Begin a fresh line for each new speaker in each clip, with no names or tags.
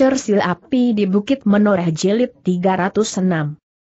Cersil Api di Bukit Menoreh Jelit 306.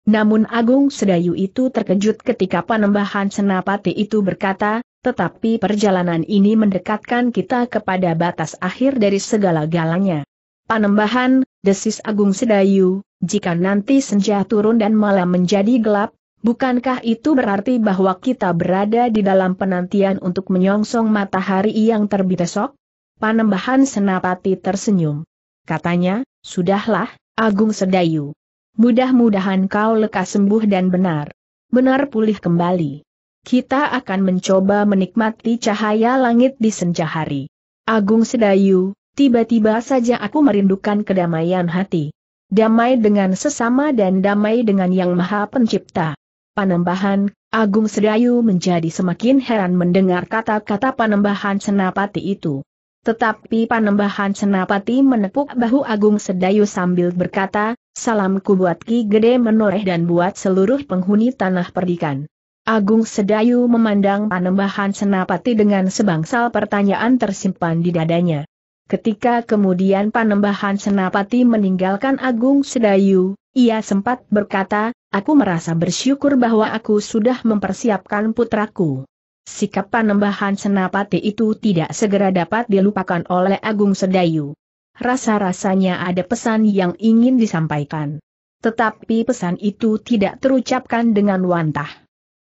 Namun Agung Sedayu itu terkejut ketika panembahan Senapati itu berkata, tetapi perjalanan ini mendekatkan kita kepada batas akhir dari segala galanya. Panembahan, desis Agung Sedayu, jika nanti senja turun dan malam menjadi gelap, bukankah itu berarti bahwa kita berada di dalam penantian untuk menyongsong matahari yang terbit esok? Panembahan Senapati tersenyum katanya, sudahlah, Agung Sedayu. Mudah-mudahan kau lekas sembuh dan benar. Benar pulih kembali. Kita akan mencoba menikmati cahaya langit di senja hari. Agung Sedayu, tiba-tiba saja aku merindukan kedamaian hati. Damai dengan sesama dan damai dengan Yang Maha Pencipta. Panembahan, Agung Sedayu menjadi semakin heran mendengar kata-kata panembahan senapati itu. Tetapi Panembahan Senapati menepuk bahu Agung Sedayu sambil berkata, salamku buat Ki Gede menoreh dan buat seluruh penghuni tanah perdikan. Agung Sedayu memandang Panembahan Senapati dengan sebangsal pertanyaan tersimpan di dadanya. Ketika kemudian Panembahan Senapati meninggalkan Agung Sedayu, ia sempat berkata, aku merasa bersyukur bahwa aku sudah mempersiapkan putraku. Sikap panembahan Senapati itu tidak segera dapat dilupakan oleh Agung Sedayu. Rasa-rasanya ada pesan yang ingin disampaikan. Tetapi pesan itu tidak terucapkan dengan wantah.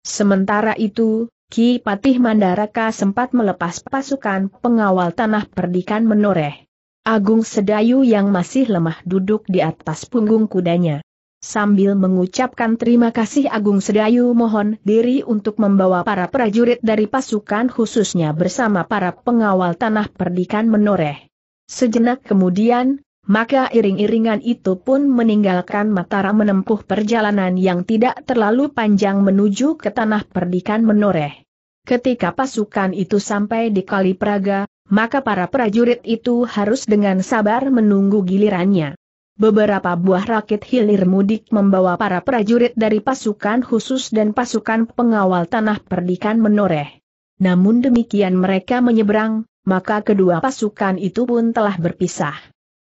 Sementara itu, Ki Patih Mandaraka sempat melepas pasukan pengawal tanah perdikan menoreh. Agung Sedayu yang masih lemah duduk di atas punggung kudanya sambil mengucapkan terima kasih Agung Sedayu mohon diri untuk membawa para prajurit dari pasukan khususnya bersama para pengawal tanah perdikan menoreh. Sejenak kemudian, maka iring-iringan itu pun meninggalkan Matara menempuh perjalanan yang tidak terlalu panjang menuju ke tanah perdikan menoreh. Ketika pasukan itu sampai di Kali maka para prajurit itu harus dengan sabar menunggu gilirannya. Beberapa buah rakit hilir mudik membawa para prajurit dari pasukan khusus dan pasukan pengawal tanah perdikan menoreh. Namun demikian mereka menyeberang, maka kedua pasukan itu pun telah berpisah.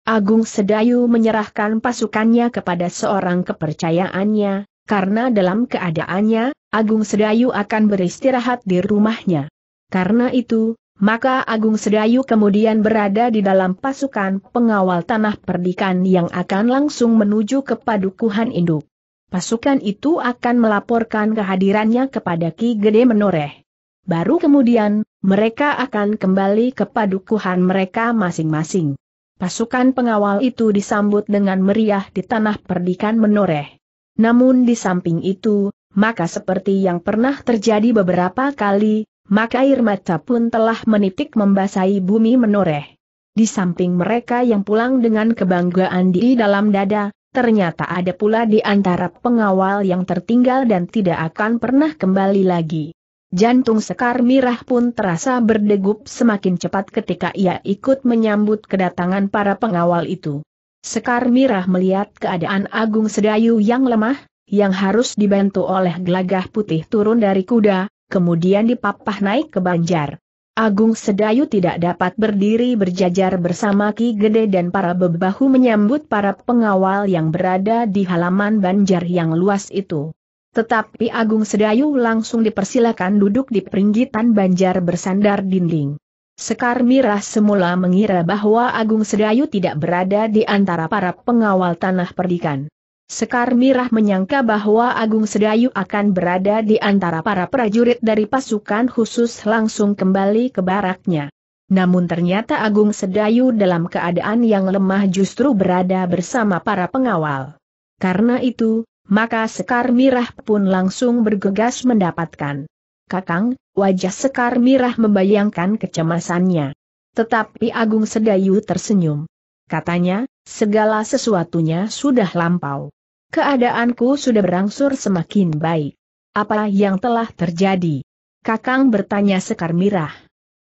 Agung Sedayu menyerahkan pasukannya kepada seorang kepercayaannya, karena dalam keadaannya, Agung Sedayu akan beristirahat di rumahnya. Karena itu, maka Agung Sedayu kemudian berada di dalam pasukan pengawal tanah perdikan yang akan langsung menuju ke padukuhan induk. Pasukan itu akan melaporkan kehadirannya kepada Ki Gede Menoreh. Baru kemudian, mereka akan kembali ke padukuhan mereka masing-masing. Pasukan pengawal itu disambut dengan meriah di tanah perdikan Menoreh. Namun di samping itu, maka seperti yang pernah terjadi beberapa kali, maka air mata pun telah menitik membasahi bumi menoreh. Di samping mereka yang pulang dengan kebanggaan di dalam dada, ternyata ada pula di antara pengawal yang tertinggal dan tidak akan pernah kembali lagi. Jantung Sekar Mirah pun terasa berdegup semakin cepat ketika ia ikut menyambut kedatangan para pengawal itu. Sekar Mirah melihat keadaan Agung Sedayu yang lemah, yang harus dibantu oleh gelagah putih turun dari kuda, kemudian dipapah naik ke Banjar. Agung Sedayu tidak dapat berdiri berjajar bersama Ki Gede dan para bebahu menyambut para pengawal yang berada di halaman Banjar yang luas itu. Tetapi Agung Sedayu langsung dipersilakan duduk di peringgitan Banjar bersandar dinding. Sekar Mirah semula mengira bahwa Agung Sedayu tidak berada di antara para pengawal tanah perdikan. Sekar Mirah menyangka bahwa Agung Sedayu akan berada di antara para prajurit dari pasukan khusus langsung kembali ke baraknya. Namun ternyata Agung Sedayu dalam keadaan yang lemah justru berada bersama para pengawal. Karena itu, maka Sekar Mirah pun langsung bergegas mendapatkan. Kakang, wajah Sekar Mirah membayangkan kecemasannya. Tetapi Agung Sedayu tersenyum. Katanya, segala sesuatunya sudah lampau. Keadaanku sudah berangsur semakin baik. Apa yang telah terjadi? Kakang bertanya Sekar Mirah.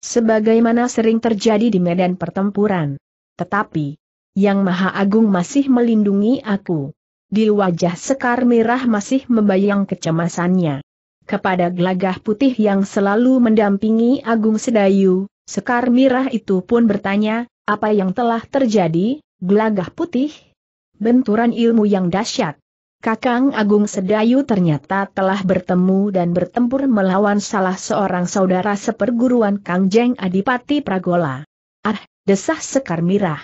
Sebagaimana sering terjadi di medan pertempuran. Tetapi, Yang Maha Agung masih melindungi aku. Di wajah Sekar Mirah masih membayang kecemasannya. Kepada gelagah putih yang selalu mendampingi Agung Sedayu, Sekar Mirah itu pun bertanya, apa yang telah terjadi, gelagah putih? Benturan ilmu yang dahsyat. Kakang Agung Sedayu ternyata telah bertemu dan bertempur melawan salah seorang saudara seperguruan Kang Jeng Adipati Pragola. Ah, desah sekar mirah.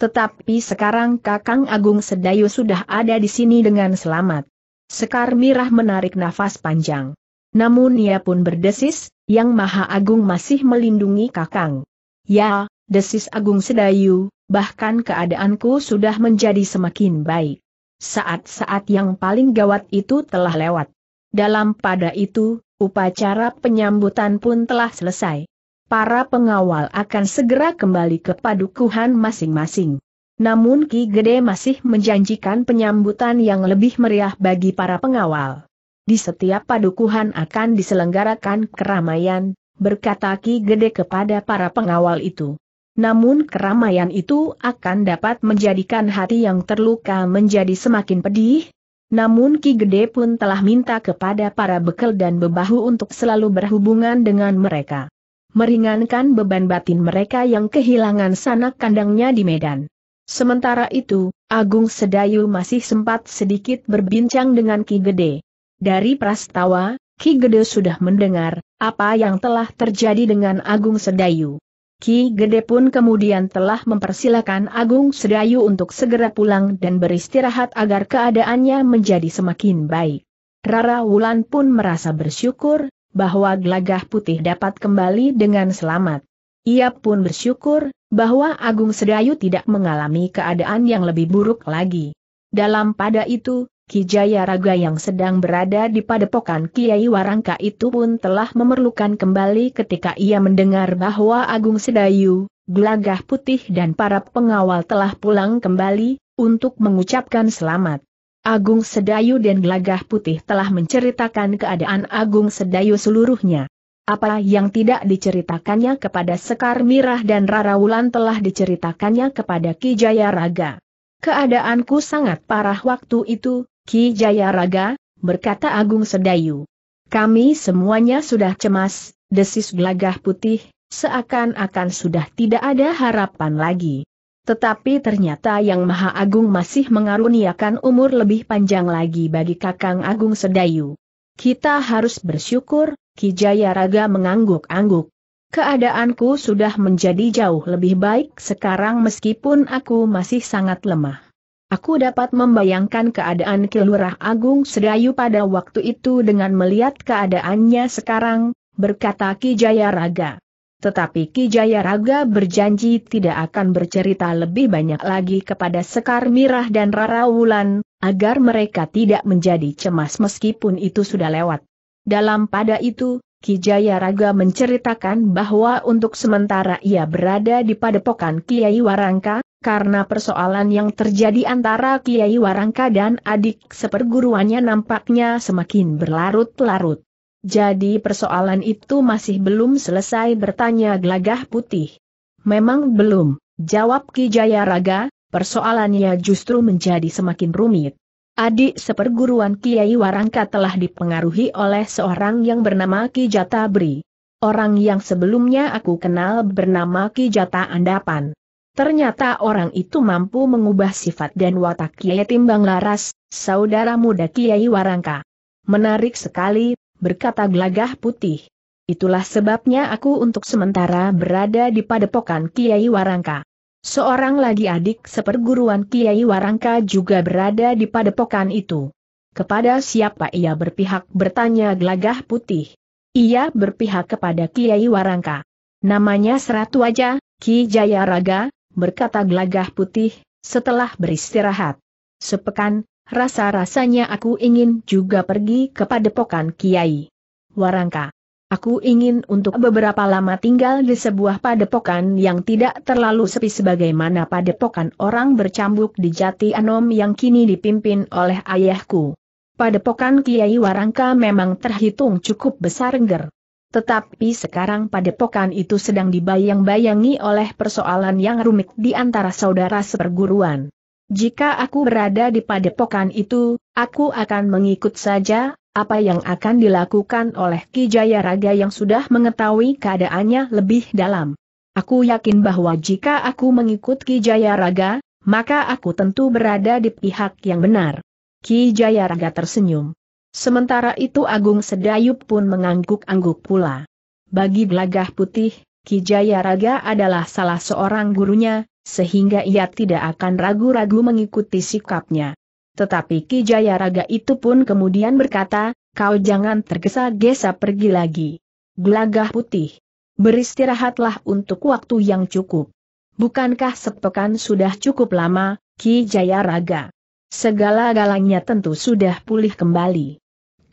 Tetapi sekarang Kakang Agung Sedayu sudah ada di sini dengan selamat. Sekar mirah menarik nafas panjang. Namun ia pun berdesis, Yang Maha Agung masih melindungi Kakang. Ya, desis Agung Sedayu, bahkan keadaanku sudah menjadi semakin baik. Saat-saat yang paling gawat itu telah lewat. Dalam pada itu, upacara penyambutan pun telah selesai. Para pengawal akan segera kembali ke padukuhan masing-masing. Namun Ki Gede masih menjanjikan penyambutan yang lebih meriah bagi para pengawal. Di setiap padukuhan akan diselenggarakan keramaian, berkata Ki Gede kepada para pengawal itu. Namun keramaian itu akan dapat menjadikan hati yang terluka menjadi semakin pedih, namun Ki Gede pun telah minta kepada para bekel dan bebahu untuk selalu berhubungan dengan mereka. Meringankan beban batin mereka yang kehilangan sanak kandangnya di Medan. Sementara itu, Agung Sedayu masih sempat sedikit berbincang dengan Ki Gede. Dari Prastawa, Ki Gede sudah mendengar apa yang telah terjadi dengan Agung Sedayu. Ki Gede pun kemudian telah mempersilahkan Agung Sedayu untuk segera pulang dan beristirahat agar keadaannya menjadi semakin baik. Rara Wulan pun merasa bersyukur bahwa gelagah putih dapat kembali dengan selamat. Ia pun bersyukur bahwa Agung Sedayu tidak mengalami keadaan yang lebih buruk lagi. Dalam pada itu, Kijaya Raga yang sedang berada di padepokan Kiai Warangka itu pun telah memerlukan kembali ketika ia mendengar bahwa Agung Sedayu, Gelagah Putih dan para pengawal telah pulang kembali, untuk mengucapkan selamat. Agung Sedayu dan Gelagah Putih telah menceritakan keadaan Agung Sedayu seluruhnya. Apa yang tidak diceritakannya kepada Sekar Mirah dan Rara Wulan telah diceritakannya kepada Kijaya Raga. Keadaanku sangat parah waktu itu, Ki Raga berkata Agung Sedayu. Kami semuanya sudah cemas, desis gelagah putih, seakan-akan sudah tidak ada harapan lagi. Tetapi ternyata Yang Maha Agung masih mengaruniakan umur lebih panjang lagi bagi Kakang Agung Sedayu. Kita harus bersyukur, Ki Raga mengangguk-angguk. Keadaanku sudah menjadi jauh lebih baik sekarang meskipun aku masih sangat lemah. Aku dapat membayangkan keadaan Kilurah Agung Sedayu pada waktu itu dengan melihat keadaannya sekarang, berkata Ki Jayaraga. Tetapi Ki Jayaraga berjanji tidak akan bercerita lebih banyak lagi kepada Sekar Mirah dan Rara Wulan, agar mereka tidak menjadi cemas meskipun itu sudah lewat. Dalam pada itu, Ki Jayaraga menceritakan bahwa untuk sementara ia berada di padepokan Kiai Warangka, karena persoalan yang terjadi antara Kiai Warangka dan adik seperguruannya nampaknya semakin berlarut-larut. Jadi persoalan itu masih belum selesai bertanya gelagah putih. Memang belum, jawab Ki Jayaraga, persoalannya justru menjadi semakin rumit. Adik seperguruan Kiai Warangka telah dipengaruhi oleh seorang yang bernama Ki Jatabri. Orang yang sebelumnya aku kenal bernama Ki Jata Andapan. Ternyata orang itu mampu mengubah sifat dan watak Kiai Timbang Laras, saudara muda Kiai Warangka. Menarik sekali, berkata gelagah putih. Itulah sebabnya aku untuk sementara berada di padepokan Kiai Warangka. Seorang lagi adik seperguruan Kiai Warangka juga berada di padepokan itu. Kepada siapa ia berpihak bertanya gelagah putih. Ia berpihak kepada Kiai Warangka. Namanya Seratu aja, Ki Jaya Raga berkata gelagah putih, setelah beristirahat. Sepekan, rasa-rasanya aku ingin juga pergi kepada padepokan Kiai. Warangka. Aku ingin untuk beberapa lama tinggal di sebuah padepokan yang tidak terlalu sepi sebagaimana padepokan orang bercambuk di Jati Anom yang kini dipimpin oleh ayahku. Padepokan Kiai Warangka memang terhitung cukup besar ger tetapi sekarang padepokan itu sedang dibayang-bayangi oleh persoalan yang rumit di antara saudara seperguruan. Jika aku berada di padepokan itu, aku akan mengikut saja, apa yang akan dilakukan oleh Ki Jaya Raga yang sudah mengetahui keadaannya lebih dalam. Aku yakin bahwa jika aku mengikut Ki Jaya Raga, maka aku tentu berada di pihak yang benar. Ki Jaya Raga tersenyum. Sementara itu Agung Sedayup pun mengangguk-angguk pula. Bagi Gelagah Putih, Kijaya Raga adalah salah seorang gurunya, sehingga ia tidak akan ragu-ragu mengikuti sikapnya. Tetapi Kijaya Raga itu pun kemudian berkata, kau jangan tergesa-gesa pergi lagi. Gelagah Putih. Beristirahatlah untuk waktu yang cukup. Bukankah sepekan sudah cukup lama, Ki Jaya Raga? Segala galanya tentu sudah pulih kembali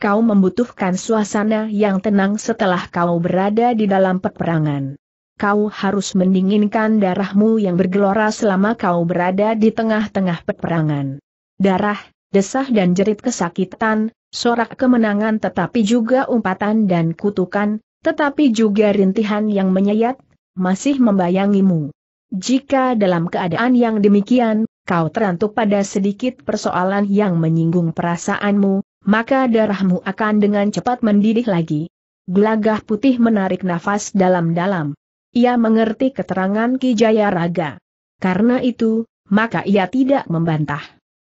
kau membutuhkan suasana yang tenang setelah kau berada di dalam peperangan. Kau harus mendinginkan darahmu yang bergelora selama kau berada di tengah-tengah peperangan. Darah, desah dan jerit kesakitan, sorak kemenangan tetapi juga umpatan dan kutukan, tetapi juga rintihan yang menyayat, masih membayangimu. Jika dalam keadaan yang demikian, kau terantuk pada sedikit persoalan yang menyinggung perasaanmu, maka darahmu akan dengan cepat mendidih lagi. Gelagah putih menarik nafas dalam-dalam. Ia mengerti keterangan Ki Jaya Raga. Karena itu, maka ia tidak membantah.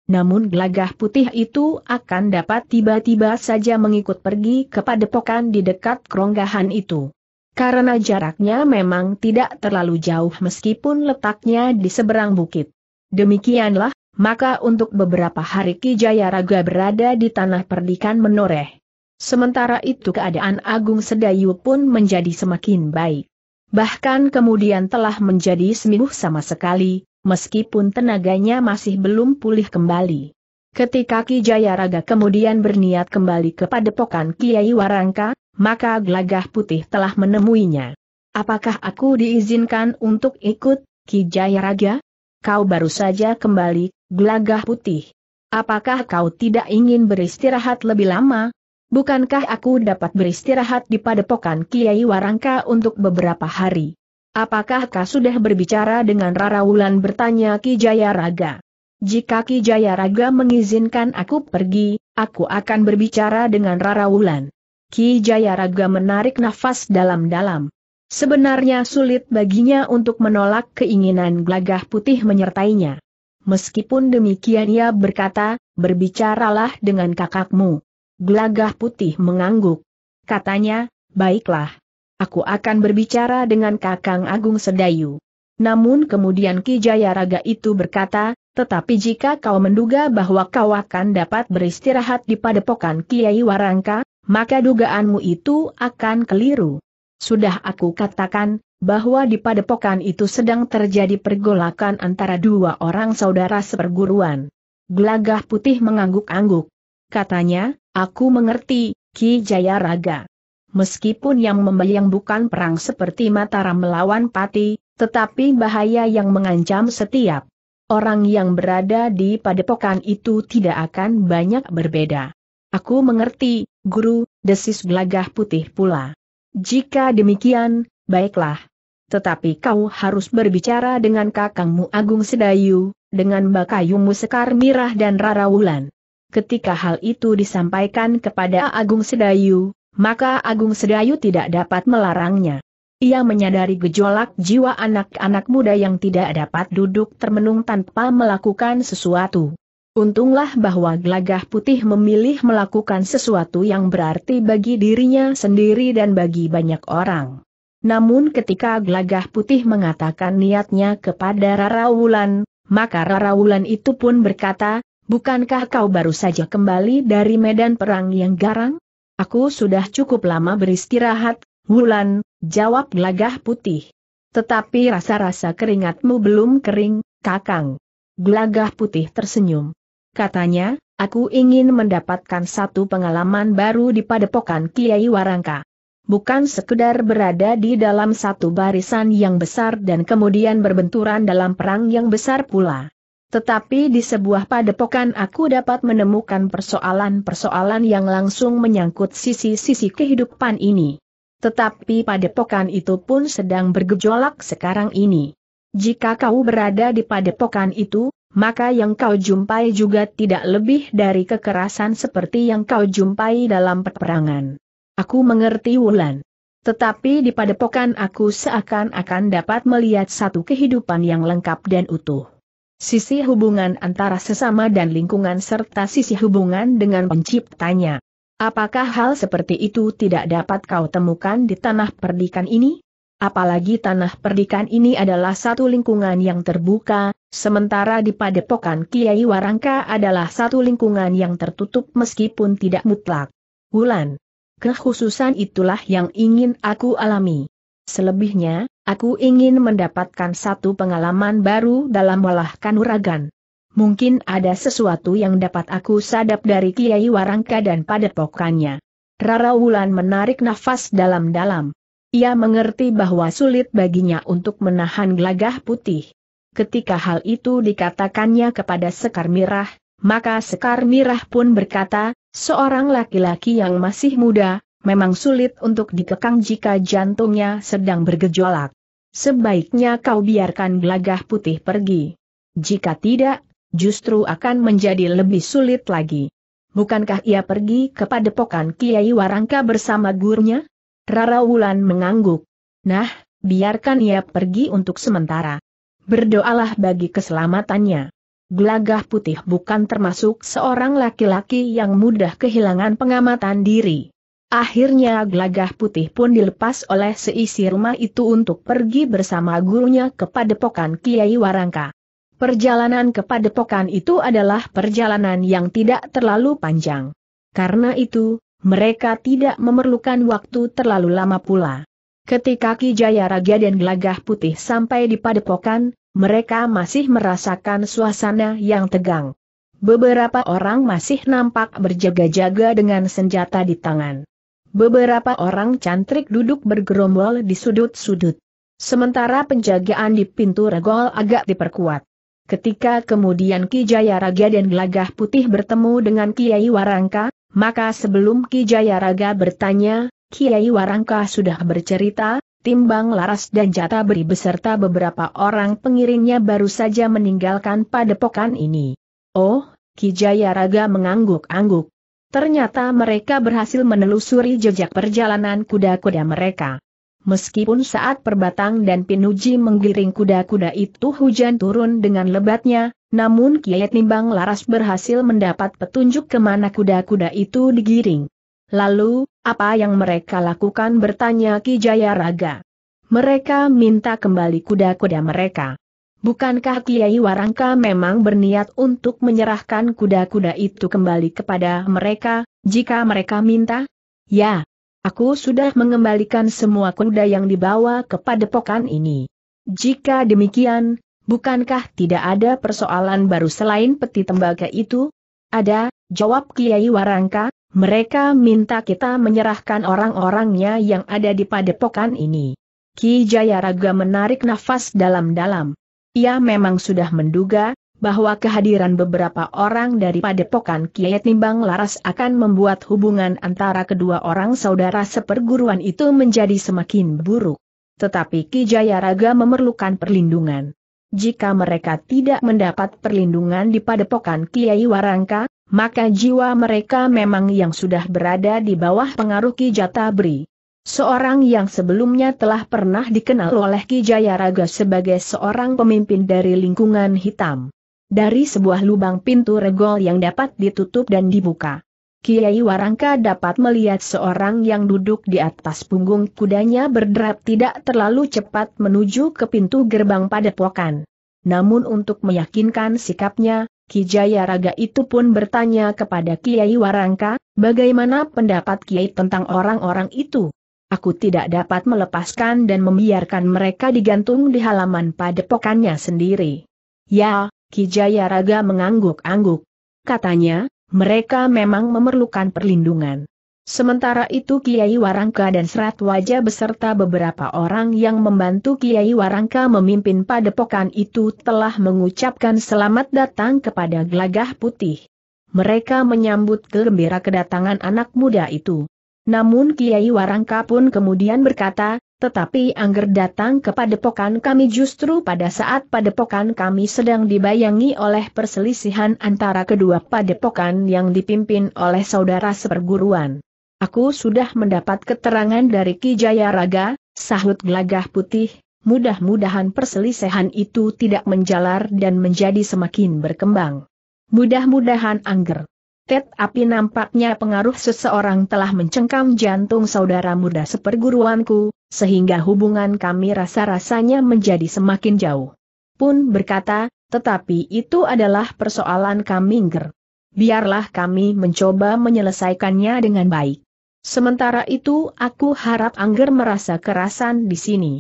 Namun gelagah putih itu akan dapat tiba-tiba saja mengikut pergi ke padepokan di dekat keronggahan itu. Karena jaraknya memang tidak terlalu jauh meskipun letaknya di seberang bukit. Demikianlah maka untuk beberapa hari Kijaya Raga berada di tanah perdikan menoreh. Sementara itu keadaan Agung Sedayu pun menjadi semakin baik. Bahkan kemudian telah menjadi seminggu sama sekali, meskipun tenaganya masih belum pulih kembali. Ketika Kijaya Raga kemudian berniat kembali kepada padepokan Kiai Warangka, maka gelagah putih telah menemuinya. Apakah aku diizinkan untuk ikut, Kijaya Raga? Kau baru saja kembali Gelagah putih. Apakah kau tidak ingin beristirahat lebih lama? Bukankah aku dapat beristirahat di padepokan Kiai Warangka untuk beberapa hari? Apakah kau sudah berbicara dengan Rara Wulan bertanya Ki Jayaraga? Jika Ki Jayaraga mengizinkan aku pergi, aku akan berbicara dengan Rara Wulan. Ki Jayaraga menarik nafas dalam-dalam. Sebenarnya sulit baginya untuk menolak keinginan gelagah putih menyertainya. Meskipun demikian ia berkata, berbicaralah dengan kakakmu. Gelagah putih mengangguk. Katanya, baiklah. Aku akan berbicara dengan kakang Agung Sedayu. Namun kemudian Ki Jayaraga itu berkata, tetapi jika kau menduga bahwa kau akan dapat beristirahat di padepokan Kiai Warangka, maka dugaanmu itu akan keliru. Sudah aku katakan, bahwa di padepokan itu sedang terjadi pergolakan antara dua orang saudara seperguruan. Gelagah putih mengangguk-angguk. Katanya, aku mengerti, Ki Jayaraga. Meskipun yang membayang bukan perang seperti Mataram melawan Pati, tetapi bahaya yang mengancam setiap orang yang berada di padepokan itu tidak akan banyak berbeda. Aku mengerti, guru, desis gelagah putih pula. Jika demikian, baiklah. Tetapi kau harus berbicara dengan kakangmu Agung Sedayu, dengan Bakayumu Sekar Mirah dan Rara Wulan. Ketika hal itu disampaikan kepada Agung Sedayu, maka Agung Sedayu tidak dapat melarangnya. Ia menyadari gejolak jiwa anak-anak muda yang tidak dapat duduk termenung tanpa melakukan sesuatu. Untunglah bahwa Glagah putih memilih melakukan sesuatu yang berarti bagi dirinya sendiri dan bagi banyak orang. Namun ketika Glagah putih mengatakan niatnya kepada Rara Wulan, maka Rara Wulan itu pun berkata, bukankah kau baru saja kembali dari medan perang yang garang? Aku sudah cukup lama beristirahat, Wulan, jawab Glagah putih. Tetapi rasa-rasa keringatmu belum kering, kakang. Glagah putih tersenyum katanya, aku ingin mendapatkan satu pengalaman baru di padepokan Kiai Warangka. Bukan sekedar berada di dalam satu barisan yang besar dan kemudian berbenturan dalam perang yang besar pula. Tetapi di sebuah padepokan aku dapat menemukan persoalan-persoalan yang langsung menyangkut sisi-sisi kehidupan ini. Tetapi padepokan itu pun sedang bergejolak sekarang ini. Jika kau berada di padepokan itu, maka yang kau jumpai juga tidak lebih dari kekerasan seperti yang kau jumpai dalam peperangan. Aku mengerti Wulan. Tetapi di padepokan aku seakan-akan dapat melihat satu kehidupan yang lengkap dan utuh. Sisi hubungan antara sesama dan lingkungan serta sisi hubungan dengan penciptanya. Apakah hal seperti itu tidak dapat kau temukan di tanah perdikan ini? Apalagi tanah perdikan ini adalah satu lingkungan yang terbuka, Sementara di padepokan Kiai Warangka adalah satu lingkungan yang tertutup meskipun tidak mutlak. Wulan. Kekhususan itulah yang ingin aku alami. Selebihnya, aku ingin mendapatkan satu pengalaman baru dalam olah kanuragan. Mungkin ada sesuatu yang dapat aku sadap dari Kiai Warangka dan padepokannya. Rara Wulan menarik nafas dalam-dalam. Ia mengerti bahwa sulit baginya untuk menahan gelagah putih ketika hal itu dikatakannya kepada Sekar Mirah, maka Sekar Mirah pun berkata, seorang laki-laki yang masih muda, memang sulit untuk dikekang jika jantungnya sedang bergejolak. Sebaiknya kau biarkan gelagah putih pergi. Jika tidak, justru akan menjadi lebih sulit lagi. Bukankah ia pergi kepada pokan Kiai Warangka bersama gurunya? Rara Wulan mengangguk. Nah, biarkan ia pergi untuk sementara. Berdoalah bagi keselamatannya. Gelagah putih bukan termasuk seorang laki-laki yang mudah kehilangan pengamatan diri. Akhirnya gelagah putih pun dilepas oleh seisi rumah itu untuk pergi bersama gurunya ke padepokan Kiai Warangka. Perjalanan ke padepokan itu adalah perjalanan yang tidak terlalu panjang. Karena itu, mereka tidak memerlukan waktu terlalu lama pula. Ketika Ki Jaya Raga dan Gelagah Putih sampai di padepokan, mereka masih merasakan suasana yang tegang. Beberapa orang masih nampak berjaga-jaga dengan senjata di tangan. Beberapa orang cantrik duduk bergerombol di sudut-sudut. Sementara penjagaan di pintu regol agak diperkuat. Ketika kemudian Ki Jaya Raga dan Gelagah Putih bertemu dengan Kiai Warangka, maka sebelum Ki Jaya Jayaraga bertanya, Kiai Warangka sudah bercerita, Timbang Laras dan Jata Beri beserta beberapa orang pengiringnya baru saja meninggalkan padepokan ini. Oh, Kijaya Raga mengangguk-angguk. Ternyata mereka berhasil menelusuri jejak perjalanan kuda-kuda mereka. Meskipun saat Perbatang dan Pinuji menggiring kuda-kuda itu hujan turun dengan lebatnya, namun Kiai Timbang Laras berhasil mendapat petunjuk kemana kuda-kuda itu digiring. Lalu, apa yang mereka lakukan bertanya Ki Jayaraga. Mereka minta kembali kuda-kuda mereka. Bukankah Kiai Warangka memang berniat untuk menyerahkan kuda-kuda itu kembali kepada mereka, jika mereka minta? Ya, aku sudah mengembalikan semua kuda yang dibawa kepada pokan ini. Jika demikian, bukankah tidak ada persoalan baru selain peti tembaga itu? Ada, jawab Kiai Warangka, mereka minta kita menyerahkan orang-orangnya yang ada di padepokan ini. Ki Jayaraga menarik nafas dalam-dalam. Ia memang sudah menduga, bahwa kehadiran beberapa orang dari padepokan Kiai Timbang Laras akan membuat hubungan antara kedua orang saudara seperguruan itu menjadi semakin buruk. Tetapi Ki Jayaraga memerlukan perlindungan jika mereka tidak mendapat perlindungan di padepokan Kiai Warangka, maka jiwa mereka memang yang sudah berada di bawah pengaruh Ki Jatabri. Seorang yang sebelumnya telah pernah dikenal oleh Ki Jayaraga sebagai seorang pemimpin dari lingkungan hitam. Dari sebuah lubang pintu regol yang dapat ditutup dan dibuka. Kiai Warangka dapat melihat seorang yang duduk di atas punggung kudanya berderap tidak terlalu cepat menuju ke pintu gerbang padepokan. Namun untuk meyakinkan sikapnya, Kijaya Raga itu pun bertanya kepada Kiai Warangka, bagaimana pendapat Kiai tentang orang-orang itu? Aku tidak dapat melepaskan dan membiarkan mereka digantung di halaman padepokannya sendiri. Ya, Kijaya Raga mengangguk-angguk. Katanya, mereka memang memerlukan perlindungan. Sementara itu Kiai Warangka dan Serat Wajah beserta beberapa orang yang membantu Kiai Warangka memimpin padepokan itu telah mengucapkan selamat datang kepada Gelagah Putih. Mereka menyambut gembira kedatangan anak muda itu. Namun Kiai Warangka pun kemudian berkata, tetapi Angger datang ke padepokan kami justru pada saat padepokan kami sedang dibayangi oleh perselisihan antara kedua padepokan yang dipimpin oleh saudara seperguruan. Aku sudah mendapat keterangan dari Ki Raga, sahut gelagah putih, mudah-mudahan perselisihan itu tidak menjalar dan menjadi semakin berkembang. Mudah-mudahan Angger. Tet api nampaknya pengaruh seseorang telah mencengkam jantung saudara muda seperguruanku, sehingga hubungan kami rasa-rasanya menjadi semakin jauh. Pun berkata, tetapi itu adalah persoalan kami ger. Biarlah kami mencoba menyelesaikannya dengan baik. Sementara itu aku harap Angger merasa kerasan di sini.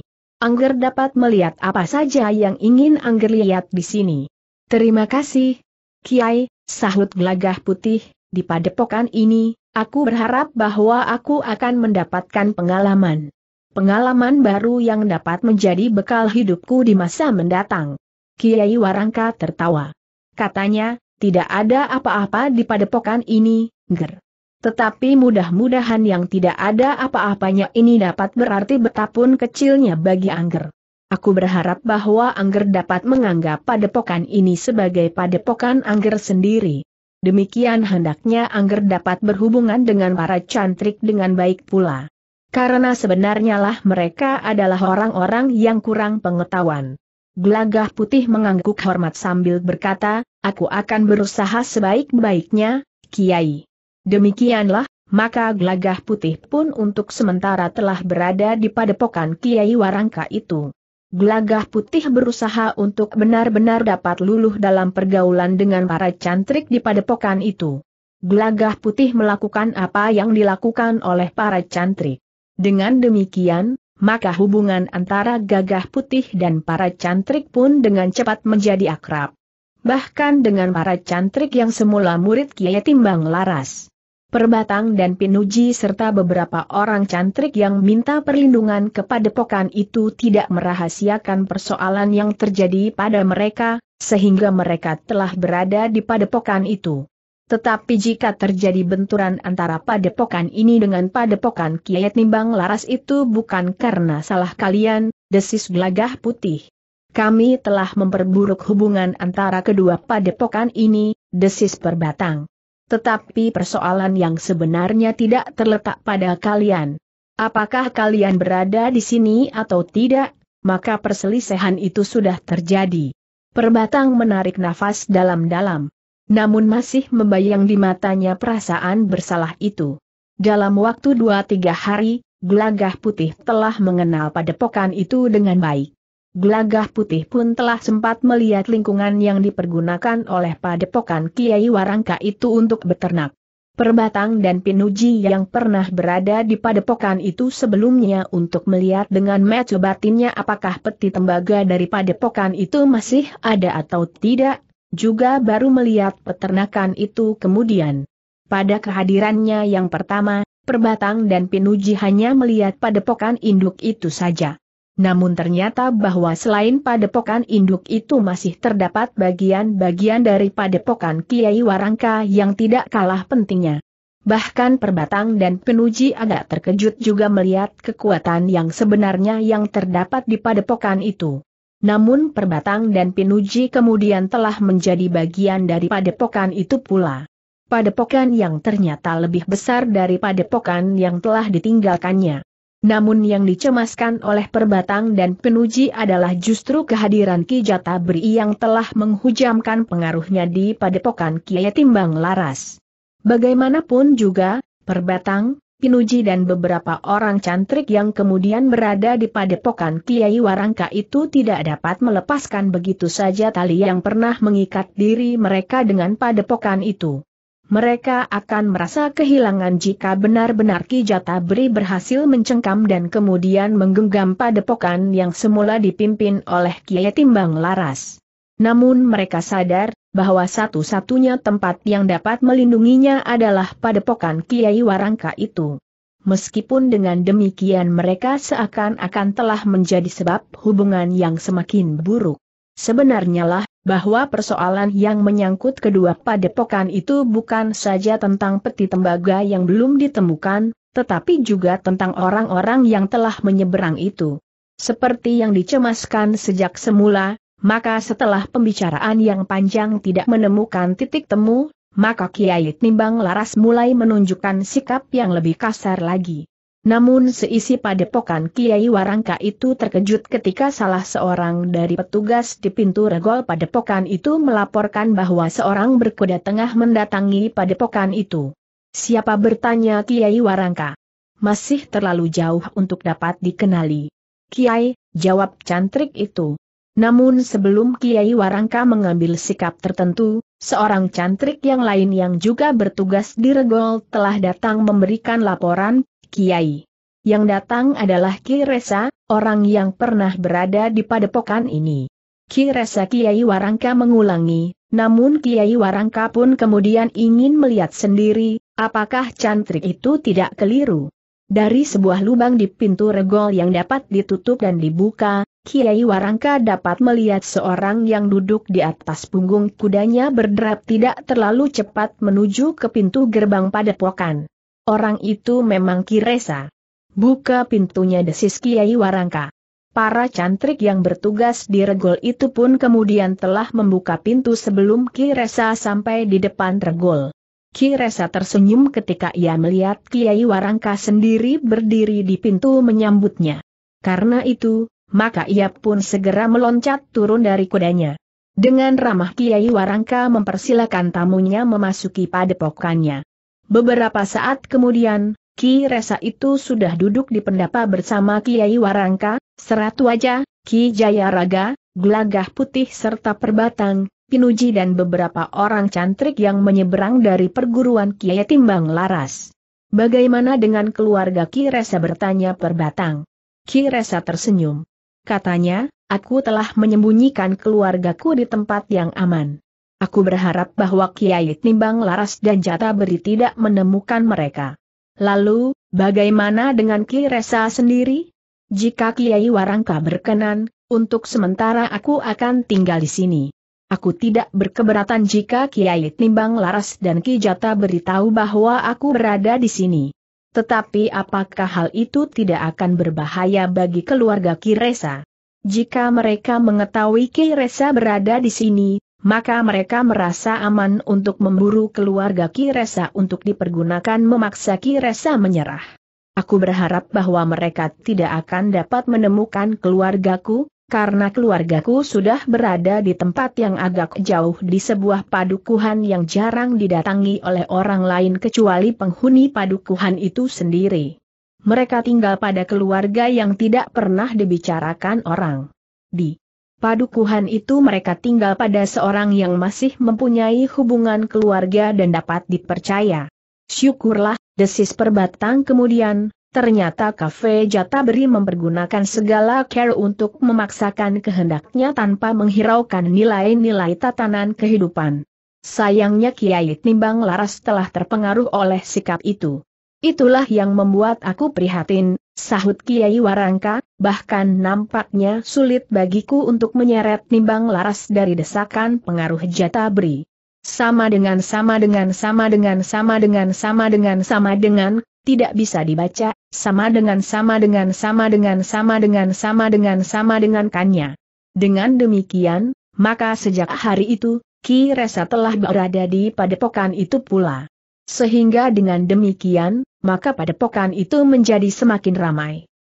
Angger dapat melihat apa saja yang ingin Angger lihat di sini. Terima kasih, Kiai, sahut gelagah putih, di padepokan ini, aku berharap bahwa aku akan mendapatkan pengalaman. Pengalaman baru yang dapat menjadi bekal hidupku di masa mendatang. Kiai Warangka tertawa. Katanya, tidak ada apa-apa di padepokan ini, ger. Tetapi mudah-mudahan yang tidak ada apa-apanya ini dapat berarti betapun kecilnya bagi Angger. Aku berharap bahwa Angger dapat menganggap padepokan ini sebagai padepokan Angger sendiri. Demikian hendaknya Angger dapat berhubungan dengan para cantrik dengan baik pula. Karena sebenarnya lah mereka adalah orang-orang yang kurang pengetahuan. Gelagah putih mengangguk hormat sambil berkata, aku akan berusaha sebaik-baiknya, Kiai. Demikianlah, maka gelagah putih pun untuk sementara telah berada di padepokan Kiai Warangka itu. Gelagah putih berusaha untuk benar-benar dapat luluh dalam pergaulan dengan para cantrik di padepokan itu. Gelagah putih melakukan apa yang dilakukan oleh para cantrik. Dengan demikian, maka hubungan antara gagah putih dan para cantrik pun dengan cepat menjadi akrab. Bahkan dengan para cantrik yang semula murid Kiai Timbang Laras. Perbatang dan Pinuji serta beberapa orang cantrik yang minta perlindungan kepada pokan itu tidak merahasiakan persoalan yang terjadi pada mereka, sehingga mereka telah berada di padepokan itu. Tetapi jika terjadi benturan antara padepokan ini dengan padepokan kiat Nimbang Laras itu bukan karena salah kalian, desis gelagah putih. Kami telah memperburuk hubungan antara kedua padepokan ini, desis perbatang. Tetapi persoalan yang sebenarnya tidak terletak pada kalian. Apakah kalian berada di sini atau tidak, maka perselisihan itu sudah terjadi. Perbatang menarik nafas dalam-dalam. Namun masih membayang di matanya perasaan bersalah itu. Dalam waktu dua tiga hari, gelagah putih telah mengenal padepokan itu dengan baik. Gelagah putih pun telah sempat melihat lingkungan yang dipergunakan oleh padepokan Kiai Warangka itu untuk beternak. Perbatang dan Pinuji yang pernah berada di padepokan itu sebelumnya untuk melihat dengan mata batinnya apakah peti tembaga dari padepokan itu masih ada atau tidak, juga baru melihat peternakan itu kemudian. Pada kehadirannya yang pertama, Perbatang dan Pinuji hanya melihat padepokan induk itu saja. Namun ternyata bahwa selain padepokan induk itu masih terdapat bagian-bagian dari padepokan Kiai Warangka yang tidak kalah pentingnya. Bahkan perbatang dan penuji agak terkejut juga melihat kekuatan yang sebenarnya yang terdapat di padepokan itu. Namun perbatang dan Pinuji kemudian telah menjadi bagian dari padepokan itu pula. Padepokan yang ternyata lebih besar dari padepokan yang telah ditinggalkannya. Namun yang dicemaskan oleh perbatang dan penuji adalah justru kehadiran Ki Jatabri yang telah menghujamkan pengaruhnya di padepokan Kiai Timbang Laras. Bagaimanapun juga, perbatang, penuji dan beberapa orang cantrik yang kemudian berada di padepokan Kiai Warangka itu tidak dapat melepaskan begitu saja tali yang pernah mengikat diri mereka dengan padepokan itu mereka akan merasa kehilangan jika benar-benar Ki Jatabri berhasil mencengkam dan kemudian menggenggam padepokan yang semula dipimpin oleh Kiai Timbang Laras. Namun mereka sadar, bahwa satu-satunya tempat yang dapat melindunginya adalah padepokan Kiai Warangka itu. Meskipun dengan demikian mereka seakan-akan telah menjadi sebab hubungan yang semakin buruk. Sebenarnya lah, bahwa persoalan yang menyangkut kedua padepokan itu bukan saja tentang peti tembaga yang belum ditemukan, tetapi juga tentang orang-orang yang telah menyeberang itu. Seperti yang dicemaskan sejak semula, maka setelah pembicaraan yang panjang tidak menemukan titik temu, maka Kiai Timbang Laras mulai menunjukkan sikap yang lebih kasar lagi. Namun seisi padepokan Kiai Warangka itu terkejut ketika salah seorang dari petugas di pintu regol padepokan itu melaporkan bahwa seorang berkuda tengah mendatangi padepokan itu. Siapa bertanya Kiai Warangka? Masih terlalu jauh untuk dapat dikenali. Kiai, jawab cantrik itu. Namun sebelum Kiai Warangka mengambil sikap tertentu, seorang cantrik yang lain yang juga bertugas di regol telah datang memberikan laporan Kiai. Yang datang adalah Kiresa, orang yang pernah berada di padepokan ini. Kiresa Kiai Warangka mengulangi, namun Kiai Warangka pun kemudian ingin melihat sendiri, apakah cantrik itu tidak keliru. Dari sebuah lubang di pintu regol yang dapat ditutup dan dibuka, Kiai Warangka dapat melihat seorang yang duduk di atas punggung kudanya berderap tidak terlalu cepat menuju ke pintu gerbang padepokan. Orang itu memang Kiresa. Buka pintunya desis Kiai Warangka. Para cantrik yang bertugas di regol itu pun kemudian telah membuka pintu sebelum Ki Kiresa sampai di depan regol. Ki Kiresa tersenyum ketika ia melihat Kiai Warangka sendiri berdiri di pintu menyambutnya. Karena itu, maka ia pun segera meloncat turun dari kudanya. Dengan ramah Kiai Warangka mempersilakan tamunya memasuki padepokannya. Beberapa saat kemudian, Ki Resa itu sudah duduk di pendapa bersama Kiai Warangka, Serat Wajah, Ki Jayaraga, Gelagah Putih serta Perbatang, Pinuji dan beberapa orang cantrik yang menyeberang dari perguruan Kiai Timbang Laras. Bagaimana dengan keluarga Ki Resa bertanya Perbatang. Ki Resa tersenyum. Katanya, aku telah menyembunyikan keluargaku di tempat yang aman. Aku berharap bahwa Kiai Timbang Laras dan Jata Beri tidak menemukan mereka. Lalu, bagaimana dengan Ki Resa sendiri? Jika Kiai Warangka berkenan, untuk sementara aku akan tinggal di sini. Aku tidak berkeberatan jika Kiai Timbang Laras dan Ki Jata beritahu bahwa aku berada di sini. Tetapi apakah hal itu tidak akan berbahaya bagi keluarga Ki Resa? Jika mereka mengetahui Ki Resa berada di sini, maka mereka merasa aman untuk memburu keluarga Kiresa untuk dipergunakan memaksa Kiresa menyerah. Aku berharap bahwa mereka tidak akan dapat menemukan keluargaku, karena keluargaku sudah berada di tempat yang agak jauh di sebuah padukuhan yang jarang didatangi oleh orang lain kecuali penghuni padukuhan itu sendiri. Mereka tinggal pada keluarga yang tidak pernah dibicarakan orang. Di padukuhan itu mereka tinggal pada seorang yang masih mempunyai hubungan keluarga dan dapat dipercaya. Syukurlah, desis perbatang kemudian, ternyata kafe Jataberi mempergunakan segala care untuk memaksakan kehendaknya tanpa menghiraukan nilai-nilai tatanan kehidupan. Sayangnya Kiai Timbang Laras telah terpengaruh oleh sikap itu. Itulah yang membuat aku prihatin, Sahut Kiai Warangka, bahkan nampaknya sulit bagiku untuk menyeret nimbang laras dari desakan pengaruh Jatabri. Sama dengan sama dengan sama dengan sama dengan sama dengan sama dengan, tidak bisa dibaca, sama dengan sama dengan sama dengan sama dengan sama dengan sama dengan kanya. Dengan demikian, maka sejak hari itu, Ki Resa telah berada di padepokan itu pula. Sehingga dengan demikian, maka padepokan itu menjadi semakin ramai.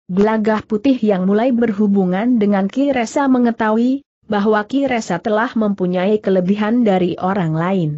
Gelagah putih yang mulai berhubungan dengan Ki Kiresa mengetahui, bahwa Ki Kiresa telah mempunyai kelebihan dari orang lain.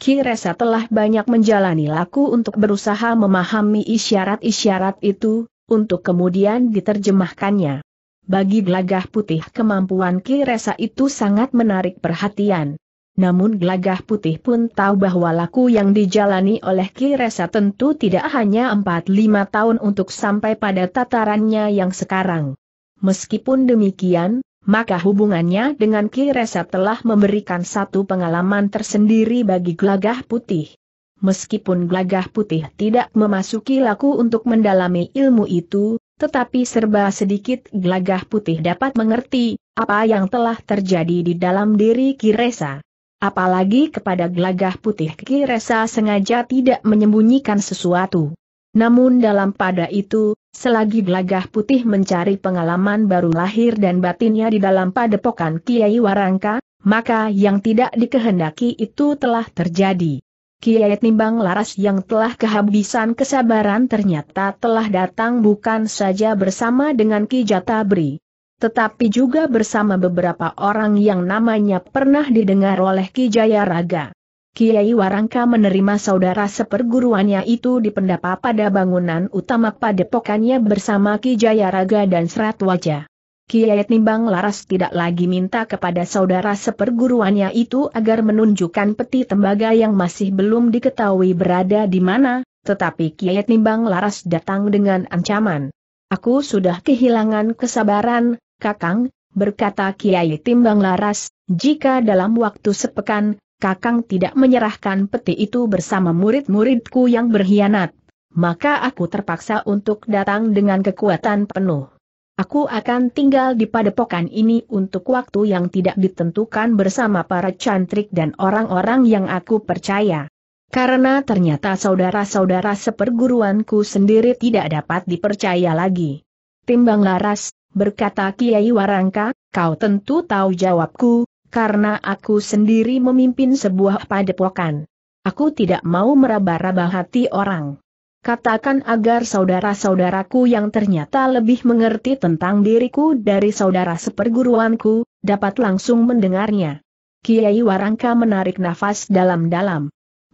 Ki Kiresa telah banyak menjalani laku untuk berusaha memahami isyarat-isyarat itu, untuk kemudian diterjemahkannya. Bagi gelagah putih kemampuan Ki Kiresa itu sangat menarik perhatian namun Glagah putih pun tahu bahwa laku yang dijalani oleh Kiresa tentu tidak hanya 4-5 tahun untuk sampai pada tatarannya yang sekarang. Meskipun demikian, maka hubungannya dengan Kiresa telah memberikan satu pengalaman tersendiri bagi Glagah putih. Meskipun Glagah putih tidak memasuki laku untuk mendalami ilmu itu, tetapi serba sedikit Glagah putih dapat mengerti apa yang telah terjadi di dalam diri Kiresa. Apalagi kepada gelagah putih kira Resa sengaja tidak menyembunyikan sesuatu. Namun dalam pada itu, selagi gelagah putih mencari pengalaman baru lahir dan batinnya di dalam padepokan Kiai Warangka, maka yang tidak dikehendaki itu telah terjadi. Kiai Timbang Laras yang telah kehabisan kesabaran ternyata telah datang bukan saja bersama dengan Ki Jatabri, tetapi juga bersama beberapa orang yang namanya pernah didengar oleh Kijaya Raga. Kiai Warangka menerima saudara seperguruannya itu di pendapa pada bangunan utama padepokannya bersama Kijaya Raga dan Serat Wajah. Kiai Timbang Laras tidak lagi minta kepada saudara seperguruannya itu agar menunjukkan peti tembaga yang masih belum diketahui berada di mana, tetapi Kiai Timbang Laras datang dengan ancaman. Aku sudah kehilangan kesabaran, Kakang, berkata Kiai Timbang Laras, jika dalam waktu sepekan, Kakang tidak menyerahkan peti itu bersama murid-muridku yang berkhianat, maka aku terpaksa untuk datang dengan kekuatan penuh. Aku akan tinggal di padepokan ini untuk waktu yang tidak ditentukan bersama para cantrik dan orang-orang yang aku percaya. Karena ternyata saudara-saudara seperguruanku sendiri tidak dapat dipercaya lagi. Timbang Laras, berkata Kiai Warangka, kau tentu tahu jawabku, karena aku sendiri memimpin sebuah padepokan. Aku tidak mau meraba-raba hati orang. Katakan agar saudara-saudaraku yang ternyata lebih mengerti tentang diriku dari saudara seperguruanku, dapat langsung mendengarnya. Kiai Warangka menarik nafas dalam-dalam.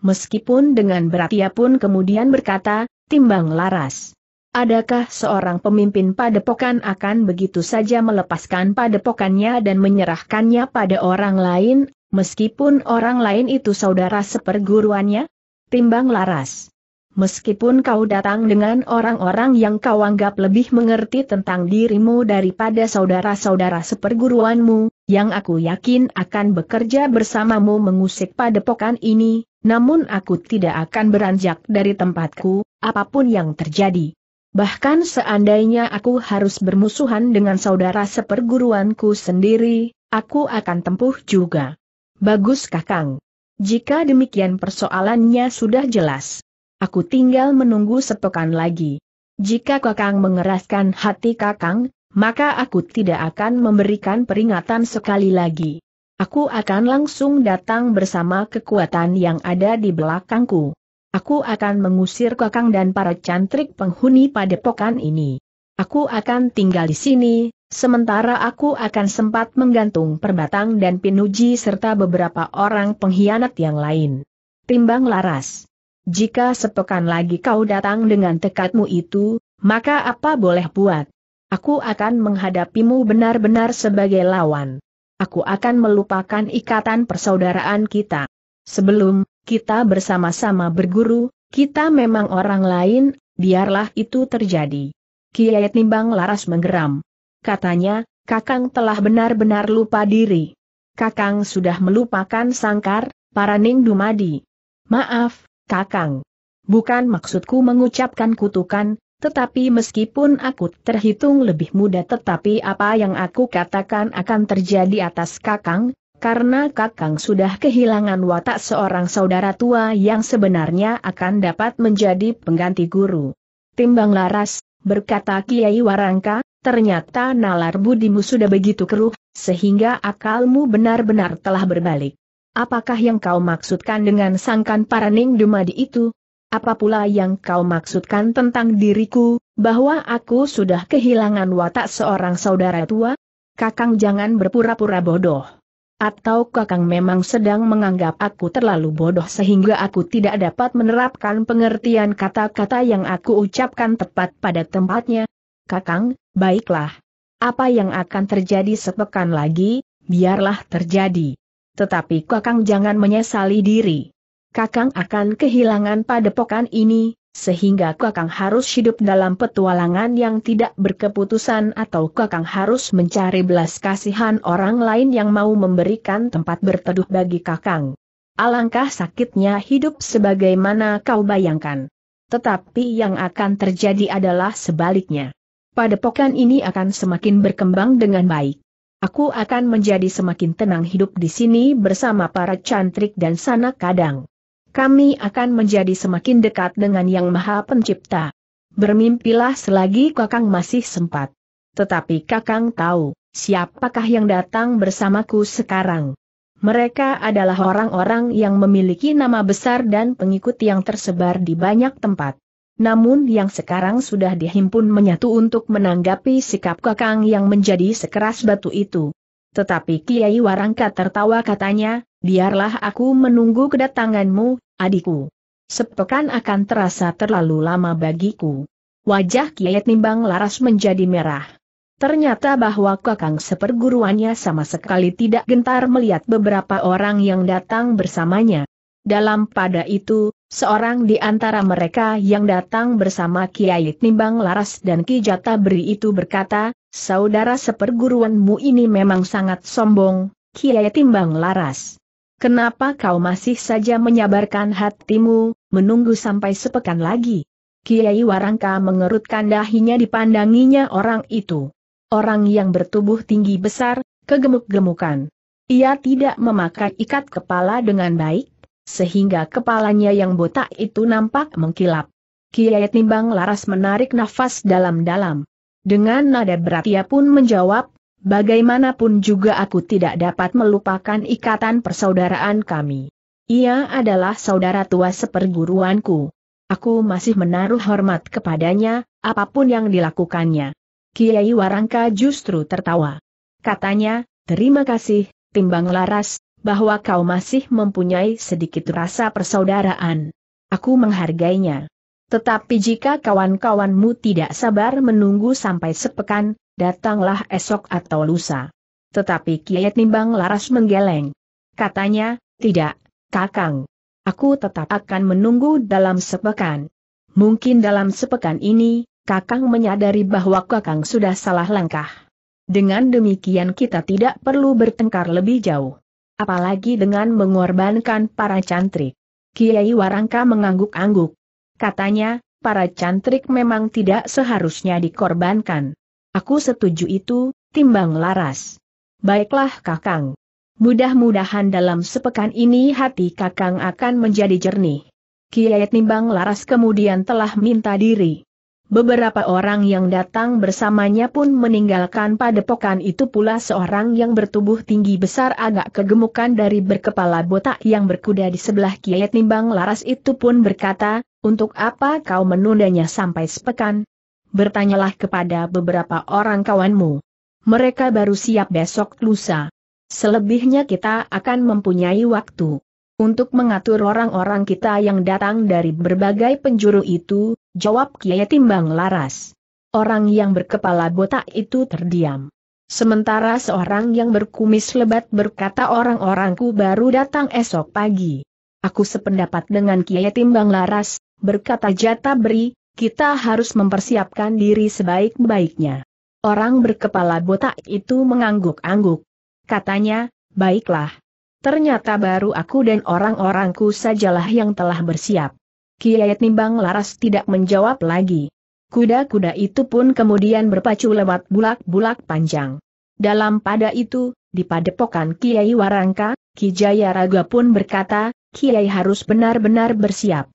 Meskipun dengan berat ia pun kemudian berkata, timbang laras. Adakah seorang pemimpin padepokan akan begitu saja melepaskan padepokannya dan menyerahkannya pada orang lain, meskipun orang lain itu saudara seperguruannya? Timbang Laras. Meskipun kau datang dengan orang-orang yang kau anggap lebih mengerti tentang dirimu daripada saudara-saudara seperguruanmu, yang aku yakin akan bekerja bersamamu mengusik padepokan ini, namun aku tidak akan beranjak dari tempatku, apapun yang terjadi. Bahkan seandainya aku harus bermusuhan dengan saudara seperguruanku sendiri, aku akan tempuh juga. Bagus kakang. Jika demikian persoalannya sudah jelas. Aku tinggal menunggu sepekan lagi. Jika kakang mengeraskan hati kakang, maka aku tidak akan memberikan peringatan sekali lagi. Aku akan langsung datang bersama kekuatan yang ada di belakangku. Aku akan mengusir kakang dan para cantrik penghuni padepokan ini. Aku akan tinggal di sini, sementara aku akan sempat menggantung perbatang dan pinuji serta beberapa orang pengkhianat yang lain. Timbang Laras. Jika sepekan lagi kau datang dengan tekadmu itu, maka apa boleh buat? Aku akan menghadapimu benar-benar sebagai lawan. Aku akan melupakan ikatan persaudaraan kita. Sebelum, kita bersama-sama berguru, kita memang orang lain, biarlah itu terjadi. Kiai Timbang Laras menggeram. Katanya, Kakang telah benar-benar lupa diri. Kakang sudah melupakan sangkar, para Ning Dumadi. Maaf, Kakang. Bukan maksudku mengucapkan kutukan, tetapi meskipun aku terhitung lebih muda tetapi apa yang aku katakan akan terjadi atas kakang, karena Kakang sudah kehilangan watak seorang saudara tua yang sebenarnya akan dapat menjadi pengganti guru. Timbang laras, berkata Kiai Warangka, ternyata nalar budimu sudah begitu keruh, sehingga akalmu benar-benar telah berbalik. Apakah yang kau maksudkan dengan sangkan paraning dumadi itu? Apa pula yang kau maksudkan tentang diriku, bahwa aku sudah kehilangan watak seorang saudara tua? Kakang jangan berpura-pura bodoh. Atau Kakang memang sedang menganggap aku terlalu bodoh sehingga aku tidak dapat menerapkan pengertian kata-kata yang aku ucapkan tepat pada tempatnya? Kakang, baiklah. Apa yang akan terjadi sepekan lagi, biarlah terjadi. Tetapi Kakang jangan menyesali diri. Kakang akan kehilangan padepokan ini, sehingga Kakang harus hidup dalam petualangan yang tidak berkeputusan atau Kakang harus mencari belas kasihan orang lain yang mau memberikan tempat berteduh bagi Kakang. Alangkah sakitnya hidup sebagaimana kau bayangkan. Tetapi yang akan terjadi adalah sebaliknya. Padepokan ini akan semakin berkembang dengan baik. Aku akan menjadi semakin tenang hidup di sini bersama para cantrik dan sanak kadang kami akan menjadi semakin dekat dengan Yang Maha Pencipta. Bermimpilah selagi Kakang masih sempat. Tetapi Kakang tahu, siapakah yang datang bersamaku sekarang. Mereka adalah orang-orang yang memiliki nama besar dan pengikut yang tersebar di banyak tempat. Namun yang sekarang sudah dihimpun menyatu untuk menanggapi sikap Kakang yang menjadi sekeras batu itu. Tetapi Kiai Warangka tertawa katanya, Biarlah aku menunggu kedatanganmu, adikku. Sepekan akan terasa terlalu lama bagiku. Wajah Kiai Nimbang Laras menjadi merah. Ternyata bahwa kakang seperguruannya sama sekali tidak gentar melihat beberapa orang yang datang bersamanya. Dalam pada itu, seorang di antara mereka yang datang bersama Kiai Timbang Laras dan Ki Jata Beri itu berkata, Saudara seperguruanmu ini memang sangat sombong, Kiai Timbang Laras. Kenapa kau masih saja menyabarkan hatimu, menunggu sampai sepekan lagi? Kiai Warangka mengerutkan dahinya dipandanginya orang itu. Orang yang bertubuh tinggi besar, kegemuk-gemukan. Ia tidak memakai ikat kepala dengan baik, sehingga kepalanya yang botak itu nampak mengkilap. Kiai Timbang Laras menarik nafas dalam-dalam. Dengan nada berat ia pun menjawab, Bagaimanapun juga aku tidak dapat melupakan ikatan persaudaraan kami. Ia adalah saudara tua seperguruanku. Aku masih menaruh hormat kepadanya, apapun yang dilakukannya. Kiai Warangka justru tertawa. Katanya, terima kasih, Timbang Laras, bahwa kau masih mempunyai sedikit rasa persaudaraan. Aku menghargainya. Tetapi jika kawan-kawanmu tidak sabar menunggu sampai sepekan, datanglah esok atau lusa. Tetapi Kiai Nimbang Laras menggeleng. Katanya, tidak, Kakang. Aku tetap akan menunggu dalam sepekan. Mungkin dalam sepekan ini, Kakang menyadari bahwa Kakang sudah salah langkah. Dengan demikian kita tidak perlu bertengkar lebih jauh. Apalagi dengan mengorbankan para cantrik. Kiai Warangka mengangguk-angguk. Katanya, para cantrik memang tidak seharusnya dikorbankan. Aku setuju itu, timbang laras. Baiklah kakang. Mudah-mudahan dalam sepekan ini hati kakang akan menjadi jernih. Kiai Nimbang Laras kemudian telah minta diri. Beberapa orang yang datang bersamanya pun meninggalkan padepokan itu pula seorang yang bertubuh tinggi besar agak kegemukan dari berkepala botak yang berkuda di sebelah Kiai Nimbang Laras itu pun berkata, untuk apa kau menundanya sampai sepekan? bertanyalah kepada beberapa orang kawanmu. Mereka baru siap besok lusa. Selebihnya kita akan mempunyai waktu untuk mengatur orang-orang kita yang datang dari berbagai penjuru itu, jawab Kiai Timbang Laras. Orang yang berkepala botak itu terdiam. Sementara seorang yang berkumis lebat berkata orang-orangku baru datang esok pagi. Aku sependapat dengan Kiai Timbang Laras, berkata Jata Beri, kita harus mempersiapkan diri sebaik-baiknya. Orang berkepala botak itu mengangguk-angguk. Katanya, baiklah. Ternyata baru aku dan orang-orangku sajalah yang telah bersiap. Kiai Nimbang Laras tidak menjawab lagi. Kuda-kuda itu pun kemudian berpacu lewat bulak-bulak panjang. Dalam pada itu, di padepokan Kiai Warangka, Kijaya Raga pun berkata, Kiai harus benar-benar bersiap.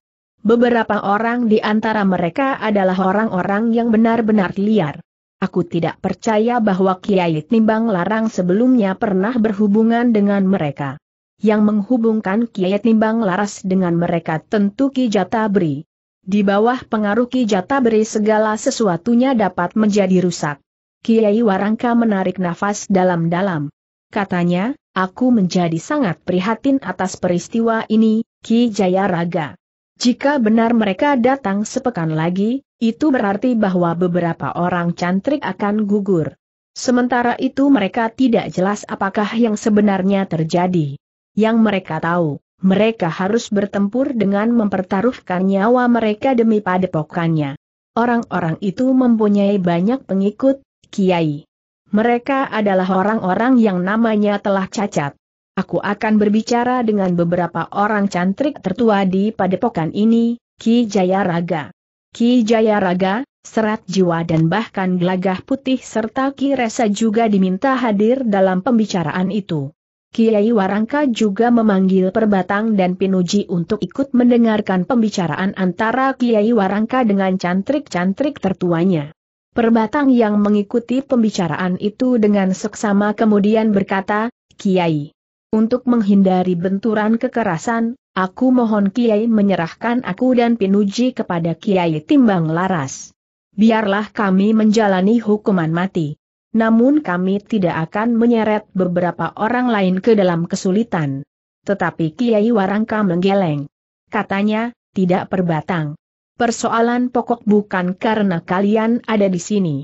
Beberapa orang di antara mereka adalah orang-orang yang benar-benar liar. Aku tidak percaya bahwa Kiai Timbang Larang sebelumnya pernah berhubungan dengan mereka. Yang menghubungkan Kiai Timbang Laras dengan mereka tentu Ki Jatabri. Di bawah pengaruh Ki Jatabri segala sesuatunya dapat menjadi rusak. Kiai Warangka menarik nafas dalam-dalam. Katanya, aku menjadi sangat prihatin atas peristiwa ini, Ki Jayaraga. Jika benar mereka datang sepekan lagi, itu berarti bahwa beberapa orang cantrik akan gugur. Sementara itu mereka tidak jelas apakah yang sebenarnya terjadi. Yang mereka tahu, mereka harus bertempur dengan mempertaruhkan nyawa mereka demi padepokannya. Orang-orang itu mempunyai banyak pengikut, kiai. Mereka adalah orang-orang yang namanya telah cacat. Aku akan berbicara dengan beberapa orang cantrik tertua di padepokan ini, Ki Jayaraga. Ki Jayaraga, Serat Jiwa dan bahkan Gelagah Putih serta Ki Resa juga diminta hadir dalam pembicaraan itu. Kiai Warangka juga memanggil Perbatang dan Pinuji untuk ikut mendengarkan pembicaraan antara Kiai Warangka dengan cantrik-cantrik tertuanya. Perbatang yang mengikuti pembicaraan itu dengan seksama kemudian berkata, Kiai, untuk menghindari benturan kekerasan, aku mohon Kiai menyerahkan aku dan Pinuji kepada Kiai Timbang Laras. Biarlah kami menjalani hukuman mati. Namun kami tidak akan menyeret beberapa orang lain ke dalam kesulitan. Tetapi Kiai Warangka menggeleng. Katanya, tidak perbatang. Persoalan pokok bukan karena kalian ada di sini.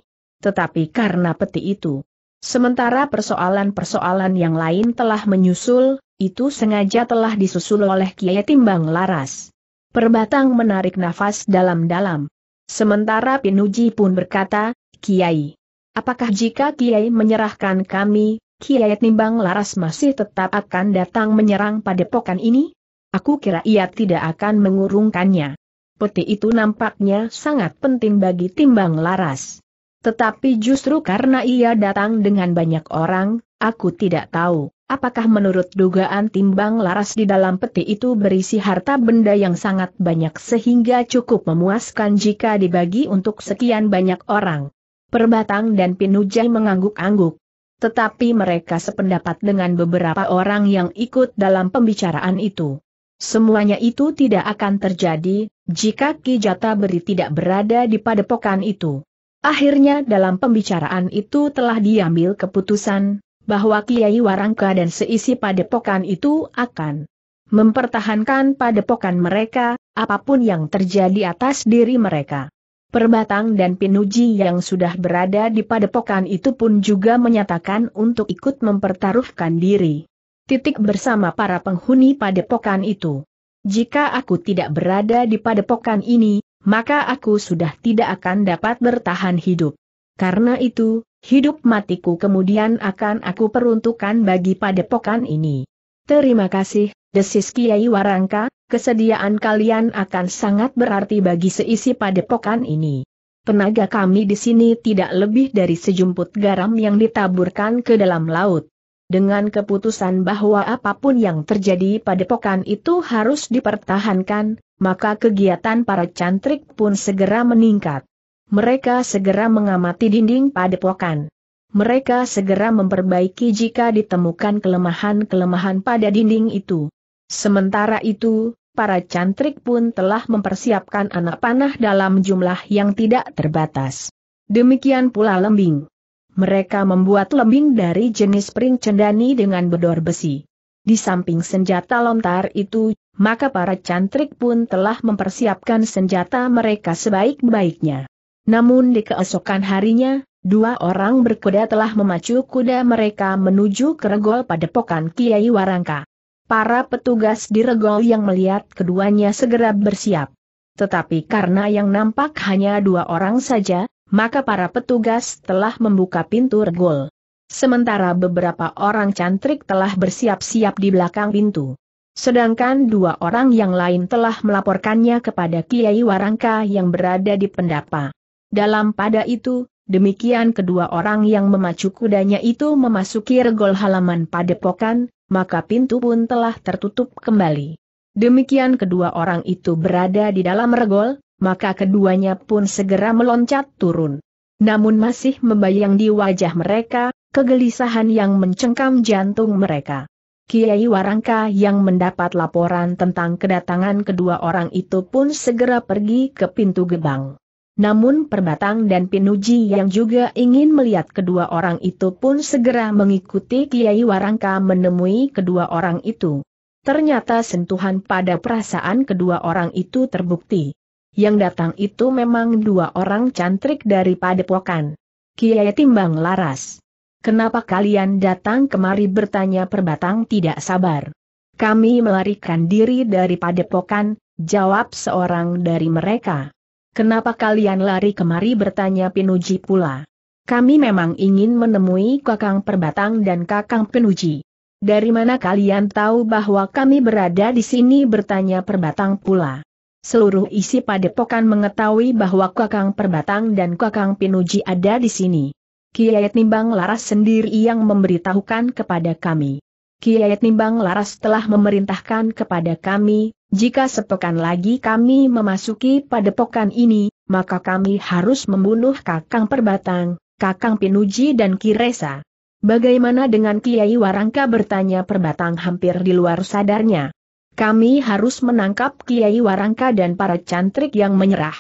Tetapi karena peti itu. Sementara persoalan-persoalan yang lain telah menyusul, itu sengaja telah disusul oleh Kiai Timbang Laras. Perbatang menarik nafas dalam-dalam. Sementara Pinuji pun berkata, Kiai, apakah jika Kiai menyerahkan kami, Kiai Timbang Laras masih tetap akan datang menyerang padepokan ini? Aku kira ia tidak akan mengurungkannya. Peti itu nampaknya sangat penting bagi Timbang Laras. Tetapi justru karena ia datang dengan banyak orang, aku tidak tahu apakah menurut dugaan timbang laras di dalam peti itu berisi harta benda yang sangat banyak sehingga cukup memuaskan jika dibagi untuk sekian banyak orang. Perbatang dan Pinujai mengangguk-angguk. Tetapi mereka sependapat dengan beberapa orang yang ikut dalam pembicaraan itu. Semuanya itu tidak akan terjadi, jika Kijata Beri tidak berada di padepokan itu. Akhirnya dalam pembicaraan itu telah diambil keputusan, bahwa Kiai Warangka dan seisi padepokan itu akan mempertahankan padepokan mereka, apapun yang terjadi atas diri mereka. Perbatang dan Pinuji yang sudah berada di padepokan itu pun juga menyatakan untuk ikut mempertaruhkan diri. Titik bersama para penghuni padepokan itu. Jika aku tidak berada di padepokan ini, maka aku sudah tidak akan dapat bertahan hidup. Karena itu, hidup matiku kemudian akan aku peruntukkan bagi padepokan ini. Terima kasih, desis Kiai Warangka, kesediaan kalian akan sangat berarti bagi seisi padepokan ini. Tenaga kami di sini tidak lebih dari sejumput garam yang ditaburkan ke dalam laut dengan keputusan bahwa apapun yang terjadi pada pokan itu harus dipertahankan, maka kegiatan para cantrik pun segera meningkat. Mereka segera mengamati dinding pada pokan. Mereka segera memperbaiki jika ditemukan kelemahan-kelemahan pada dinding itu. Sementara itu, para cantrik pun telah mempersiapkan anak panah dalam jumlah yang tidak terbatas. Demikian pula lembing. Mereka membuat lembing dari jenis pring cendani dengan bedor besi. Di samping senjata lontar itu, maka para cantrik pun telah mempersiapkan senjata mereka sebaik-baiknya. Namun di keesokan harinya, dua orang berkuda telah memacu kuda mereka menuju ke regol padepokan Kiai Warangka. Para petugas di regol yang melihat keduanya segera bersiap. Tetapi karena yang nampak hanya dua orang saja, maka para petugas telah membuka pintu regol. Sementara beberapa orang cantrik telah bersiap-siap di belakang pintu. Sedangkan dua orang yang lain telah melaporkannya kepada Kiai Warangka yang berada di pendapa. Dalam pada itu, demikian kedua orang yang memacu kudanya itu memasuki regol halaman padepokan, maka pintu pun telah tertutup kembali. Demikian kedua orang itu berada di dalam regol, maka keduanya pun segera meloncat turun. Namun masih membayang di wajah mereka, kegelisahan yang mencengkam jantung mereka. Kiai Warangka yang mendapat laporan tentang kedatangan kedua orang itu pun segera pergi ke pintu gebang. Namun Perbatang dan Pinuji yang juga ingin melihat kedua orang itu pun segera mengikuti Kiai Warangka menemui kedua orang itu. Ternyata sentuhan pada perasaan kedua orang itu terbukti. Yang datang itu memang dua orang cantrik dari padepokan. Kiai Timbang Laras. Kenapa kalian datang kemari bertanya perbatang tidak sabar? Kami melarikan diri dari padepokan, jawab seorang dari mereka. Kenapa kalian lari kemari bertanya Pinuji pula? Kami memang ingin menemui Kakang Perbatang dan Kakang Pinuji. Dari mana kalian tahu bahwa kami berada di sini bertanya Perbatang pula? Seluruh isi padepokan mengetahui bahwa Kakang Perbatang dan Kakang Pinuji ada di sini. Kiai Nimbang Laras sendiri yang memberitahukan kepada kami. Kiai Nimbang Laras telah memerintahkan kepada kami, jika sepekan lagi kami memasuki padepokan ini, maka kami harus membunuh Kakang Perbatang, Kakang Pinuji dan Kiresa. Bagaimana dengan Kiai Warangka bertanya Perbatang hampir di luar sadarnya. Kami harus menangkap Kiai Warangka dan para cantrik yang menyerah.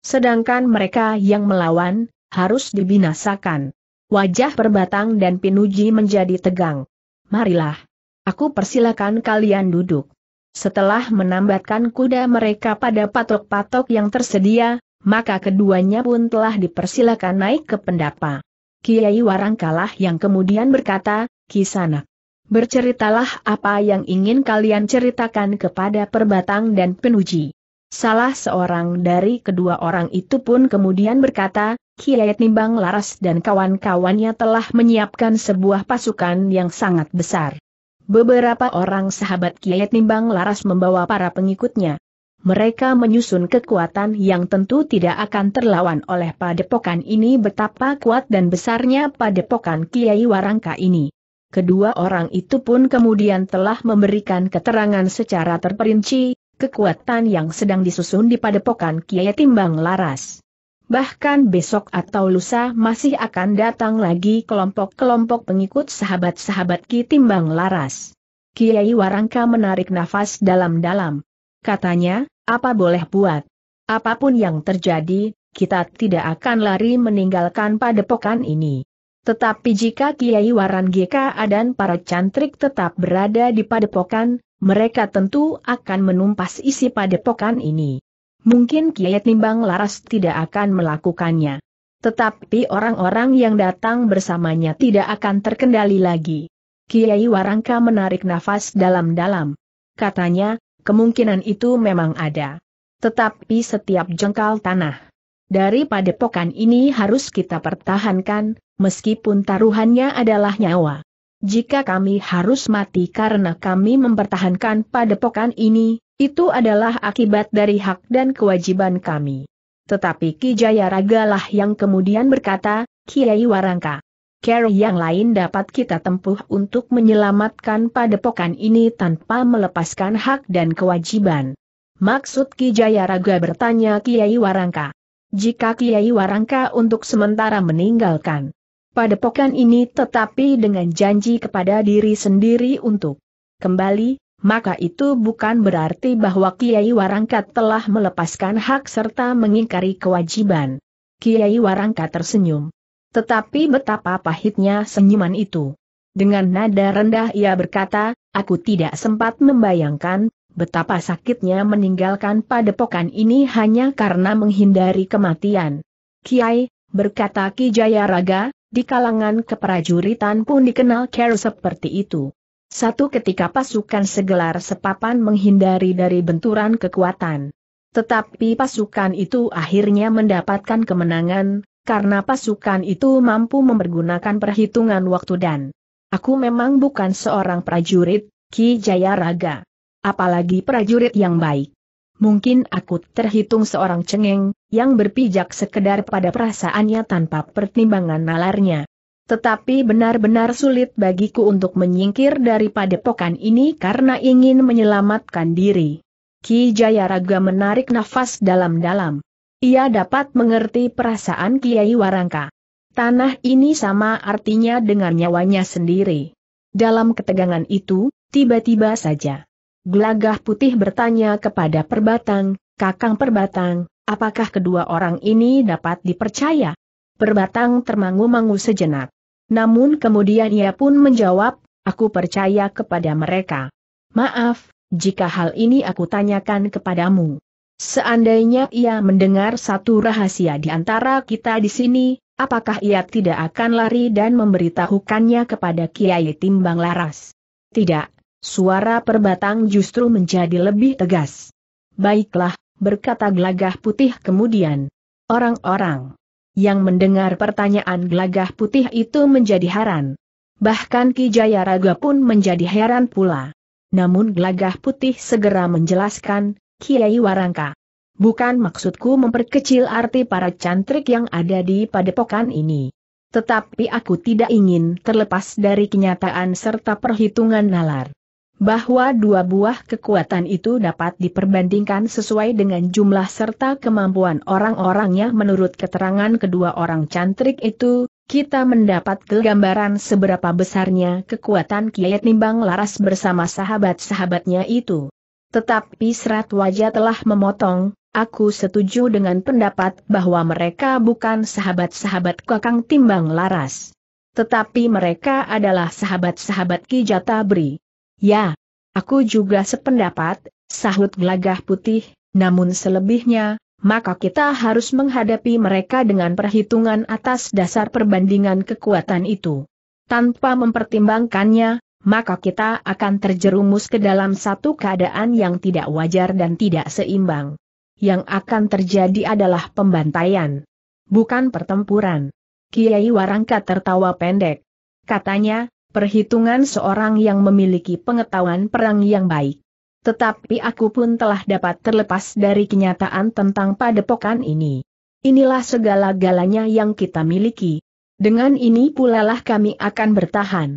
Sedangkan mereka yang melawan, harus dibinasakan. Wajah perbatang dan pinuji menjadi tegang. Marilah. Aku persilakan kalian duduk. Setelah menambatkan kuda mereka pada patok-patok yang tersedia, maka keduanya pun telah dipersilakan naik ke pendapa. Kiai Warangkalah yang kemudian berkata, Kisanak, berceritalah apa yang ingin kalian ceritakan kepada perbatang dan penuji. Salah seorang dari kedua orang itu pun kemudian berkata, Kiai Nimbang Laras dan kawan-kawannya telah menyiapkan sebuah pasukan yang sangat besar. Beberapa orang sahabat Kiai Nimbang Laras membawa para pengikutnya. Mereka menyusun kekuatan yang tentu tidak akan terlawan oleh padepokan ini betapa kuat dan besarnya padepokan Kiai Warangka ini. Kedua orang itu pun kemudian telah memberikan keterangan secara terperinci, kekuatan yang sedang disusun di padepokan Kiai Timbang Laras. Bahkan besok atau lusa masih akan datang lagi kelompok-kelompok pengikut sahabat-sahabat Ki Timbang Laras. Kiai Warangka menarik nafas dalam-dalam. Katanya, apa boleh buat? Apapun yang terjadi, kita tidak akan lari meninggalkan padepokan ini. Tetapi jika Kiai Waran GKA dan para cantrik tetap berada di padepokan, mereka tentu akan menumpas isi padepokan ini. Mungkin Kiai Nimbang Laras tidak akan melakukannya. Tetapi orang-orang yang datang bersamanya tidak akan terkendali lagi. Kiai Warangka menarik nafas dalam-dalam. Katanya, kemungkinan itu memang ada. Tetapi setiap jengkal tanah dari padepokan ini harus kita pertahankan, meskipun taruhannya adalah nyawa. Jika kami harus mati karena kami mempertahankan padepokan ini, itu adalah akibat dari hak dan kewajiban kami. Tetapi Ki Jayaraga lah yang kemudian berkata, Kiai Warangka. Care yang lain dapat kita tempuh untuk menyelamatkan padepokan ini tanpa melepaskan hak dan kewajiban. Maksud Ki Jayaraga bertanya Kiai Warangka. Jika Kiai Warangka untuk sementara meninggalkan padepokan ini tetapi dengan janji kepada diri sendiri untuk kembali, maka itu bukan berarti bahwa Kiai Warangkat telah melepaskan hak serta mengingkari kewajiban. Kiai Warangkat tersenyum. Tetapi betapa pahitnya senyuman itu. Dengan nada rendah ia berkata, aku tidak sempat membayangkan betapa sakitnya meninggalkan padepokan ini hanya karena menghindari kematian. Kiai, berkata Ki Raga. Di kalangan keprajuritan pun dikenal care seperti itu. Satu ketika pasukan segelar sepapan menghindari dari benturan kekuatan. Tetapi pasukan itu akhirnya mendapatkan kemenangan, karena pasukan itu mampu mempergunakan perhitungan waktu dan Aku memang bukan seorang prajurit, Ki Jayaraga. Apalagi prajurit yang baik. Mungkin aku terhitung seorang cengeng, yang berpijak sekedar pada perasaannya tanpa pertimbangan nalarnya. Tetapi benar-benar sulit bagiku untuk menyingkir daripada padepokan ini karena ingin menyelamatkan diri. Ki Jayaraga menarik nafas dalam-dalam. Ia dapat mengerti perasaan Kiai Warangka. Tanah ini sama artinya dengan nyawanya sendiri. Dalam ketegangan itu, tiba-tiba saja Gelagah putih bertanya kepada Perbatang, Kakang Perbatang, apakah kedua orang ini dapat dipercaya? Perbatang termangu-mangu sejenak. Namun kemudian ia pun menjawab, aku percaya kepada mereka. Maaf, jika hal ini aku tanyakan kepadamu. Seandainya ia mendengar satu rahasia di antara kita di sini, apakah ia tidak akan lari dan memberitahukannya kepada Kiai Timbang Laras? Tidak, Suara perbatang justru menjadi lebih tegas. Baiklah, berkata Glagah putih kemudian. Orang-orang yang mendengar pertanyaan Glagah putih itu menjadi heran. Bahkan Ki Jayaraga pun menjadi heran pula. Namun Glagah putih segera menjelaskan, Kiai Warangka. Bukan maksudku memperkecil arti para cantrik yang ada di padepokan ini. Tetapi aku tidak ingin terlepas dari kenyataan serta perhitungan nalar bahwa dua buah kekuatan itu dapat diperbandingkan sesuai dengan jumlah serta kemampuan orang-orangnya menurut keterangan kedua orang cantrik itu, kita mendapat gambaran seberapa besarnya kekuatan kiyat Nimbang Laras bersama sahabat-sahabatnya itu. Tetapi serat wajah telah memotong, aku setuju dengan pendapat bahwa mereka bukan sahabat-sahabat Kakang Timbang Laras. Tetapi mereka adalah sahabat-sahabat Ki Jatabri. Ya, aku juga sependapat, sahut gelagah putih, namun selebihnya, maka kita harus menghadapi mereka dengan perhitungan atas dasar perbandingan kekuatan itu. Tanpa mempertimbangkannya, maka kita akan terjerumus ke dalam satu keadaan yang tidak wajar dan tidak seimbang. Yang akan terjadi adalah pembantaian, bukan pertempuran. Kiai Warangka tertawa pendek. Katanya, perhitungan seorang yang memiliki pengetahuan perang yang baik. Tetapi aku pun telah dapat terlepas dari kenyataan tentang padepokan ini. Inilah segala-galanya yang kita miliki. Dengan ini pulalah kami akan bertahan.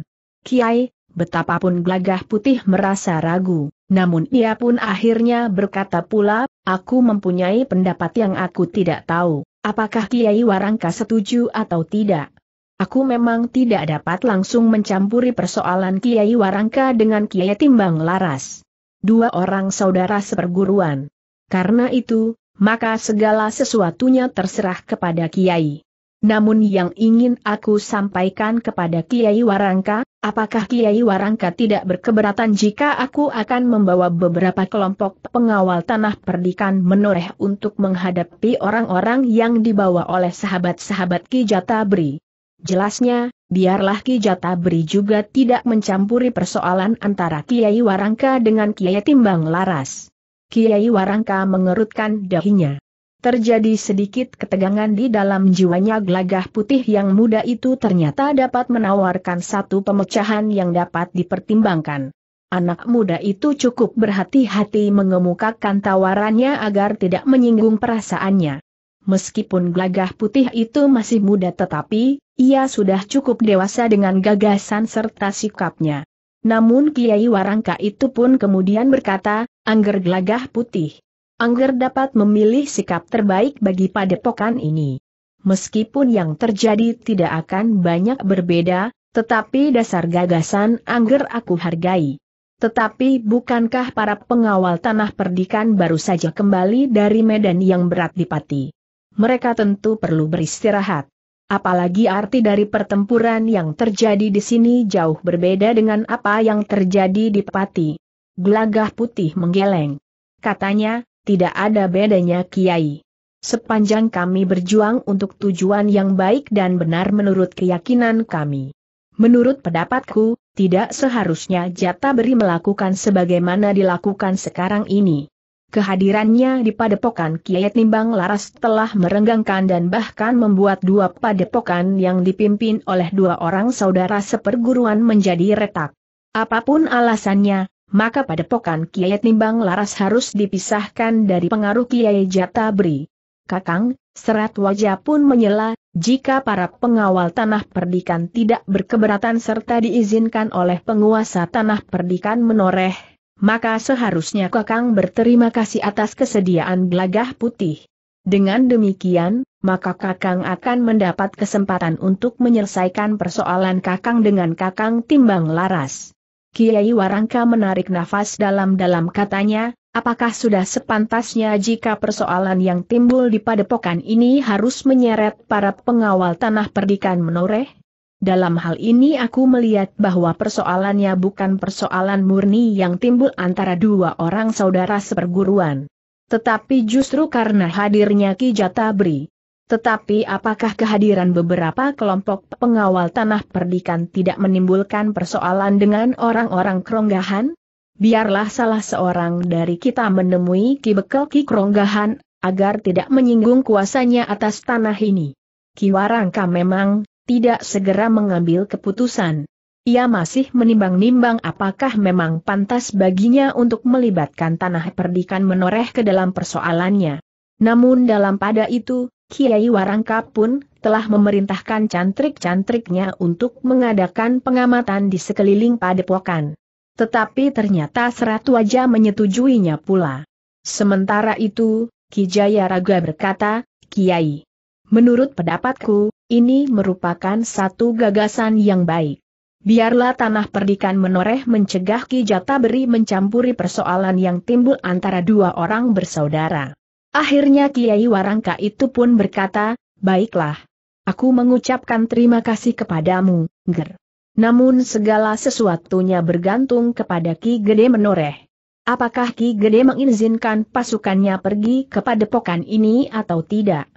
Kiai, betapapun gelagah putih merasa ragu, namun ia pun akhirnya berkata pula, aku mempunyai pendapat yang aku tidak tahu, apakah Kiai Warangka setuju atau tidak. Aku memang tidak dapat langsung mencampuri persoalan Kiai Warangka dengan Kiai Timbang Laras. Dua orang saudara seperguruan. Karena itu, maka segala sesuatunya terserah kepada Kiai. Namun yang ingin aku sampaikan kepada Kiai Warangka, apakah Kiai Warangka tidak berkeberatan jika aku akan membawa beberapa kelompok pengawal tanah perdikan menoreh untuk menghadapi orang-orang yang dibawa oleh sahabat-sahabat Ki Jatabri? Jelasnya, biarlah Ki beri juga tidak mencampuri persoalan antara Kiai Warangka dengan Kiai Timbang Laras. Kiai Warangka mengerutkan dahinya. Terjadi sedikit ketegangan di dalam jiwanya Glagah putih yang muda itu ternyata dapat menawarkan satu pemecahan yang dapat dipertimbangkan. Anak muda itu cukup berhati-hati mengemukakan tawarannya agar tidak menyinggung perasaannya. Meskipun Glagah putih itu masih muda tetapi, ia sudah cukup dewasa dengan gagasan serta sikapnya. Namun Kiai Warangka itu pun kemudian berkata, Angger gelagah putih. Angger dapat memilih sikap terbaik bagi padepokan ini. Meskipun yang terjadi tidak akan banyak berbeda, tetapi dasar gagasan Angger aku hargai. Tetapi bukankah para pengawal tanah perdikan baru saja kembali dari medan yang berat dipati? Mereka tentu perlu beristirahat. Apalagi arti dari pertempuran yang terjadi di sini jauh berbeda dengan apa yang terjadi di Pati. Gelagah putih menggeleng. Katanya, tidak ada bedanya Kiai. Sepanjang kami berjuang untuk tujuan yang baik dan benar menurut keyakinan kami. Menurut pendapatku, tidak seharusnya Jata beri melakukan sebagaimana dilakukan sekarang ini. Kehadirannya di padepokan Kiai Timbang Laras telah merenggangkan dan bahkan membuat dua padepokan yang dipimpin oleh dua orang saudara seperguruan menjadi retak. Apapun alasannya, maka padepokan Kiai Timbang Laras harus dipisahkan dari pengaruh Kiai Jatabri. Kakang, serat wajah pun menyela, jika para pengawal tanah perdikan tidak berkeberatan serta diizinkan oleh penguasa tanah perdikan menoreh, maka seharusnya Kakang berterima kasih atas kesediaan gelagah putih. Dengan demikian, maka Kakang akan mendapat kesempatan untuk menyelesaikan persoalan Kakang dengan Kakang Timbang Laras. Kiai Warangka menarik nafas dalam-dalam katanya, apakah sudah sepantasnya jika persoalan yang timbul di padepokan ini harus menyeret para pengawal tanah perdikan menoreh? Dalam hal ini aku melihat bahwa persoalannya bukan persoalan murni yang timbul antara dua orang saudara seperguruan. Tetapi justru karena hadirnya Ki Jatabri. Tetapi apakah kehadiran beberapa kelompok pengawal tanah perdikan tidak menimbulkan persoalan dengan orang-orang keronggahan? Biarlah salah seorang dari kita menemui Ki Bekel Ki Keronggahan, agar tidak menyinggung kuasanya atas tanah ini. Ki Warangka memang tidak segera mengambil keputusan. Ia masih menimbang-nimbang apakah memang pantas baginya untuk melibatkan tanah perdikan menoreh ke dalam persoalannya. Namun dalam pada itu, Kiai Warangka pun telah memerintahkan cantrik-cantriknya untuk mengadakan pengamatan di sekeliling padepokan. Tetapi ternyata serat Wajah menyetujuinya pula. Sementara itu, Kijaya Raga berkata, Kiai, menurut pendapatku, ini merupakan satu gagasan yang baik. Biarlah tanah perdikan menoreh mencegah Ki Jata mencampuri persoalan yang timbul antara dua orang bersaudara. Akhirnya Kiai Warangka itu pun berkata, baiklah. Aku mengucapkan terima kasih kepadamu, Ger. Namun segala sesuatunya bergantung kepada Ki Gede menoreh. Apakah Ki Gede mengizinkan pasukannya pergi kepada pokan ini atau tidak?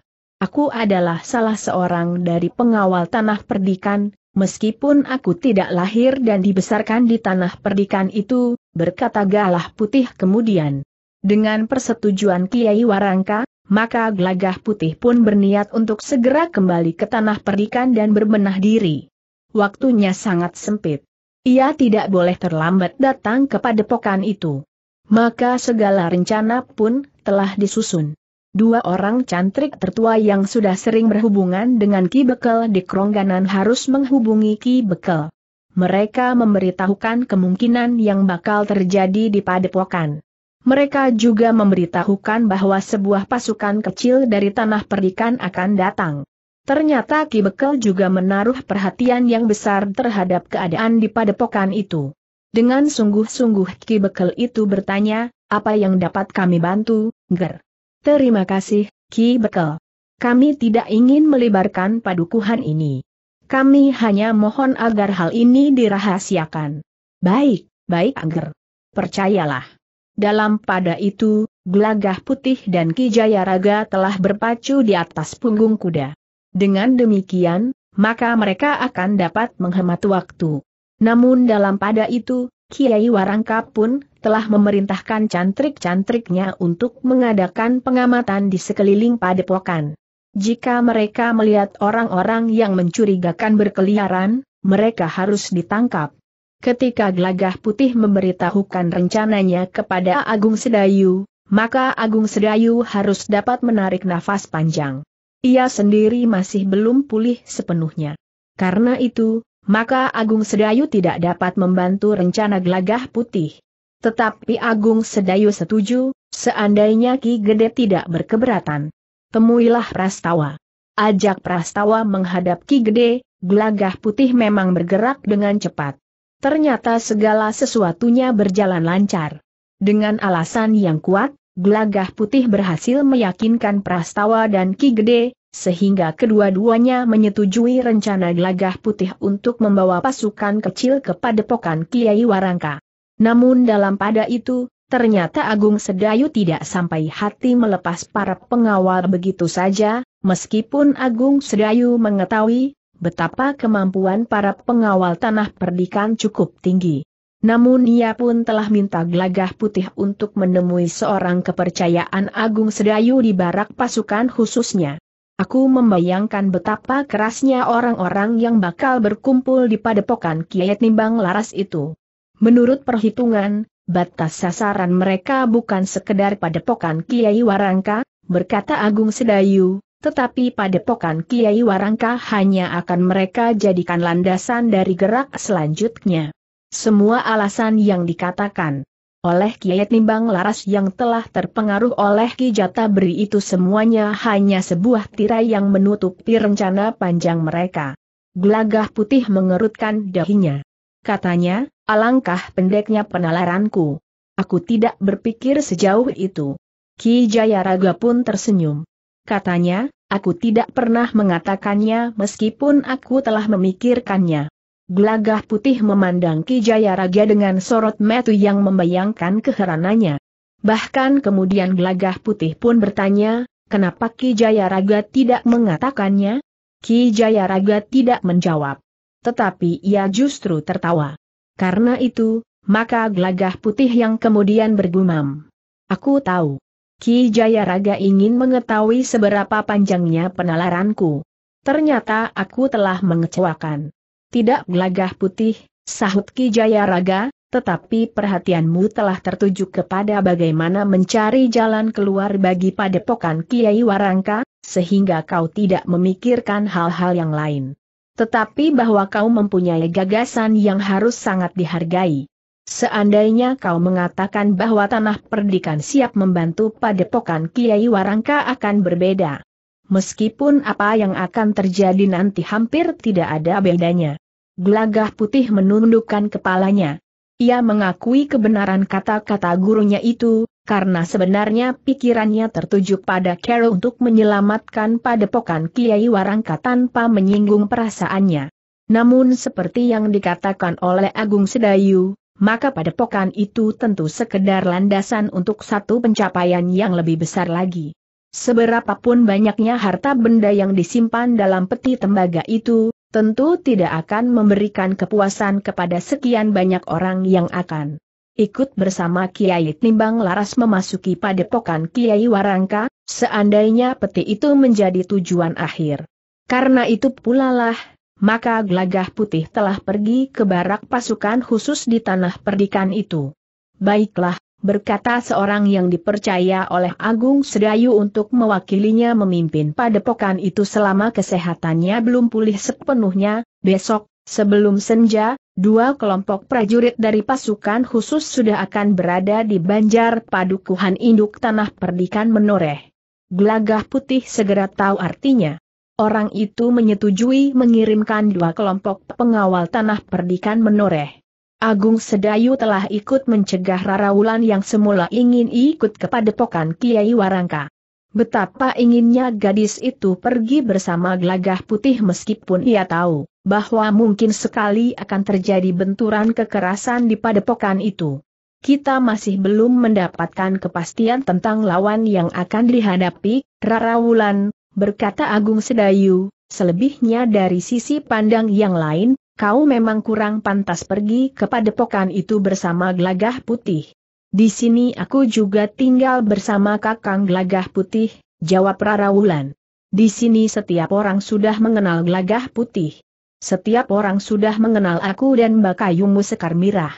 Aku adalah salah seorang dari pengawal tanah perdikan, meskipun aku tidak lahir dan dibesarkan di tanah perdikan itu, berkata Galah Putih kemudian. Dengan persetujuan Kiai Warangka, maka Gelagah Putih pun berniat untuk segera kembali ke tanah perdikan dan berbenah diri. Waktunya sangat sempit. Ia tidak boleh terlambat datang kepada pokan itu. Maka segala rencana pun telah disusun. Dua orang cantrik tertua yang sudah sering berhubungan dengan Ki Bekel di kerongganan harus menghubungi Ki Bekel. Mereka memberitahukan kemungkinan yang bakal terjadi di padepokan. Mereka juga memberitahukan bahwa sebuah pasukan kecil dari tanah perdikan akan datang. Ternyata Ki Bekel juga menaruh perhatian yang besar terhadap keadaan di padepokan itu. Dengan sungguh-sungguh Ki Bekel itu bertanya, apa yang dapat kami bantu, Ger? Terima kasih, Ki Bekel. Kami tidak ingin melibarkan padukuhan ini. Kami hanya mohon agar hal ini dirahasiakan. Baik, baik Angger. Percayalah. Dalam pada itu, gelagah putih dan Ki Jayaraga telah berpacu di atas punggung kuda. Dengan demikian, maka mereka akan dapat menghemat waktu. Namun dalam pada itu, Kiai Warangka pun telah memerintahkan cantrik-cantriknya untuk mengadakan pengamatan di sekeliling padepokan. Jika mereka melihat orang-orang yang mencurigakan berkeliaran, mereka harus ditangkap. Ketika Gelagah Putih memberitahukan rencananya kepada Agung Sedayu, maka Agung Sedayu harus dapat menarik nafas panjang. Ia sendiri masih belum pulih sepenuhnya. Karena itu, maka Agung Sedayu tidak dapat membantu rencana gelagah putih. Tetapi Agung Sedayu setuju, seandainya Ki Gede tidak berkeberatan. Temuilah Prastawa. Ajak Prastawa menghadap Ki Gede, gelagah putih memang bergerak dengan cepat. Ternyata segala sesuatunya berjalan lancar. Dengan alasan yang kuat, gelagah putih berhasil meyakinkan Prastawa dan Ki Gede, sehingga kedua-duanya menyetujui rencana Gelagah Putih untuk membawa pasukan kecil ke padepokan Kiai Warangka. Namun dalam pada itu, ternyata Agung Sedayu tidak sampai hati melepas para pengawal begitu saja, meskipun Agung Sedayu mengetahui betapa kemampuan para pengawal tanah perdikan cukup tinggi. Namun ia pun telah minta gelagah putih untuk menemui seorang kepercayaan Agung Sedayu di barak pasukan khususnya. Aku membayangkan betapa kerasnya orang-orang yang bakal berkumpul di padepokan Kiai Nimbang Laras itu. Menurut perhitungan, batas sasaran mereka bukan sekedar padepokan Kiai Warangka, berkata Agung Sedayu, tetapi padepokan Kiai Warangka hanya akan mereka jadikan landasan dari gerak selanjutnya. Semua alasan yang dikatakan oleh Kiai Timbang Laras yang telah terpengaruh oleh kijata Beri itu semuanya hanya sebuah tirai yang menutupi rencana panjang mereka. Gelagah putih mengerutkan dahinya. Katanya, alangkah pendeknya penalaranku. Aku tidak berpikir sejauh itu. Ki Jayaraga pun tersenyum. Katanya, aku tidak pernah mengatakannya meskipun aku telah memikirkannya. Gelagah putih memandang Kijaya Raja dengan sorot metu yang membayangkan keheranannya. Bahkan kemudian gelagah putih pun bertanya, kenapa Kijaya Raga tidak mengatakannya? Kijaya Raga tidak menjawab. Tetapi ia justru tertawa. Karena itu, maka gelagah putih yang kemudian bergumam. Aku tahu. Ki Jaya Raga ingin mengetahui seberapa panjangnya penalaranku. Ternyata aku telah mengecewakan tidak gelagah putih, sahut Ki Jayaraga, tetapi perhatianmu telah tertuju kepada bagaimana mencari jalan keluar bagi padepokan Kiai Warangka, sehingga kau tidak memikirkan hal-hal yang lain. Tetapi bahwa kau mempunyai gagasan yang harus sangat dihargai. Seandainya kau mengatakan bahwa tanah perdikan siap membantu padepokan Kiai Warangka akan berbeda. Meskipun apa yang akan terjadi nanti hampir tidak ada bedanya. Gelagah putih menundukkan kepalanya. Ia mengakui kebenaran kata-kata gurunya itu, karena sebenarnya pikirannya tertuju pada Carol untuk menyelamatkan padepokan Kiai Warangka tanpa menyinggung perasaannya. Namun seperti yang dikatakan oleh Agung Sedayu, maka padepokan itu tentu sekedar landasan untuk satu pencapaian yang lebih besar lagi. Seberapapun banyaknya harta benda yang disimpan dalam peti tembaga itu, tentu tidak akan memberikan kepuasan kepada sekian banyak orang yang akan ikut bersama Kiai Timbang Laras memasuki padepokan Kiai Warangka, seandainya peti itu menjadi tujuan akhir. Karena itu pula lah, maka gelagah putih telah pergi ke barak pasukan khusus di tanah perdikan itu. Baiklah, berkata seorang yang dipercaya oleh Agung Sedayu untuk mewakilinya memimpin padepokan itu selama kesehatannya belum pulih sepenuhnya, besok, sebelum senja, dua kelompok prajurit dari pasukan khusus sudah akan berada di Banjar Padukuhan Induk Tanah Perdikan Menoreh. Glagah putih segera tahu artinya. Orang itu menyetujui mengirimkan dua kelompok pengawal tanah perdikan menoreh. Agung Sedayu telah ikut mencegah Rara Wulan yang semula ingin ikut kepada pokan Kiai Warangka. Betapa inginnya gadis itu pergi bersama gelagah putih meskipun ia tahu bahwa mungkin sekali akan terjadi benturan kekerasan di padepokan itu. Kita masih belum mendapatkan kepastian tentang lawan yang akan dihadapi, Rara Wulan, berkata Agung Sedayu, selebihnya dari sisi pandang yang lain, kau memang kurang pantas pergi ke padepokan itu bersama Glagah putih. Di sini aku juga tinggal bersama kakang Glagah putih, jawab Rara Wulan. Di sini setiap orang sudah mengenal Glagah putih. Setiap orang sudah mengenal aku dan bakayumu sekar mirah.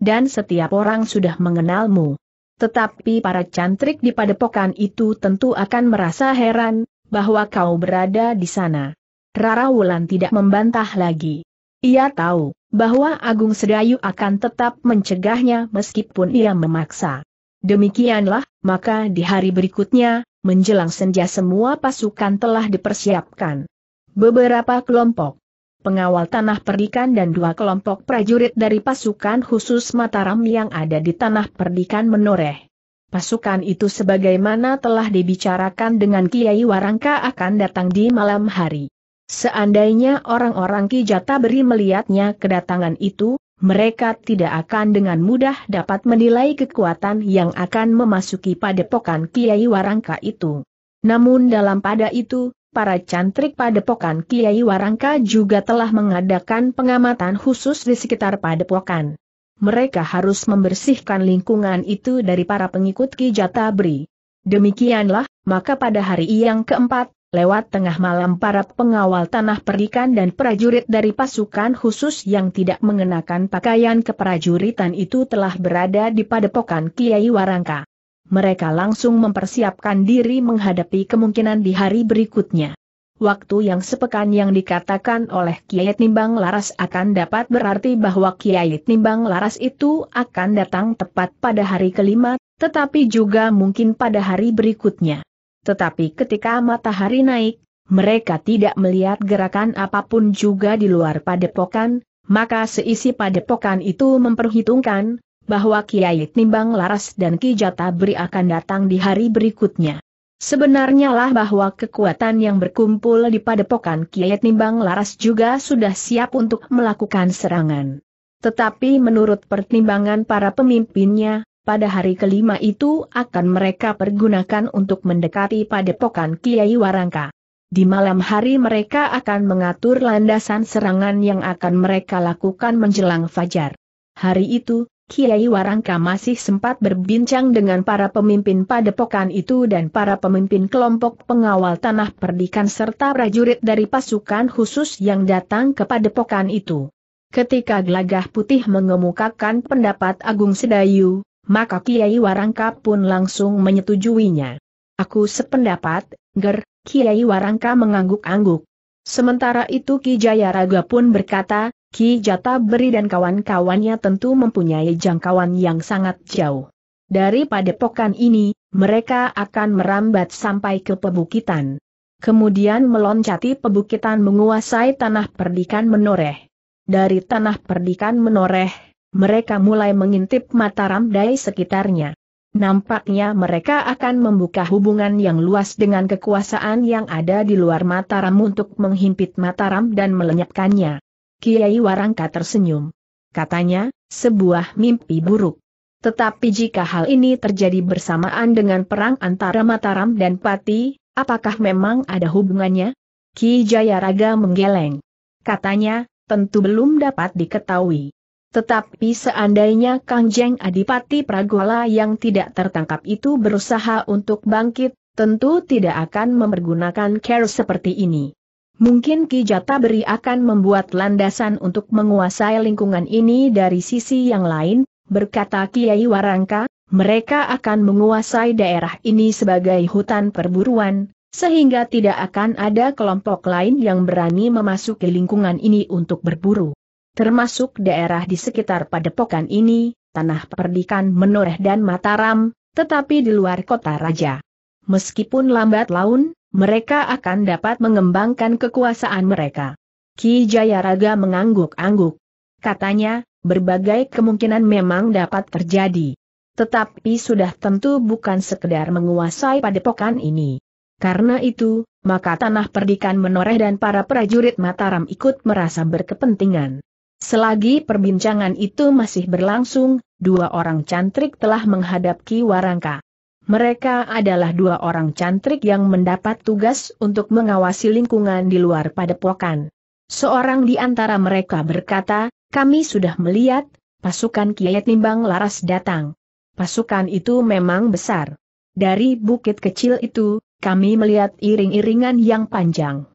Dan setiap orang sudah mengenalmu. Tetapi para cantrik di padepokan itu tentu akan merasa heran, bahwa kau berada di sana. Rara Wulan tidak membantah lagi. Ia tahu bahwa Agung Sedayu akan tetap mencegahnya meskipun ia memaksa. Demikianlah, maka di hari berikutnya, menjelang senja semua pasukan telah dipersiapkan. Beberapa kelompok pengawal tanah perdikan dan dua kelompok prajurit dari pasukan khusus Mataram yang ada di tanah perdikan menoreh. Pasukan itu sebagaimana telah dibicarakan dengan Kiai Warangka akan datang di malam hari. Seandainya orang-orang Kijata beri melihatnya kedatangan itu, mereka tidak akan dengan mudah dapat menilai kekuatan yang akan memasuki padepokan Kiai Warangka itu. Namun dalam pada itu, para cantrik padepokan Kiai Warangka juga telah mengadakan pengamatan khusus di sekitar padepokan. Mereka harus membersihkan lingkungan itu dari para pengikut Ki Jatabri. Demikianlah, maka pada hari yang keempat, Lewat tengah malam para pengawal tanah perikan dan prajurit dari pasukan khusus yang tidak mengenakan pakaian keprajuritan itu telah berada di padepokan Kiai Warangka. Mereka langsung mempersiapkan diri menghadapi kemungkinan di hari berikutnya. Waktu yang sepekan yang dikatakan oleh Kiai Timbang Laras akan dapat berarti bahwa Kiai Timbang Laras itu akan datang tepat pada hari kelima, tetapi juga mungkin pada hari berikutnya. Tetapi ketika matahari naik, mereka tidak melihat gerakan apapun juga di luar padepokan, maka seisi padepokan itu memperhitungkan, bahwa Kiai Timbang Laras dan Ki Jatabri akan datang di hari berikutnya. Sebenarnya lah bahwa kekuatan yang berkumpul di padepokan Kiai Timbang Laras juga sudah siap untuk melakukan serangan. Tetapi menurut pertimbangan para pemimpinnya, pada hari kelima itu akan mereka pergunakan untuk mendekati padepokan Kiai Warangka. Di malam hari mereka akan mengatur landasan serangan yang akan mereka lakukan menjelang fajar. Hari itu, Kiai Warangka masih sempat berbincang dengan para pemimpin padepokan itu dan para pemimpin kelompok pengawal tanah perdikan serta prajurit dari pasukan khusus yang datang ke padepokan itu. Ketika Gelagah Putih mengemukakan pendapat Agung Sedayu, maka Kiai Warangka pun langsung menyetujuinya. Aku sependapat, Ger, Kiai Warangka mengangguk-angguk. Sementara itu Ki Jayaraga pun berkata, Ki Jata Beri dan kawan-kawannya tentu mempunyai jangkauan yang sangat jauh. Dari padepokan ini, mereka akan merambat sampai ke pebukitan. Kemudian meloncati pebukitan menguasai tanah perdikan menoreh. Dari tanah perdikan menoreh, mereka mulai mengintip mata Ramdai sekitarnya. Nampaknya mereka akan membuka hubungan yang luas dengan kekuasaan yang ada di luar Mataram untuk menghimpit Mataram dan melenyapkannya. Kiai Warangka tersenyum. Katanya, sebuah mimpi buruk. Tetapi jika hal ini terjadi bersamaan dengan perang antara Mataram dan Pati, apakah memang ada hubungannya? Ki Jayaraga menggeleng. Katanya, tentu belum dapat diketahui. Tetapi seandainya Kangjeng Adipati Pragola yang tidak tertangkap itu berusaha untuk bangkit, tentu tidak akan mempergunakan care seperti ini. Mungkin Ki Jata Beri akan membuat landasan untuk menguasai lingkungan ini dari sisi yang lain, berkata Kiai Warangka, mereka akan menguasai daerah ini sebagai hutan perburuan, sehingga tidak akan ada kelompok lain yang berani memasuki lingkungan ini untuk berburu. Termasuk daerah di sekitar padepokan ini, tanah perdikan menoreh dan Mataram, tetapi di luar kota raja. Meskipun lambat laun, mereka akan dapat mengembangkan kekuasaan mereka. Ki Jayaraga mengangguk-angguk. Katanya, berbagai kemungkinan memang dapat terjadi. Tetapi sudah tentu bukan sekedar menguasai padepokan ini. Karena itu, maka tanah perdikan menoreh dan para prajurit Mataram ikut merasa berkepentingan. Selagi perbincangan itu masih berlangsung, dua orang cantrik telah menghadap warangka. Mereka adalah dua orang cantrik yang mendapat tugas untuk mengawasi lingkungan di luar padepokan. Seorang di antara mereka berkata, kami sudah melihat, pasukan Kiai Timbang Laras datang. Pasukan itu memang besar. Dari bukit kecil itu, kami melihat iring-iringan yang panjang.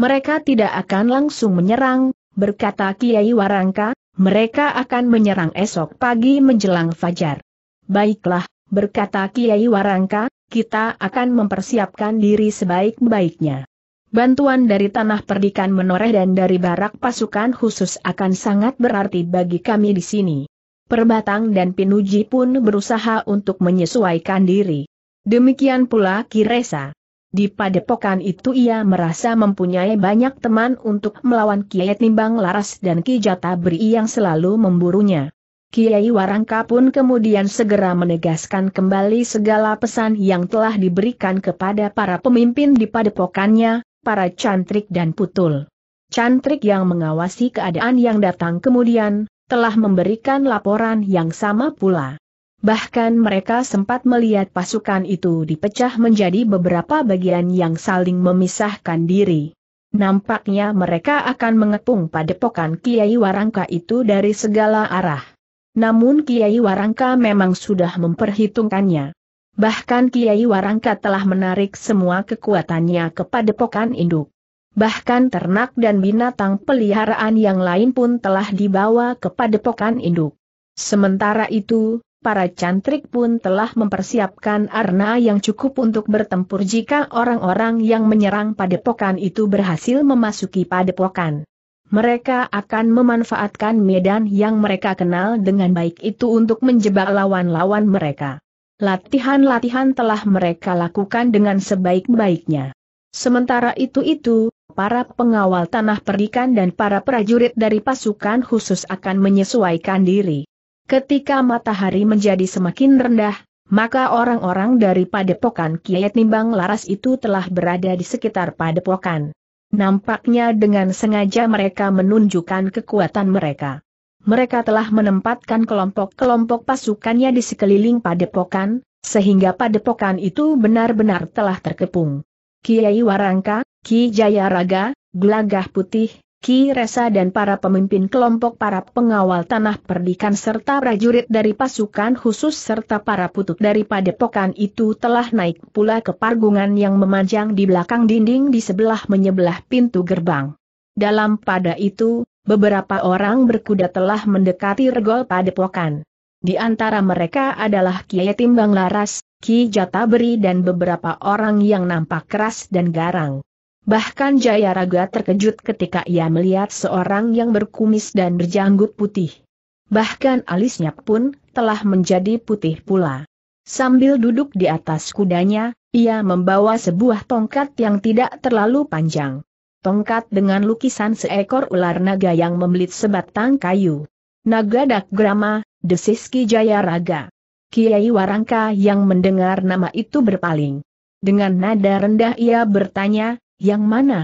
Mereka tidak akan langsung menyerang, berkata Kiai Warangka, mereka akan menyerang esok pagi menjelang fajar. Baiklah, berkata Kiai Warangka, kita akan mempersiapkan diri sebaik-baiknya. Bantuan dari tanah perdikan menoreh dan dari barak pasukan khusus akan sangat berarti bagi kami di sini. Perbatang dan Pinuji pun berusaha untuk menyesuaikan diri. Demikian pula Kiresa. Di padepokan itu ia merasa mempunyai banyak teman untuk melawan Kiai Timbang Laras dan Ki Jatabri yang selalu memburunya. Kiai Warangka pun kemudian segera menegaskan kembali segala pesan yang telah diberikan kepada para pemimpin di padepokannya, para cantrik dan putul. Cantrik yang mengawasi keadaan yang datang kemudian, telah memberikan laporan yang sama pula. Bahkan mereka sempat melihat pasukan itu dipecah menjadi beberapa bagian yang saling memisahkan diri. Nampaknya mereka akan mengepung padepokan Kiai Warangka itu dari segala arah. Namun Kiai Warangka memang sudah memperhitungkannya. Bahkan Kiai Warangka telah menarik semua kekuatannya kepada padepokan induk. Bahkan ternak dan binatang peliharaan yang lain pun telah dibawa kepada padepokan induk. Sementara itu, para cantrik pun telah mempersiapkan arna yang cukup untuk bertempur jika orang-orang yang menyerang padepokan itu berhasil memasuki padepokan. Mereka akan memanfaatkan medan yang mereka kenal dengan baik itu untuk menjebak lawan-lawan mereka. Latihan-latihan telah mereka lakukan dengan sebaik-baiknya. Sementara itu-itu, para pengawal tanah perikan dan para prajurit dari pasukan khusus akan menyesuaikan diri. Ketika matahari menjadi semakin rendah, maka orang-orang dari padepokan Kiai Nimbang Laras itu telah berada di sekitar padepokan. Nampaknya dengan sengaja mereka menunjukkan kekuatan mereka. Mereka telah menempatkan kelompok-kelompok pasukannya di sekeliling padepokan, sehingga padepokan itu benar-benar telah terkepung. Kiai Warangka, Ki Jayaraga, Gelagah Putih, Ki Resa dan para pemimpin kelompok para pengawal tanah perdikan serta prajurit dari pasukan khusus serta para putut dari padepokan itu telah naik pula ke pargungan yang memanjang di belakang dinding di sebelah menyebelah pintu gerbang. Dalam pada itu, beberapa orang berkuda telah mendekati regol padepokan. Di antara mereka adalah Kiai Timbang Laras, Ki Jatabri dan beberapa orang yang nampak keras dan garang. Bahkan Jayaraga terkejut ketika ia melihat seorang yang berkumis dan berjanggut putih. Bahkan alisnya pun telah menjadi putih pula. Sambil duduk di atas kudanya, ia membawa sebuah tongkat yang tidak terlalu panjang. Tongkat dengan lukisan seekor ular naga yang membelit sebatang kayu. Naga Dakgrama, Desiski Ki Jaya Kiai Warangka yang mendengar nama itu berpaling. Dengan nada rendah ia bertanya, yang mana?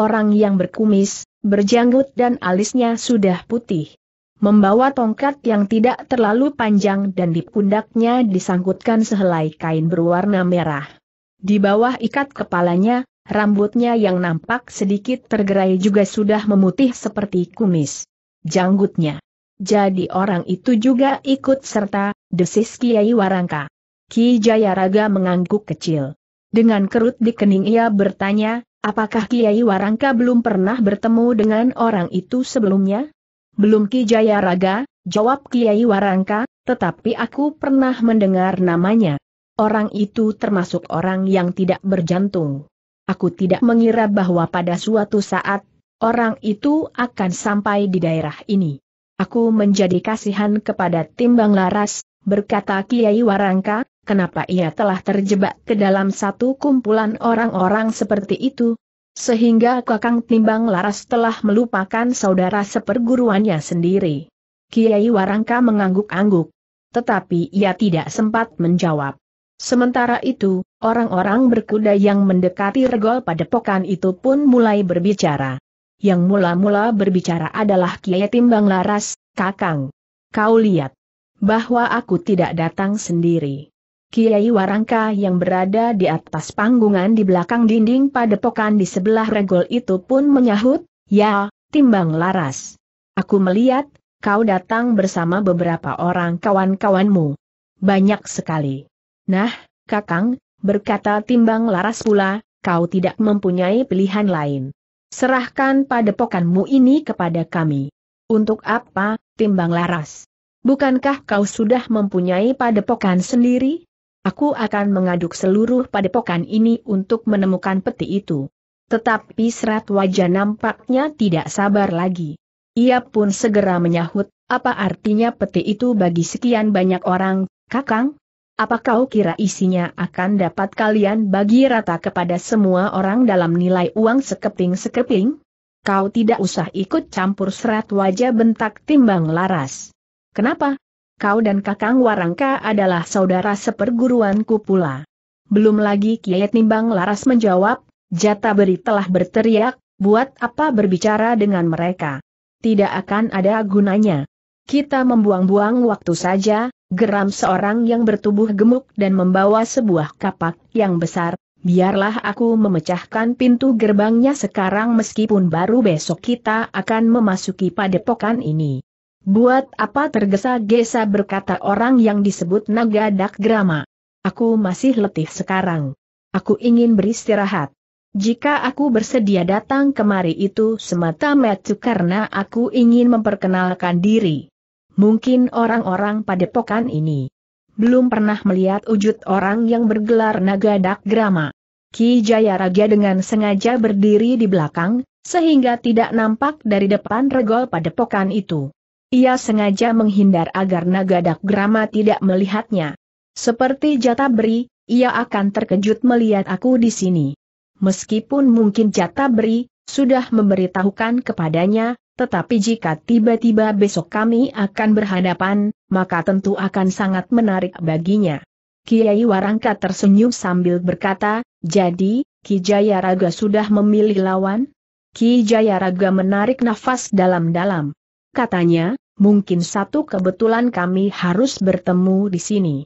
Orang yang berkumis, berjanggut dan alisnya sudah putih. Membawa tongkat yang tidak terlalu panjang dan di pundaknya disangkutkan sehelai kain berwarna merah. Di bawah ikat kepalanya, rambutnya yang nampak sedikit tergerai juga sudah memutih seperti kumis. Janggutnya. Jadi orang itu juga ikut serta, desis Kiai Warangka. Ki Jayaraga mengangguk kecil. Dengan kerut di kening ia bertanya, Apakah Kiai Warangka belum pernah bertemu dengan orang itu sebelumnya? Belum Ki Jaya Raga, jawab Kiai Warangka, tetapi aku pernah mendengar namanya. Orang itu termasuk orang yang tidak berjantung. Aku tidak mengira bahwa pada suatu saat, orang itu akan sampai di daerah ini. Aku menjadi kasihan kepada Timbang Laras, berkata Kiai Warangka, kenapa ia telah terjebak ke dalam satu kumpulan orang-orang seperti itu, sehingga Kakang Timbang Laras telah melupakan saudara seperguruannya sendiri. Kiai Warangka mengangguk-angguk, tetapi ia tidak sempat menjawab. Sementara itu, orang-orang berkuda yang mendekati regol pada pokan itu pun mulai berbicara. Yang mula-mula berbicara adalah Kiai Timbang Laras, Kakang. Kau lihat bahwa aku tidak datang sendiri. Kiai Warangka yang berada di atas panggungan di belakang dinding padepokan di sebelah regol itu pun menyahut, Ya, timbang laras. Aku melihat, kau datang bersama beberapa orang kawan-kawanmu. Banyak sekali. Nah, Kakang, berkata timbang laras pula, kau tidak mempunyai pilihan lain. Serahkan padepokanmu ini kepada kami. Untuk apa, timbang laras? Bukankah kau sudah mempunyai padepokan sendiri? Aku akan mengaduk seluruh padepokan ini untuk menemukan peti itu. Tetapi serat wajah nampaknya tidak sabar lagi. Ia pun segera menyahut, apa artinya peti itu bagi sekian banyak orang, kakang? Apa kau kira isinya akan dapat kalian bagi rata kepada semua orang dalam nilai uang sekeping-sekeping? Kau tidak usah ikut campur serat wajah bentak timbang laras. Kenapa? kau dan Kakang Warangka adalah saudara seperguruanku pula. Belum lagi kiyet Nimbang Laras menjawab, Jata Beri telah berteriak, buat apa berbicara dengan mereka? Tidak akan ada gunanya. Kita membuang-buang waktu saja, geram seorang yang bertubuh gemuk dan membawa sebuah kapak yang besar, biarlah aku memecahkan pintu gerbangnya sekarang meskipun baru besok kita akan memasuki padepokan ini. Buat apa tergesa-gesa berkata orang yang disebut naga Grama? Aku masih letih sekarang. Aku ingin beristirahat. Jika aku bersedia datang kemari itu semata-mata karena aku ingin memperkenalkan diri. Mungkin orang-orang padepokan ini belum pernah melihat wujud orang yang bergelar naga Grama. Ki Jayaraja dengan sengaja berdiri di belakang, sehingga tidak nampak dari depan regol padepokan itu. Ia sengaja menghindar agar naga Dakgrama tidak melihatnya. Seperti Jatabri, ia akan terkejut melihat aku di sini. Meskipun mungkin Jatabri sudah memberitahukan kepadanya, tetapi jika tiba-tiba besok kami akan berhadapan, maka tentu akan sangat menarik baginya. Kiai Warangka tersenyum sambil berkata, jadi, Ki Jayaraga sudah memilih lawan? Ki Jayaraga menarik nafas dalam-dalam katanya, mungkin satu kebetulan kami harus bertemu di sini.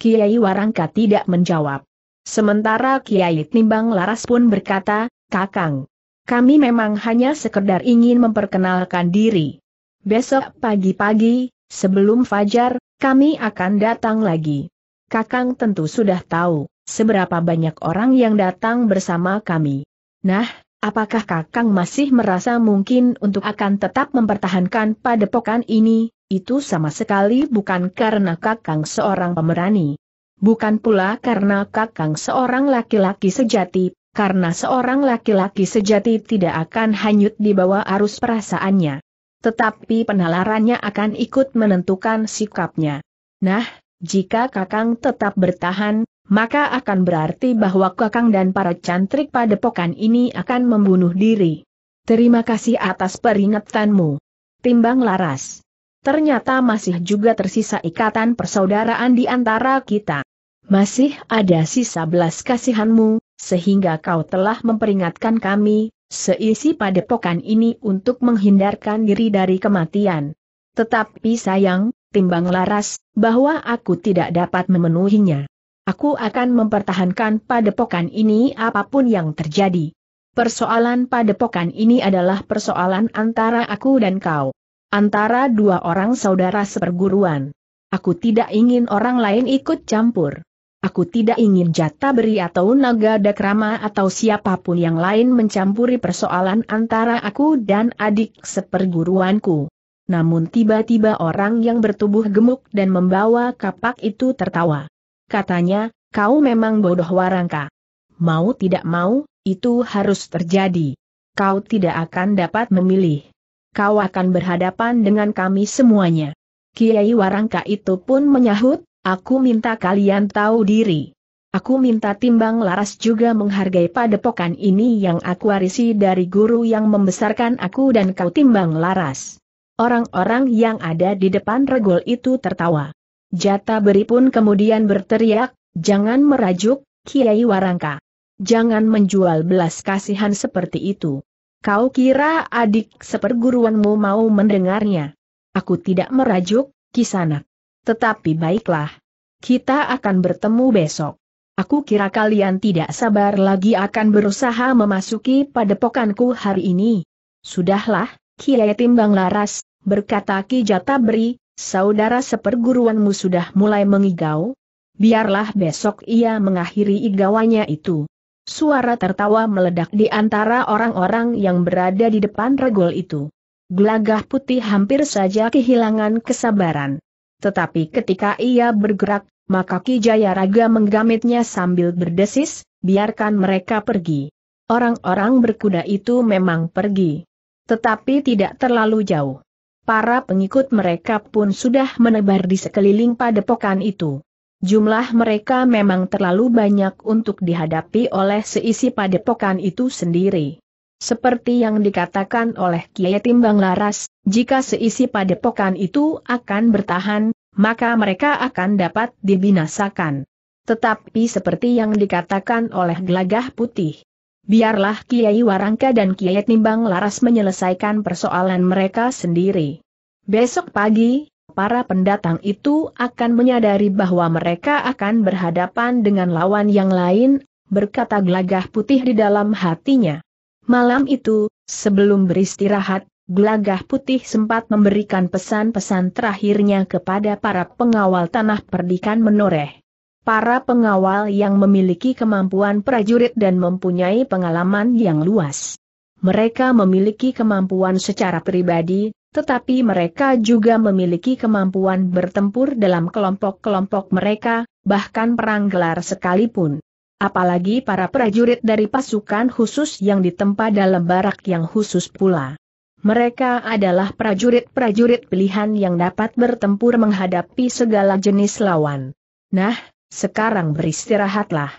Kiai Warangka tidak menjawab. Sementara Kiai Timbang Laras pun berkata, Kakang, kami memang hanya sekedar ingin memperkenalkan diri. Besok pagi-pagi, sebelum fajar, kami akan datang lagi. Kakang tentu sudah tahu, seberapa banyak orang yang datang bersama kami. Nah, Apakah Kakang masih merasa mungkin untuk akan tetap mempertahankan padepokan ini? Itu sama sekali bukan karena Kakang seorang pemberani, Bukan pula karena Kakang seorang laki-laki sejati, karena seorang laki-laki sejati tidak akan hanyut di bawah arus perasaannya. Tetapi penalarannya akan ikut menentukan sikapnya. Nah, jika Kakang tetap bertahan, maka akan berarti bahwa Kakang dan para cantrik padepokan ini akan membunuh diri. Terima kasih atas peringatanmu. Timbang Laras. Ternyata masih juga tersisa ikatan persaudaraan di antara kita. Masih ada sisa belas kasihanmu, sehingga kau telah memperingatkan kami, seisi padepokan ini untuk menghindarkan diri dari kematian. Tetapi sayang, timbang laras, bahwa aku tidak dapat memenuhinya. Aku akan mempertahankan padepokan ini apapun yang terjadi. Persoalan padepokan ini adalah persoalan antara aku dan kau. Antara dua orang saudara seperguruan. Aku tidak ingin orang lain ikut campur. Aku tidak ingin jata beri atau naga dakrama atau siapapun yang lain mencampuri persoalan antara aku dan adik seperguruanku. Namun tiba-tiba orang yang bertubuh gemuk dan membawa kapak itu tertawa katanya, kau memang bodoh warangka. Mau tidak mau, itu harus terjadi. Kau tidak akan dapat memilih. Kau akan berhadapan dengan kami semuanya. Kiai Warangka itu pun menyahut, aku minta kalian tahu diri. Aku minta timbang laras juga menghargai padepokan ini yang aku warisi dari guru yang membesarkan aku dan kau timbang laras. Orang-orang yang ada di depan regol itu tertawa. Jata beri pun kemudian berteriak, jangan merajuk, Kiai Warangka. Jangan menjual belas kasihan seperti itu. Kau kira adik seperguruanmu mau mendengarnya? Aku tidak merajuk, Kisanak. Tetapi baiklah. Kita akan bertemu besok. Aku kira kalian tidak sabar lagi akan berusaha memasuki padepokanku hari ini. Sudahlah, Kiai Timbang Laras, berkata Ki Jata beri, saudara seperguruanmu sudah mulai mengigau? Biarlah besok ia mengakhiri igawanya itu. Suara tertawa meledak di antara orang-orang yang berada di depan regol itu. Gelagah putih hampir saja kehilangan kesabaran. Tetapi ketika ia bergerak, maka Ki Jayaraga menggamitnya sambil berdesis, biarkan mereka pergi. Orang-orang berkuda itu memang pergi. Tetapi tidak terlalu jauh para pengikut mereka pun sudah menebar di sekeliling padepokan itu. Jumlah mereka memang terlalu banyak untuk dihadapi oleh seisi padepokan itu sendiri. Seperti yang dikatakan oleh Kiai Timbang Laras, jika seisi padepokan itu akan bertahan, maka mereka akan dapat dibinasakan. Tetapi seperti yang dikatakan oleh Gelagah Putih, biarlah Kiai Warangka dan Kiai Timbang Laras menyelesaikan persoalan mereka sendiri. Besok pagi, para pendatang itu akan menyadari bahwa mereka akan berhadapan dengan lawan yang lain, berkata gelagah putih di dalam hatinya. Malam itu, sebelum beristirahat, Gelagah Putih sempat memberikan pesan-pesan terakhirnya kepada para pengawal tanah perdikan menoreh para pengawal yang memiliki kemampuan prajurit dan mempunyai pengalaman yang luas. Mereka memiliki kemampuan secara pribadi, tetapi mereka juga memiliki kemampuan bertempur dalam kelompok-kelompok mereka, bahkan perang gelar sekalipun. Apalagi para prajurit dari pasukan khusus yang ditempa dalam barak yang khusus pula. Mereka adalah prajurit-prajurit pilihan yang dapat bertempur menghadapi segala jenis lawan. Nah, sekarang beristirahatlah.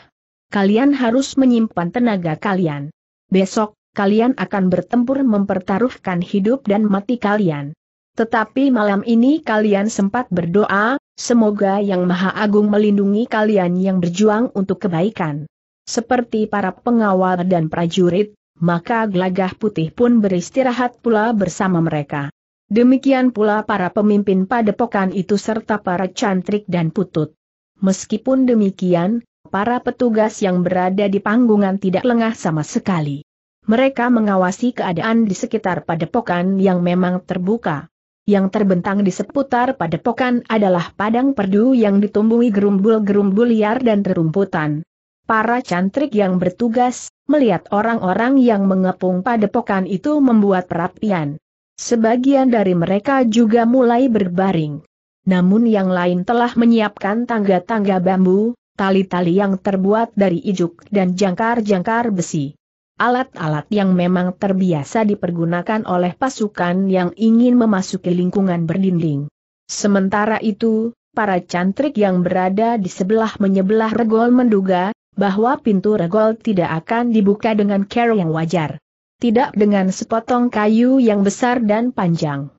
Kalian harus menyimpan tenaga kalian. Besok, kalian akan bertempur mempertaruhkan hidup dan mati kalian. Tetapi malam ini kalian sempat berdoa, semoga Yang Maha Agung melindungi kalian yang berjuang untuk kebaikan. Seperti para pengawal dan prajurit, maka gelagah putih pun beristirahat pula bersama mereka. Demikian pula para pemimpin padepokan itu serta para cantrik dan putut. Meskipun demikian, para petugas yang berada di panggungan tidak lengah sama sekali. Mereka mengawasi keadaan di sekitar padepokan yang memang terbuka. Yang terbentang di seputar padepokan adalah padang perdu yang ditumbuhi gerumbul-gerumbul liar dan rerumputan. Para cantrik yang bertugas, melihat orang-orang yang mengepung padepokan itu membuat perapian. Sebagian dari mereka juga mulai berbaring namun yang lain telah menyiapkan tangga-tangga bambu, tali-tali yang terbuat dari ijuk dan jangkar-jangkar besi. Alat-alat yang memang terbiasa dipergunakan oleh pasukan yang ingin memasuki lingkungan berdinding. Sementara itu, para cantrik yang berada di sebelah menyebelah regol menduga, bahwa pintu regol tidak akan dibuka dengan cara yang wajar. Tidak dengan sepotong kayu yang besar dan panjang.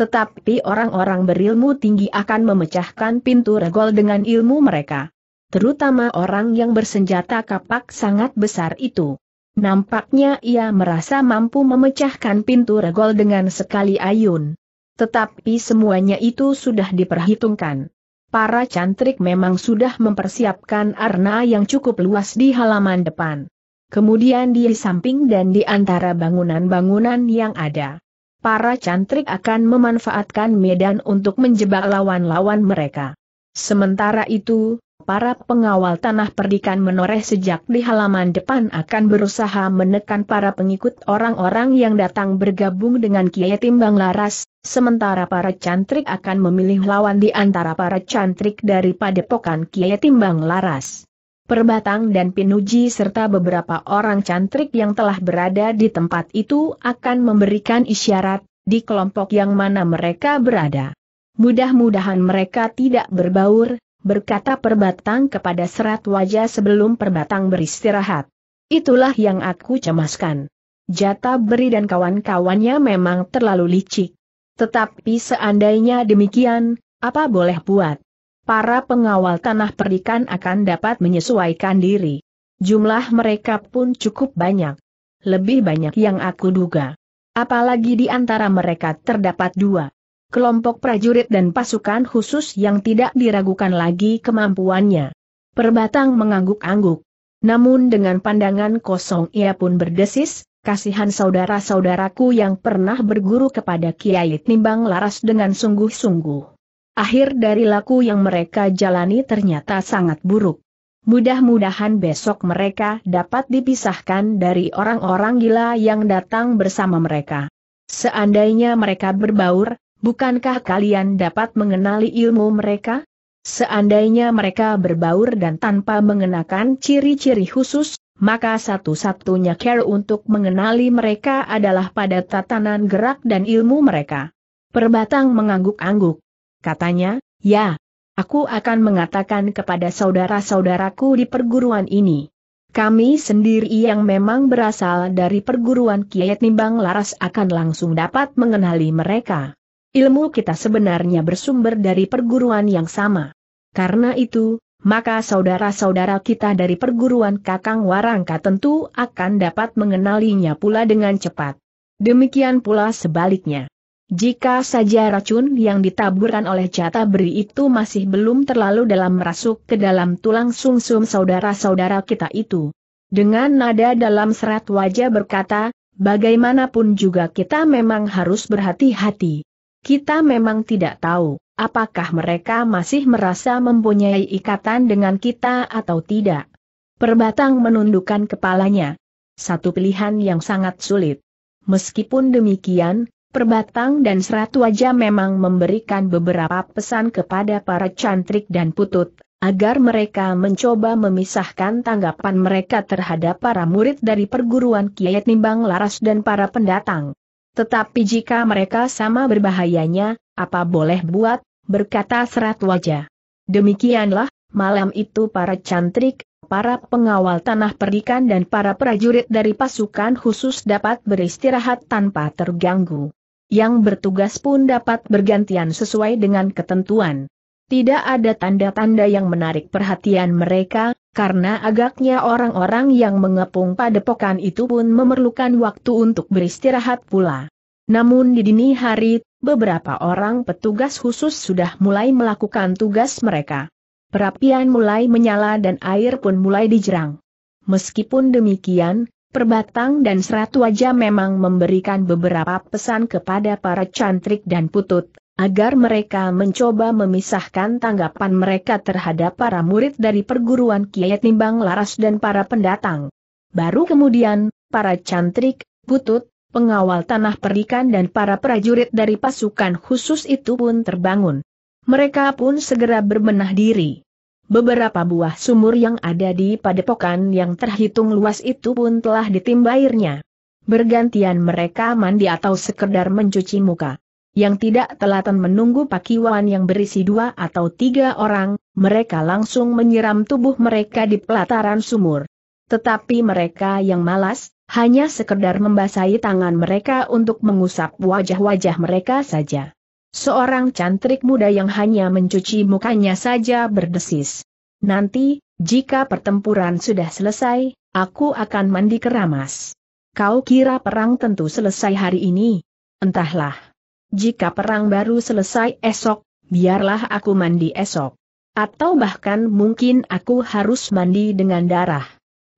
Tetapi orang-orang berilmu tinggi akan memecahkan pintu regol dengan ilmu mereka. Terutama orang yang bersenjata kapak sangat besar itu. Nampaknya ia merasa mampu memecahkan pintu regol dengan sekali ayun. Tetapi semuanya itu sudah diperhitungkan. Para cantrik memang sudah mempersiapkan arna yang cukup luas di halaman depan. Kemudian di samping dan di antara bangunan-bangunan yang ada para cantrik akan memanfaatkan medan untuk menjebak lawan-lawan mereka. Sementara itu, para pengawal tanah perdikan menoreh sejak di halaman depan akan berusaha menekan para pengikut orang-orang yang datang bergabung dengan Kiai Timbang Laras, sementara para cantrik akan memilih lawan di antara para cantrik dari padepokan Kiai Timbang Laras. Perbatang dan Pinuji serta beberapa orang cantrik yang telah berada di tempat itu akan memberikan isyarat di kelompok yang mana mereka berada. Mudah-mudahan mereka tidak berbaur, berkata Perbatang kepada serat wajah sebelum Perbatang beristirahat. Itulah yang aku cemaskan. Jata Beri dan kawan-kawannya memang terlalu licik. Tetapi seandainya demikian, apa boleh buat? para pengawal tanah perdikan akan dapat menyesuaikan diri. Jumlah mereka pun cukup banyak. Lebih banyak yang aku duga. Apalagi di antara mereka terdapat dua kelompok prajurit dan pasukan khusus yang tidak diragukan lagi kemampuannya. Perbatang mengangguk-angguk. Namun dengan pandangan kosong ia pun berdesis, kasihan saudara-saudaraku yang pernah berguru kepada Kiai Timbang Laras dengan sungguh-sungguh. Akhir dari laku yang mereka jalani ternyata sangat buruk. Mudah-mudahan besok mereka dapat dipisahkan dari orang-orang gila yang datang bersama mereka. Seandainya mereka berbaur, bukankah kalian dapat mengenali ilmu mereka? Seandainya mereka berbaur dan tanpa mengenakan ciri-ciri khusus, maka satu-satunya care untuk mengenali mereka adalah pada tatanan gerak dan ilmu mereka. Perbatang mengangguk-angguk. Katanya, ya, aku akan mengatakan kepada saudara-saudaraku di perguruan ini. Kami sendiri yang memang berasal dari perguruan Kiai Nimbang Laras akan langsung dapat mengenali mereka. Ilmu kita sebenarnya bersumber dari perguruan yang sama. Karena itu, maka saudara-saudara kita dari perguruan Kakang Warangka tentu akan dapat mengenalinya pula dengan cepat. Demikian pula sebaliknya. Jika saja racun yang ditaburkan oleh jata beri itu masih belum terlalu dalam merasuk ke dalam tulang sumsum saudara-saudara kita itu. Dengan nada dalam serat wajah berkata, bagaimanapun juga kita memang harus berhati-hati. Kita memang tidak tahu, apakah mereka masih merasa mempunyai ikatan dengan kita atau tidak. Perbatang menundukkan kepalanya. Satu pilihan yang sangat sulit. Meskipun demikian, Perbatang dan serat wajah memang memberikan beberapa pesan kepada para cantrik dan putut, agar mereka mencoba memisahkan tanggapan mereka terhadap para murid dari perguruan Kiai Nimbang Laras dan para pendatang. Tetapi jika mereka sama berbahayanya, apa boleh buat, berkata serat wajah. Demikianlah, malam itu para cantrik, para pengawal tanah perdikan dan para prajurit dari pasukan khusus dapat beristirahat tanpa terganggu yang bertugas pun dapat bergantian sesuai dengan ketentuan. Tidak ada tanda-tanda yang menarik perhatian mereka, karena agaknya orang-orang yang mengepung padepokan itu pun memerlukan waktu untuk beristirahat pula. Namun di dini hari, beberapa orang petugas khusus sudah mulai melakukan tugas mereka. Perapian mulai menyala dan air pun mulai dijerang. Meskipun demikian, Perbatang dan Serat Wajah memang memberikan beberapa pesan kepada para cantrik dan putut, agar mereka mencoba memisahkan tanggapan mereka terhadap para murid dari perguruan Kiai Timbang Laras dan para pendatang. Baru kemudian, para cantrik, putut, pengawal tanah perikan dan para prajurit dari pasukan khusus itu pun terbangun. Mereka pun segera berbenah diri. Beberapa buah sumur yang ada di padepokan yang terhitung luas itu pun telah ditimba airnya. Bergantian mereka mandi atau sekedar mencuci muka. Yang tidak telaten menunggu pakiwan yang berisi dua atau tiga orang, mereka langsung menyiram tubuh mereka di pelataran sumur. Tetapi mereka yang malas, hanya sekedar membasahi tangan mereka untuk mengusap wajah-wajah mereka saja. Seorang cantrik muda yang hanya mencuci mukanya saja berdesis. Nanti, jika pertempuran sudah selesai, aku akan mandi keramas. Kau kira perang tentu selesai hari ini? Entahlah. Jika perang baru selesai esok, biarlah aku mandi esok. Atau bahkan mungkin aku harus mandi dengan darah.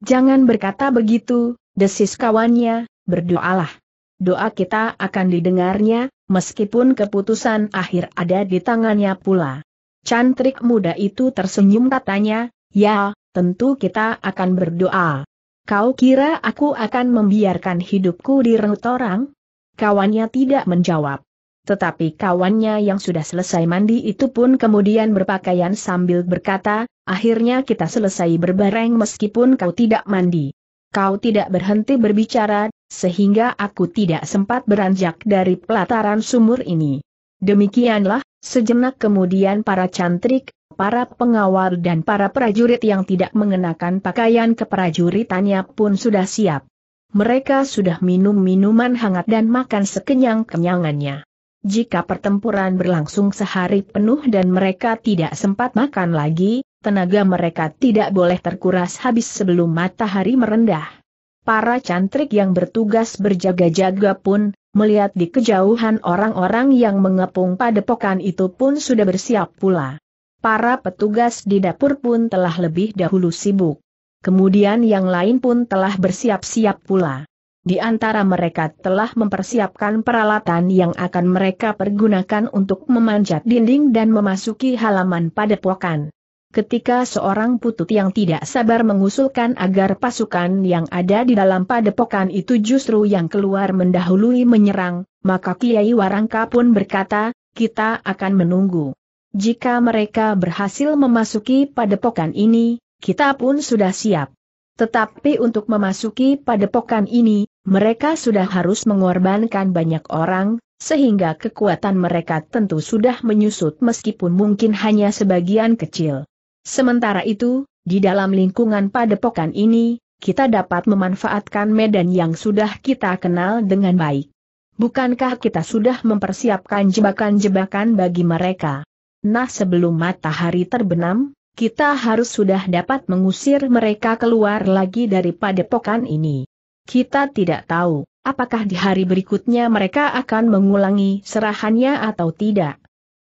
Jangan berkata begitu, desis kawannya, berdoalah. Doa kita akan didengarnya, meskipun keputusan akhir ada di tangannya pula. Cantrik muda itu tersenyum katanya, ya, tentu kita akan berdoa. Kau kira aku akan membiarkan hidupku direnggut orang? Kawannya tidak menjawab. Tetapi kawannya yang sudah selesai mandi itu pun kemudian berpakaian sambil berkata, akhirnya kita selesai berbareng meskipun kau tidak mandi. Kau tidak berhenti berbicara, sehingga aku tidak sempat beranjak dari pelataran sumur ini. Demikianlah, sejenak kemudian para cantrik, para pengawal dan para prajurit yang tidak mengenakan pakaian keprajuritannya pun sudah siap. Mereka sudah minum minuman hangat dan makan sekenyang-kenyangannya. Jika pertempuran berlangsung sehari penuh dan mereka tidak sempat makan lagi, tenaga mereka tidak boleh terkuras habis sebelum matahari merendah para cantrik yang bertugas berjaga-jaga pun, melihat di kejauhan orang-orang yang mengepung padepokan itu pun sudah bersiap pula. Para petugas di dapur pun telah lebih dahulu sibuk. Kemudian yang lain pun telah bersiap-siap pula. Di antara mereka telah mempersiapkan peralatan yang akan mereka pergunakan untuk memanjat dinding dan memasuki halaman padepokan ketika seorang putut yang tidak sabar mengusulkan agar pasukan yang ada di dalam padepokan itu justru yang keluar mendahului menyerang, maka Kiai Warangka pun berkata, kita akan menunggu. Jika mereka berhasil memasuki padepokan ini, kita pun sudah siap. Tetapi untuk memasuki padepokan ini, mereka sudah harus mengorbankan banyak orang, sehingga kekuatan mereka tentu sudah menyusut meskipun mungkin hanya sebagian kecil. Sementara itu, di dalam lingkungan padepokan ini, kita dapat memanfaatkan medan yang sudah kita kenal dengan baik. Bukankah kita sudah mempersiapkan jebakan-jebakan bagi mereka? Nah sebelum matahari terbenam, kita harus sudah dapat mengusir mereka keluar lagi dari padepokan ini. Kita tidak tahu, apakah di hari berikutnya mereka akan mengulangi serahannya atau tidak.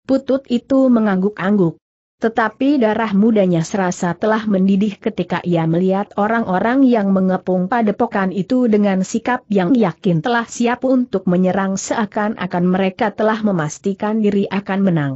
Putut itu mengangguk-angguk. Tetapi darah mudanya serasa telah mendidih ketika ia melihat orang-orang yang mengepung padepokan itu dengan sikap yang yakin telah siap untuk menyerang seakan-akan mereka telah memastikan diri akan menang.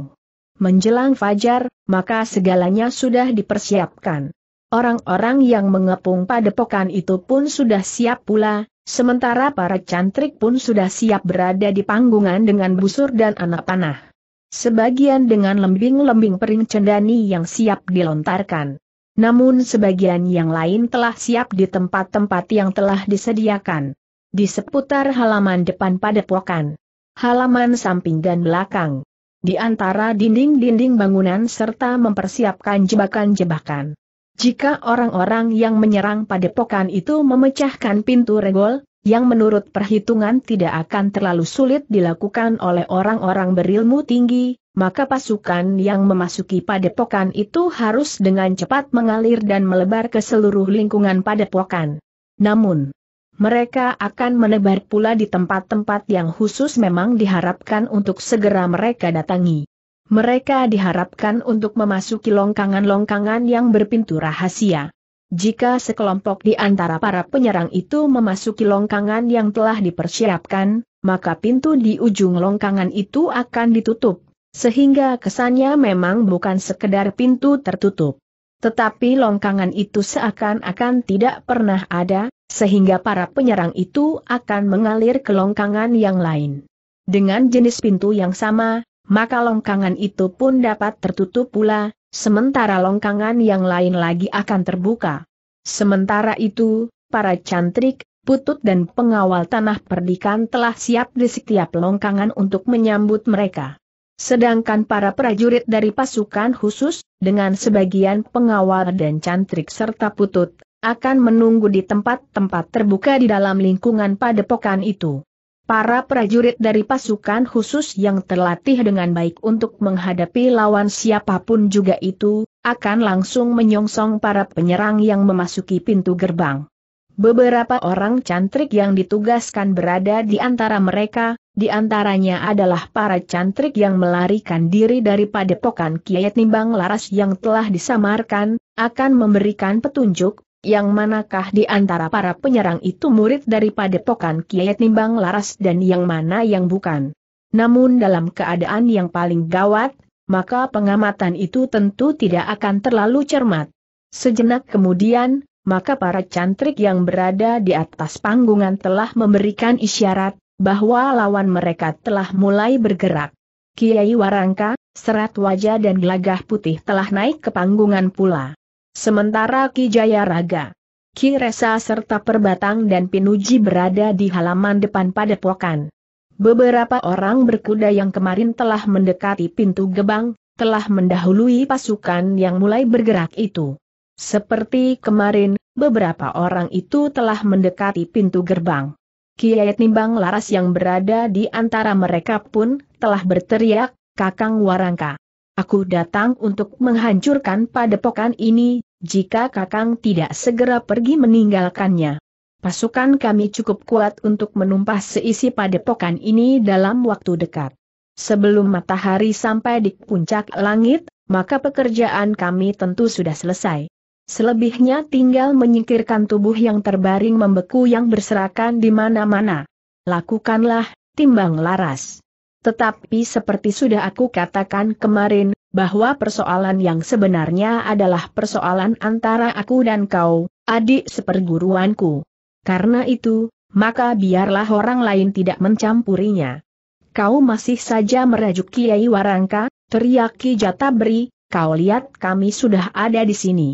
Menjelang fajar, maka segalanya sudah dipersiapkan. Orang-orang yang mengepung padepokan itu pun sudah siap pula, sementara para cantrik pun sudah siap berada di panggungan dengan busur dan anak panah. Sebagian dengan lembing-lembing pering cendani yang siap dilontarkan. Namun sebagian yang lain telah siap di tempat-tempat yang telah disediakan. Di seputar halaman depan padepokan. Halaman samping dan belakang. Di antara dinding-dinding bangunan serta mempersiapkan jebakan-jebakan. Jika orang-orang yang menyerang padepokan itu memecahkan pintu regol, yang menurut perhitungan tidak akan terlalu sulit dilakukan oleh orang-orang berilmu tinggi, maka pasukan yang memasuki padepokan itu harus dengan cepat mengalir dan melebar ke seluruh lingkungan padepokan. Namun, mereka akan menebar pula di tempat-tempat yang khusus memang diharapkan untuk segera mereka datangi. Mereka diharapkan untuk memasuki longkangan-longkangan yang berpintu rahasia. Jika sekelompok di antara para penyerang itu memasuki longkangan yang telah dipersiapkan, maka pintu di ujung longkangan itu akan ditutup, sehingga kesannya memang bukan sekedar pintu tertutup. Tetapi longkangan itu seakan-akan tidak pernah ada, sehingga para penyerang itu akan mengalir ke longkangan yang lain. Dengan jenis pintu yang sama, maka longkangan itu pun dapat tertutup pula, sementara longkangan yang lain lagi akan terbuka. Sementara itu, para cantrik, putut dan pengawal tanah perdikan telah siap di setiap longkangan untuk menyambut mereka. Sedangkan para prajurit dari pasukan khusus, dengan sebagian pengawal dan cantrik serta putut, akan menunggu di tempat-tempat terbuka di dalam lingkungan padepokan itu. Para prajurit dari pasukan khusus yang terlatih dengan baik untuk menghadapi lawan siapapun juga itu, akan langsung menyongsong para penyerang yang memasuki pintu gerbang. Beberapa orang cantrik yang ditugaskan berada di antara mereka, di antaranya adalah para cantrik yang melarikan diri dari padepokan Kiai Nimbang Laras yang telah disamarkan, akan memberikan petunjuk, yang manakah di antara para penyerang itu murid daripada pokan Kiai Nimbang Laras dan yang mana yang bukan. Namun dalam keadaan yang paling gawat, maka pengamatan itu tentu tidak akan terlalu cermat. Sejenak kemudian, maka para cantrik yang berada di atas panggungan telah memberikan isyarat bahwa lawan mereka telah mulai bergerak. Kiai Warangka, serat wajah dan gelagah putih telah naik ke panggungan pula. Sementara Ki Jaya Raga, Ki Resa serta Perbatang dan Pinuji berada di halaman depan padepokan. Beberapa orang berkuda yang kemarin telah mendekati pintu gebang, telah mendahului pasukan yang mulai bergerak itu. Seperti kemarin, beberapa orang itu telah mendekati pintu gerbang. Kiai Nimbang Laras yang berada di antara mereka pun telah berteriak, Kakang Warangka. Aku datang untuk menghancurkan padepokan ini, jika Kakang tidak segera pergi meninggalkannya. Pasukan kami cukup kuat untuk menumpas seisi padepokan ini dalam waktu dekat. Sebelum matahari sampai di puncak langit, maka pekerjaan kami tentu sudah selesai. Selebihnya tinggal menyingkirkan tubuh yang terbaring membeku yang berserakan di mana-mana. Lakukanlah, timbang laras. Tetapi seperti sudah aku katakan kemarin, bahwa persoalan yang sebenarnya adalah persoalan antara aku dan kau, adik seperguruanku. Karena itu, maka biarlah orang lain tidak mencampurinya. Kau masih saja merajuk Kiai Warangka, Teriaki Ki Jatabri, kau lihat kami sudah ada di sini.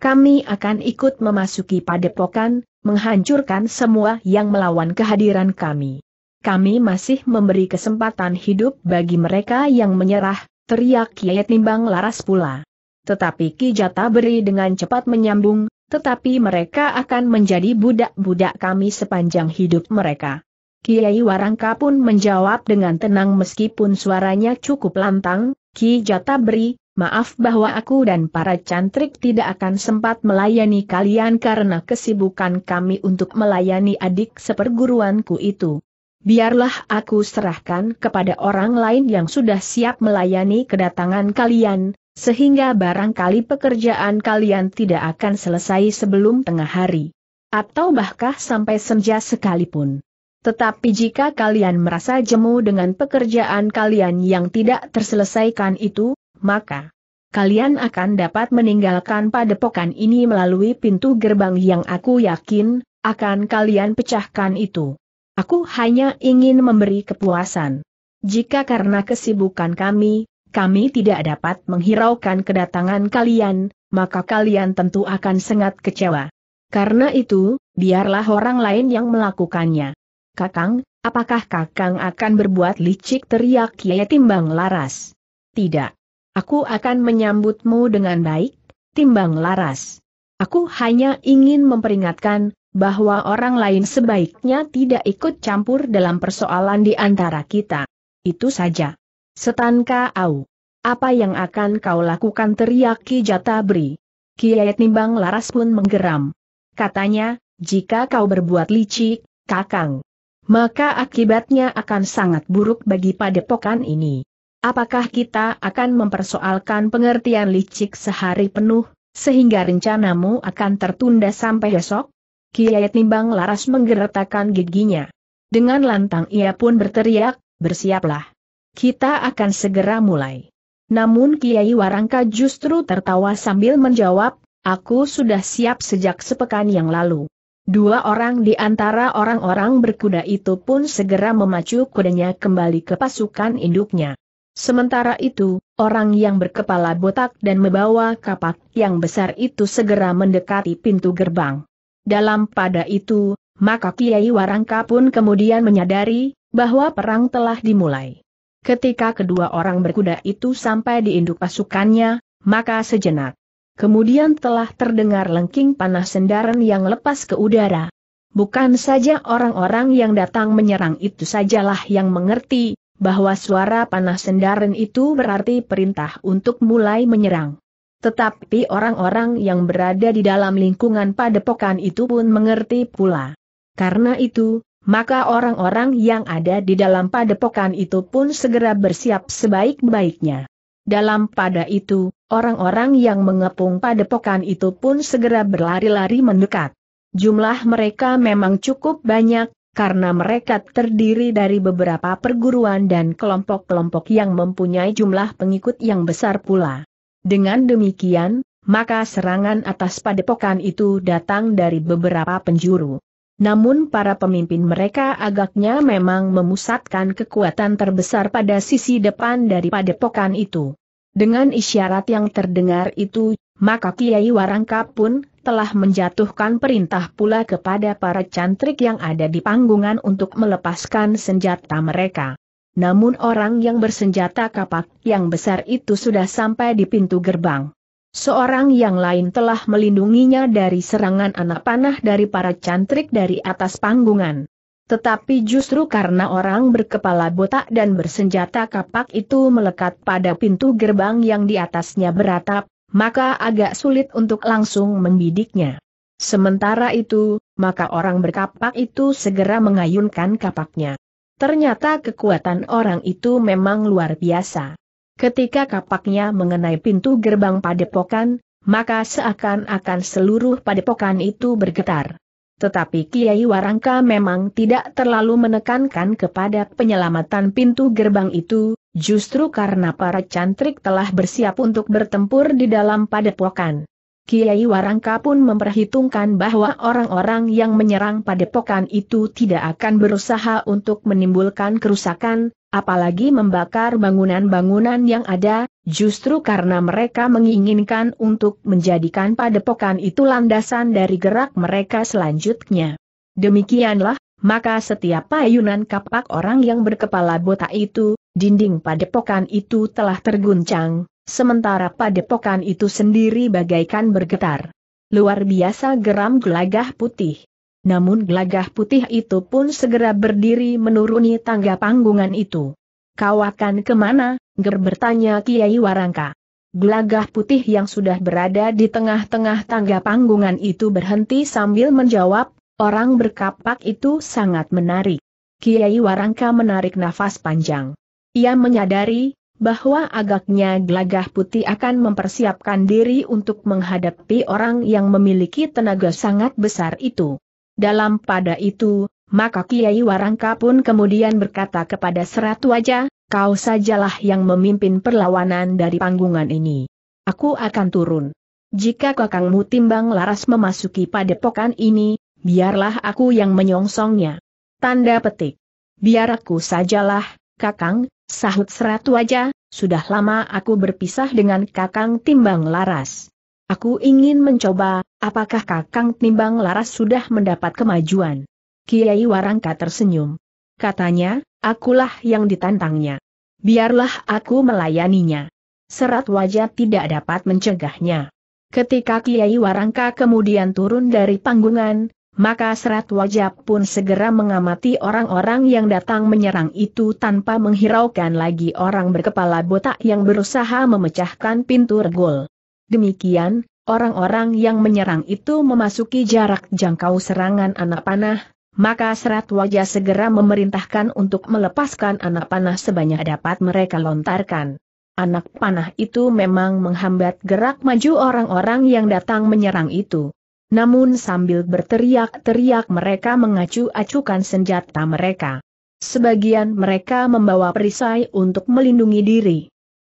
Kami akan ikut memasuki padepokan, menghancurkan semua yang melawan kehadiran kami kami masih memberi kesempatan hidup bagi mereka yang menyerah, teriak Kiai Timbang Laras pula. Tetapi Ki Jata beri dengan cepat menyambung, tetapi mereka akan menjadi budak-budak kami sepanjang hidup mereka. Kiai Warangka pun menjawab dengan tenang meskipun suaranya cukup lantang, Ki Jata beri, maaf bahwa aku dan para cantrik tidak akan sempat melayani kalian karena kesibukan kami untuk melayani adik seperguruanku itu biarlah aku serahkan kepada orang lain yang sudah siap melayani kedatangan kalian, sehingga barangkali pekerjaan kalian tidak akan selesai sebelum tengah hari. Atau bahkan sampai senja sekalipun. Tetapi jika kalian merasa jemu dengan pekerjaan kalian yang tidak terselesaikan itu, maka kalian akan dapat meninggalkan padepokan ini melalui pintu gerbang yang aku yakin, akan kalian pecahkan itu. Aku hanya ingin memberi kepuasan. Jika karena kesibukan kami, kami tidak dapat menghiraukan kedatangan kalian, maka kalian tentu akan sangat kecewa. Karena itu, biarlah orang lain yang melakukannya. Kakang, apakah Kakang akan berbuat licik teriak Kiai Timbang Laras? Tidak. Aku akan menyambutmu dengan baik, Timbang Laras. Aku hanya ingin memperingatkan, bahwa orang lain sebaiknya tidak ikut campur dalam persoalan di antara kita. Itu saja. Setanka au. Apa yang akan kau lakukan teriak Ki Jatabri. Kiai Nimbang Laras pun menggeram. Katanya, jika kau berbuat licik, kakang. Maka akibatnya akan sangat buruk bagi padepokan ini. Apakah kita akan mempersoalkan pengertian licik sehari penuh, sehingga rencanamu akan tertunda sampai besok? Kiai Timbang Laras menggeretakkan giginya. Dengan lantang ia pun berteriak, bersiaplah. Kita akan segera mulai. Namun Kiai Warangka justru tertawa sambil menjawab, aku sudah siap sejak sepekan yang lalu. Dua orang di antara orang-orang berkuda itu pun segera memacu kudanya kembali ke pasukan induknya. Sementara itu, orang yang berkepala botak dan membawa kapak yang besar itu segera mendekati pintu gerbang. Dalam pada itu, maka Kiai Warangka pun kemudian menyadari bahwa perang telah dimulai. Ketika kedua orang berkuda itu sampai di induk pasukannya, maka sejenak. Kemudian telah terdengar lengking panah sendaran yang lepas ke udara. Bukan saja orang-orang yang datang menyerang itu sajalah yang mengerti, bahwa suara panah sendaran itu berarti perintah untuk mulai menyerang. Tetapi orang-orang yang berada di dalam lingkungan padepokan itu pun mengerti pula. Karena itu, maka orang-orang yang ada di dalam padepokan itu pun segera bersiap sebaik-baiknya. Dalam pada itu, orang-orang yang mengepung padepokan itu pun segera berlari-lari mendekat. Jumlah mereka memang cukup banyak, karena mereka terdiri dari beberapa perguruan dan kelompok-kelompok yang mempunyai jumlah pengikut yang besar pula. Dengan demikian, maka serangan atas padepokan itu datang dari beberapa penjuru. Namun para pemimpin mereka agaknya memang memusatkan kekuatan terbesar pada sisi depan dari padepokan itu. Dengan isyarat yang terdengar itu, maka Kiai Warangka pun telah menjatuhkan perintah pula kepada para cantrik yang ada di panggungan untuk melepaskan senjata mereka namun orang yang bersenjata kapak yang besar itu sudah sampai di pintu gerbang. Seorang yang lain telah melindunginya dari serangan anak panah dari para cantrik dari atas panggungan. Tetapi justru karena orang berkepala botak dan bersenjata kapak itu melekat pada pintu gerbang yang di atasnya beratap, maka agak sulit untuk langsung membidiknya. Sementara itu, maka orang berkapak itu segera mengayunkan kapaknya. Ternyata kekuatan orang itu memang luar biasa. Ketika kapaknya mengenai pintu gerbang padepokan, maka seakan-akan seluruh padepokan itu bergetar. Tetapi Kiai Warangka memang tidak terlalu menekankan kepada penyelamatan pintu gerbang itu, justru karena para cantrik telah bersiap untuk bertempur di dalam padepokan. Kiai Warangka pun memperhitungkan bahwa orang-orang yang menyerang padepokan itu tidak akan berusaha untuk menimbulkan kerusakan, apalagi membakar bangunan-bangunan yang ada, justru karena mereka menginginkan untuk menjadikan padepokan itu landasan dari gerak mereka selanjutnya. Demikianlah, maka setiap payunan kapak orang yang berkepala botak itu, dinding padepokan itu telah terguncang, Sementara padepokan itu sendiri bagaikan bergetar. Luar biasa geram gelagah putih. Namun gelagah putih itu pun segera berdiri menuruni tangga panggungan itu. Kau akan kemana? Ger bertanya Kiai Warangka. Gelagah putih yang sudah berada di tengah-tengah tangga panggungan itu berhenti sambil menjawab, orang berkapak itu sangat menarik. Kiai Warangka menarik nafas panjang. Ia menyadari, bahwa agaknya gelagah putih akan mempersiapkan diri untuk menghadapi orang yang memiliki tenaga sangat besar itu. Dalam pada itu, maka Kiai Warangka pun kemudian berkata kepada Serat Wajah, kau sajalah yang memimpin perlawanan dari panggungan ini. Aku akan turun. Jika kakangmu timbang laras memasuki padepokan ini, biarlah aku yang menyongsongnya. Tanda petik. Biar aku sajalah, kakang, Sahut serat wajah, sudah lama aku berpisah dengan kakang timbang laras. Aku ingin mencoba, apakah kakang timbang laras sudah mendapat kemajuan. Kiai Warangka tersenyum. Katanya, akulah yang ditantangnya. Biarlah aku melayaninya. Serat wajah tidak dapat mencegahnya. Ketika Kiai Warangka kemudian turun dari panggungan, maka serat wajah pun segera mengamati orang-orang yang datang menyerang itu tanpa menghiraukan lagi orang berkepala botak yang berusaha memecahkan pintu regol. Demikian, orang-orang yang menyerang itu memasuki jarak jangkau serangan anak panah, maka serat wajah segera memerintahkan untuk melepaskan anak panah sebanyak dapat mereka lontarkan. Anak panah itu memang menghambat gerak maju orang-orang yang datang menyerang itu. Namun sambil berteriak-teriak mereka mengacu-acukan senjata mereka. Sebagian mereka membawa perisai untuk melindungi diri.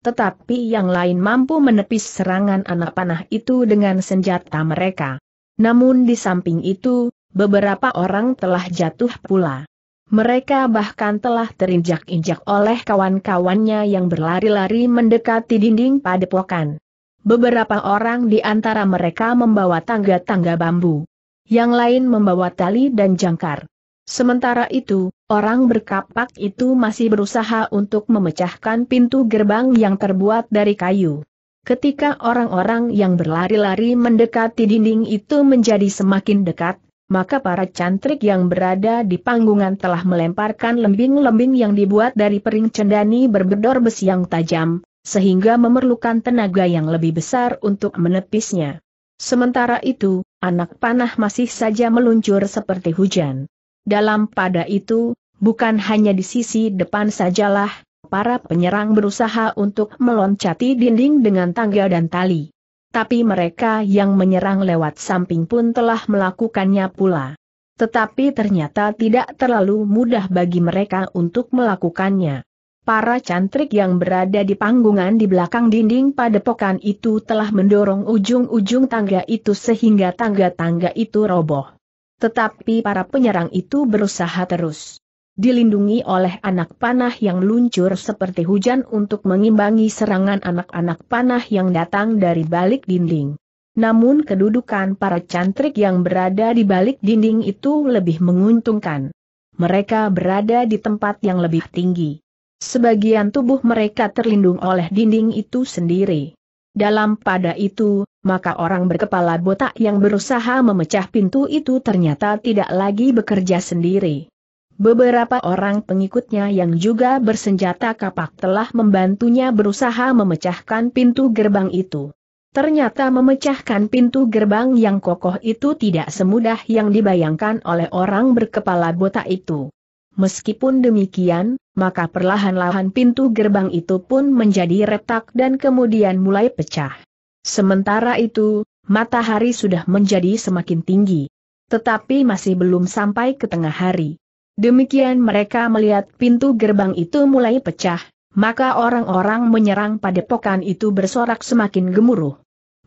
Tetapi yang lain mampu menepis serangan anak panah itu dengan senjata mereka. Namun di samping itu, beberapa orang telah jatuh pula. Mereka bahkan telah terinjak-injak oleh kawan-kawannya yang berlari-lari mendekati dinding padepokan. Beberapa orang di antara mereka membawa tangga-tangga bambu. Yang lain membawa tali dan jangkar. Sementara itu, orang berkapak itu masih berusaha untuk memecahkan pintu gerbang yang terbuat dari kayu. Ketika orang-orang yang berlari-lari mendekati dinding itu menjadi semakin dekat, maka para cantrik yang berada di panggungan telah melemparkan lembing-lembing yang dibuat dari pering cendani berbedor besi yang tajam, sehingga memerlukan tenaga yang lebih besar untuk menepisnya. Sementara itu, anak panah masih saja meluncur seperti hujan. Dalam pada itu, bukan hanya di sisi depan sajalah, para penyerang berusaha untuk meloncati dinding dengan tangga dan tali. Tapi mereka yang menyerang lewat samping pun telah melakukannya pula. Tetapi ternyata tidak terlalu mudah bagi mereka untuk melakukannya para cantrik yang berada di panggungan di belakang dinding padepokan itu telah mendorong ujung-ujung tangga itu sehingga tangga-tangga itu roboh. Tetapi para penyerang itu berusaha terus. Dilindungi oleh anak panah yang luncur seperti hujan untuk mengimbangi serangan anak-anak panah yang datang dari balik dinding. Namun kedudukan para cantrik yang berada di balik dinding itu lebih menguntungkan. Mereka berada di tempat yang lebih tinggi. Sebagian tubuh mereka terlindung oleh dinding itu sendiri. Dalam pada itu, maka orang berkepala botak yang berusaha memecah pintu itu ternyata tidak lagi bekerja sendiri. Beberapa orang pengikutnya yang juga bersenjata kapak telah membantunya berusaha memecahkan pintu gerbang itu. Ternyata memecahkan pintu gerbang yang kokoh itu tidak semudah yang dibayangkan oleh orang berkepala botak itu. Meskipun demikian, maka perlahan-lahan pintu gerbang itu pun menjadi retak dan kemudian mulai pecah. Sementara itu, matahari sudah menjadi semakin tinggi. Tetapi masih belum sampai ke tengah hari. Demikian mereka melihat pintu gerbang itu mulai pecah, maka orang-orang menyerang padepokan itu bersorak semakin gemuruh.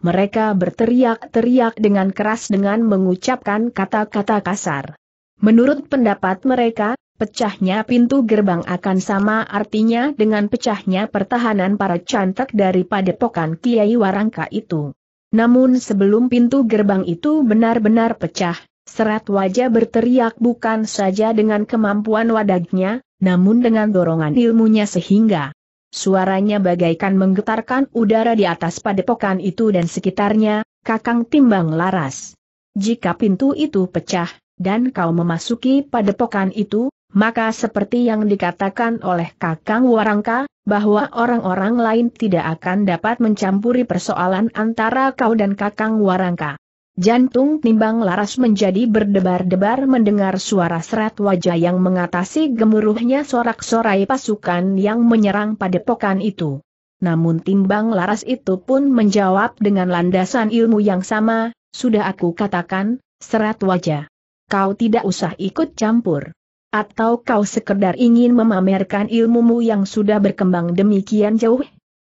Mereka berteriak-teriak dengan keras dengan mengucapkan kata-kata kasar. Menurut pendapat mereka, Pecahnya pintu gerbang akan sama artinya dengan pecahnya pertahanan para cantek dari padepokan Kiai Warangka itu. Namun sebelum pintu gerbang itu benar-benar pecah, serat wajah berteriak bukan saja dengan kemampuan wadagnya, namun dengan dorongan ilmunya sehingga suaranya bagaikan menggetarkan udara di atas padepokan itu dan sekitarnya, kakang timbang laras. Jika pintu itu pecah, dan kau memasuki padepokan itu, maka seperti yang dikatakan oleh Kakang Warangka, bahwa orang-orang lain tidak akan dapat mencampuri persoalan antara kau dan Kakang Warangka. Jantung timbang laras menjadi berdebar-debar mendengar suara serat wajah yang mengatasi gemuruhnya sorak-sorai pasukan yang menyerang padepokan itu. Namun timbang laras itu pun menjawab dengan landasan ilmu yang sama, sudah aku katakan, serat wajah. Kau tidak usah ikut campur. Atau kau sekedar ingin memamerkan ilmumu yang sudah berkembang demikian jauh?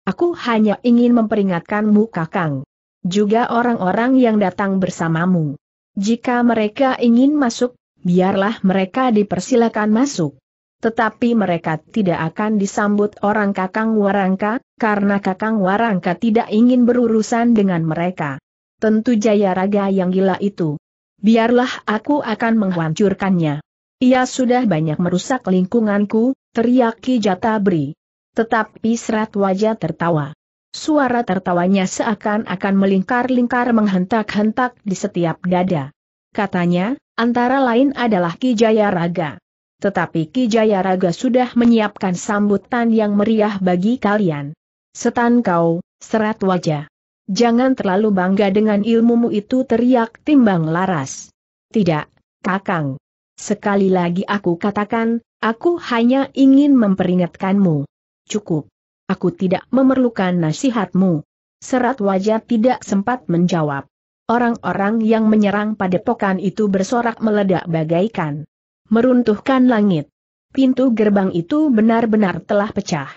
Aku hanya ingin memperingatkanmu kakang. Juga orang-orang yang datang bersamamu. Jika mereka ingin masuk, biarlah mereka dipersilakan masuk. Tetapi mereka tidak akan disambut orang kakang warangka, karena kakang warangka tidak ingin berurusan dengan mereka. Tentu Jaya Raga yang gila itu. Biarlah aku akan menghancurkannya. Ia sudah banyak merusak lingkunganku, teriak Ki Jatabri. Tetapi serat wajah tertawa. Suara tertawanya seakan-akan melingkar-lingkar menghentak-hentak di setiap dada. Katanya, antara lain adalah Ki Jayaraga. Tetapi Ki Jayaraga sudah menyiapkan sambutan yang meriah bagi kalian. Setan kau, serat wajah. Jangan terlalu bangga dengan ilmumu itu teriak timbang laras. Tidak, kakang. Sekali lagi aku katakan, aku hanya ingin memperingatkanmu. Cukup. Aku tidak memerlukan nasihatmu. Serat wajah tidak sempat menjawab. Orang-orang yang menyerang padepokan itu bersorak meledak bagaikan. Meruntuhkan langit. Pintu gerbang itu benar-benar telah pecah.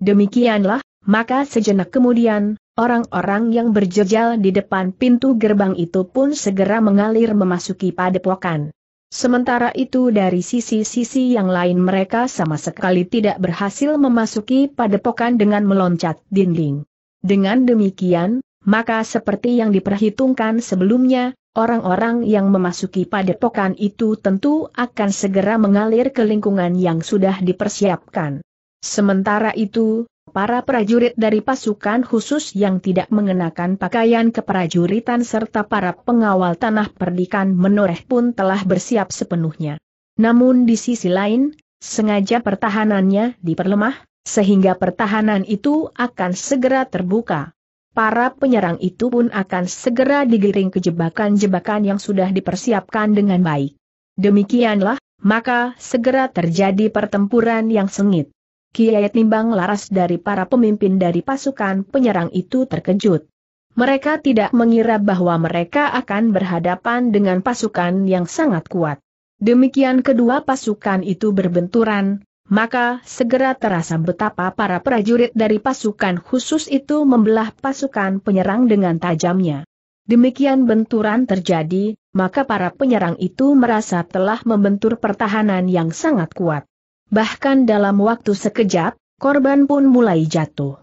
Demikianlah, maka sejenak kemudian, orang-orang yang berjejal di depan pintu gerbang itu pun segera mengalir memasuki padepokan. Sementara itu dari sisi-sisi yang lain mereka sama sekali tidak berhasil memasuki padepokan dengan meloncat dinding. Dengan demikian, maka seperti yang diperhitungkan sebelumnya, orang-orang yang memasuki padepokan itu tentu akan segera mengalir ke lingkungan yang sudah dipersiapkan. Sementara itu, para prajurit dari pasukan khusus yang tidak mengenakan pakaian keprajuritan serta para pengawal tanah perdikan menoreh pun telah bersiap sepenuhnya. Namun di sisi lain, sengaja pertahanannya diperlemah, sehingga pertahanan itu akan segera terbuka. Para penyerang itu pun akan segera digiring ke jebakan-jebakan yang sudah dipersiapkan dengan baik. Demikianlah, maka segera terjadi pertempuran yang sengit. Kiai Timbang Laras dari para pemimpin dari pasukan penyerang itu terkejut. Mereka tidak mengira bahwa mereka akan berhadapan dengan pasukan yang sangat kuat. Demikian kedua pasukan itu berbenturan, maka segera terasa betapa para prajurit dari pasukan khusus itu membelah pasukan penyerang dengan tajamnya. Demikian benturan terjadi, maka para penyerang itu merasa telah membentur pertahanan yang sangat kuat. Bahkan dalam waktu sekejap, korban pun mulai jatuh.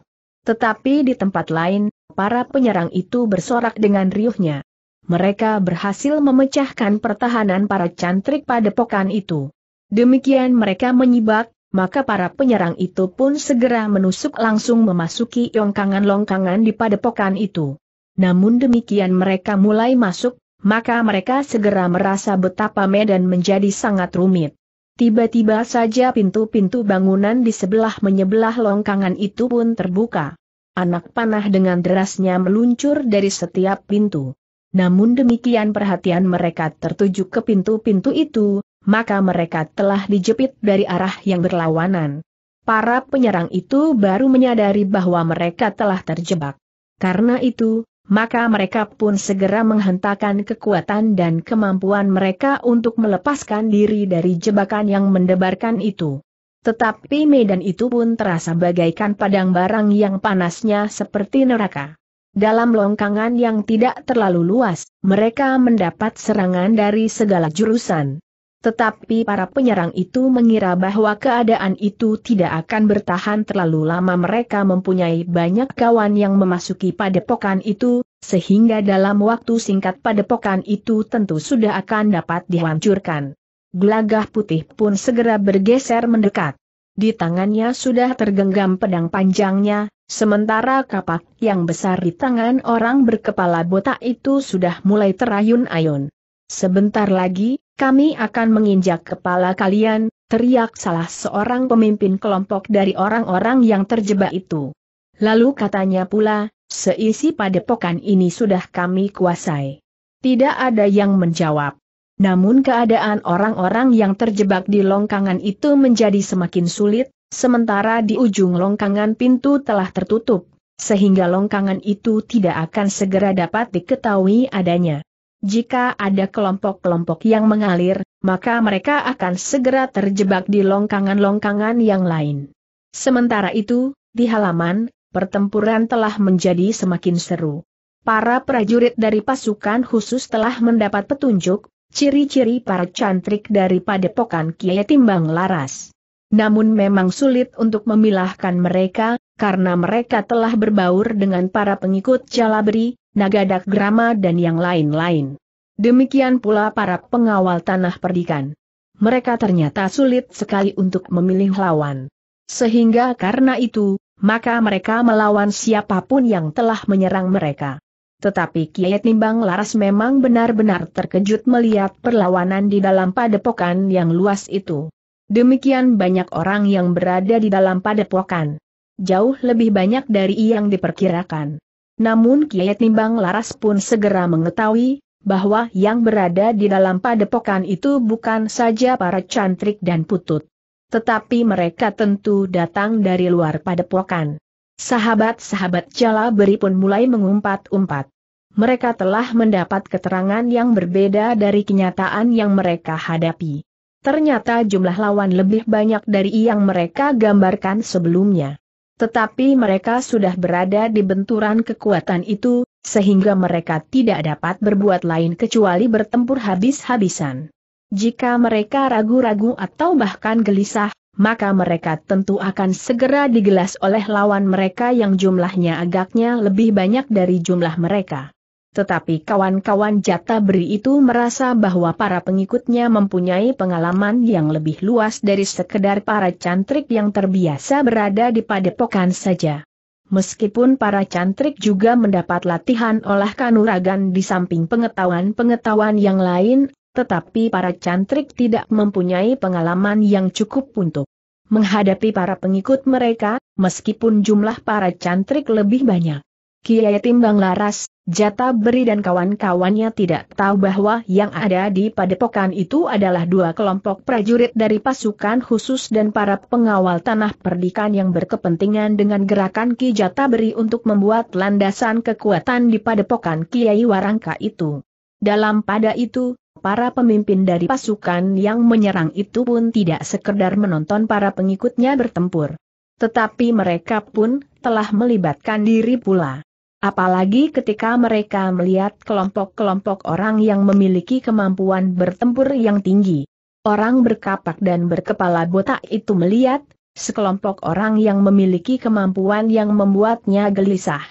Tetapi di tempat lain, para penyerang itu bersorak dengan riuhnya. Mereka berhasil memecahkan pertahanan para cantrik padepokan itu. Demikian mereka menyibak, maka para penyerang itu pun segera menusuk langsung memasuki longkangan-longkangan di pada padepokan itu. Namun demikian mereka mulai masuk, maka mereka segera merasa betapa medan menjadi sangat rumit. Tiba-tiba saja pintu-pintu bangunan di sebelah menyebelah longkangan itu pun terbuka. Anak panah dengan derasnya meluncur dari setiap pintu. Namun demikian perhatian mereka tertuju ke pintu-pintu itu, maka mereka telah dijepit dari arah yang berlawanan. Para penyerang itu baru menyadari bahwa mereka telah terjebak. Karena itu, maka mereka pun segera menghentakkan kekuatan dan kemampuan mereka untuk melepaskan diri dari jebakan yang mendebarkan itu. Tetapi medan itu pun terasa bagaikan padang barang yang panasnya seperti neraka. Dalam longkangan yang tidak terlalu luas, mereka mendapat serangan dari segala jurusan. Tetapi para penyerang itu mengira bahwa keadaan itu tidak akan bertahan terlalu lama mereka mempunyai banyak kawan yang memasuki padepokan itu, sehingga dalam waktu singkat padepokan itu tentu sudah akan dapat dihancurkan. Gelagah putih pun segera bergeser mendekat. Di tangannya sudah tergenggam pedang panjangnya, sementara kapak yang besar di tangan orang berkepala botak itu sudah mulai terayun-ayun. Sebentar lagi, kami akan menginjak kepala kalian, teriak salah seorang pemimpin kelompok dari orang-orang yang terjebak itu. Lalu katanya pula, seisi padepokan ini sudah kami kuasai. Tidak ada yang menjawab. Namun keadaan orang-orang yang terjebak di longkangan itu menjadi semakin sulit, sementara di ujung longkangan pintu telah tertutup, sehingga longkangan itu tidak akan segera dapat diketahui adanya. Jika ada kelompok-kelompok yang mengalir, maka mereka akan segera terjebak di longkangan-longkangan yang lain. Sementara itu, di halaman, pertempuran telah menjadi semakin seru. Para prajurit dari pasukan khusus telah mendapat petunjuk, ciri-ciri para cantrik dari padepokan Kiai Timbang Laras. Namun memang sulit untuk memilahkan mereka, karena mereka telah berbaur dengan para pengikut Jalabri, Nagadak Grama dan yang lain-lain. Demikian pula para pengawal tanah perdikan. Mereka ternyata sulit sekali untuk memilih lawan. Sehingga karena itu, maka mereka melawan siapapun yang telah menyerang mereka. Tetapi Kiai Timbang Laras memang benar-benar terkejut melihat perlawanan di dalam padepokan yang luas itu. Demikian banyak orang yang berada di dalam padepokan. Jauh lebih banyak dari yang diperkirakan. Namun Kiai Timbang Laras pun segera mengetahui, bahwa yang berada di dalam padepokan itu bukan saja para cantrik dan putut. Tetapi mereka tentu datang dari luar padepokan. Sahabat-sahabat jala beri pun mulai mengumpat-umpat. Mereka telah mendapat keterangan yang berbeda dari kenyataan yang mereka hadapi. Ternyata jumlah lawan lebih banyak dari yang mereka gambarkan sebelumnya. Tetapi mereka sudah berada di benturan kekuatan itu, sehingga mereka tidak dapat berbuat lain kecuali bertempur habis-habisan. Jika mereka ragu-ragu atau bahkan gelisah, maka mereka tentu akan segera digelas oleh lawan mereka yang jumlahnya agaknya lebih banyak dari jumlah mereka. Tetapi kawan-kawan jata beri itu merasa bahwa para pengikutnya mempunyai pengalaman yang lebih luas dari sekedar para cantrik yang terbiasa berada di padepokan saja. Meskipun para cantrik juga mendapat latihan olah kanuragan di samping pengetahuan-pengetahuan yang lain, tetapi para cantrik tidak mempunyai pengalaman yang cukup untuk menghadapi para pengikut mereka, meskipun jumlah para cantrik lebih banyak. Kiai Timbang Laras, Jata Beri dan kawan-kawannya tidak tahu bahwa yang ada di padepokan itu adalah dua kelompok prajurit dari pasukan khusus dan para pengawal tanah perdikan yang berkepentingan dengan gerakan Ki Jata Beri untuk membuat landasan kekuatan di padepokan Kiai Warangka itu. Dalam pada itu, para pemimpin dari pasukan yang menyerang itu pun tidak sekedar menonton para pengikutnya bertempur. Tetapi mereka pun telah melibatkan diri pula. Apalagi ketika mereka melihat kelompok-kelompok orang yang memiliki kemampuan bertempur yang tinggi. Orang berkapak dan berkepala botak itu melihat, sekelompok orang yang memiliki kemampuan yang membuatnya gelisah.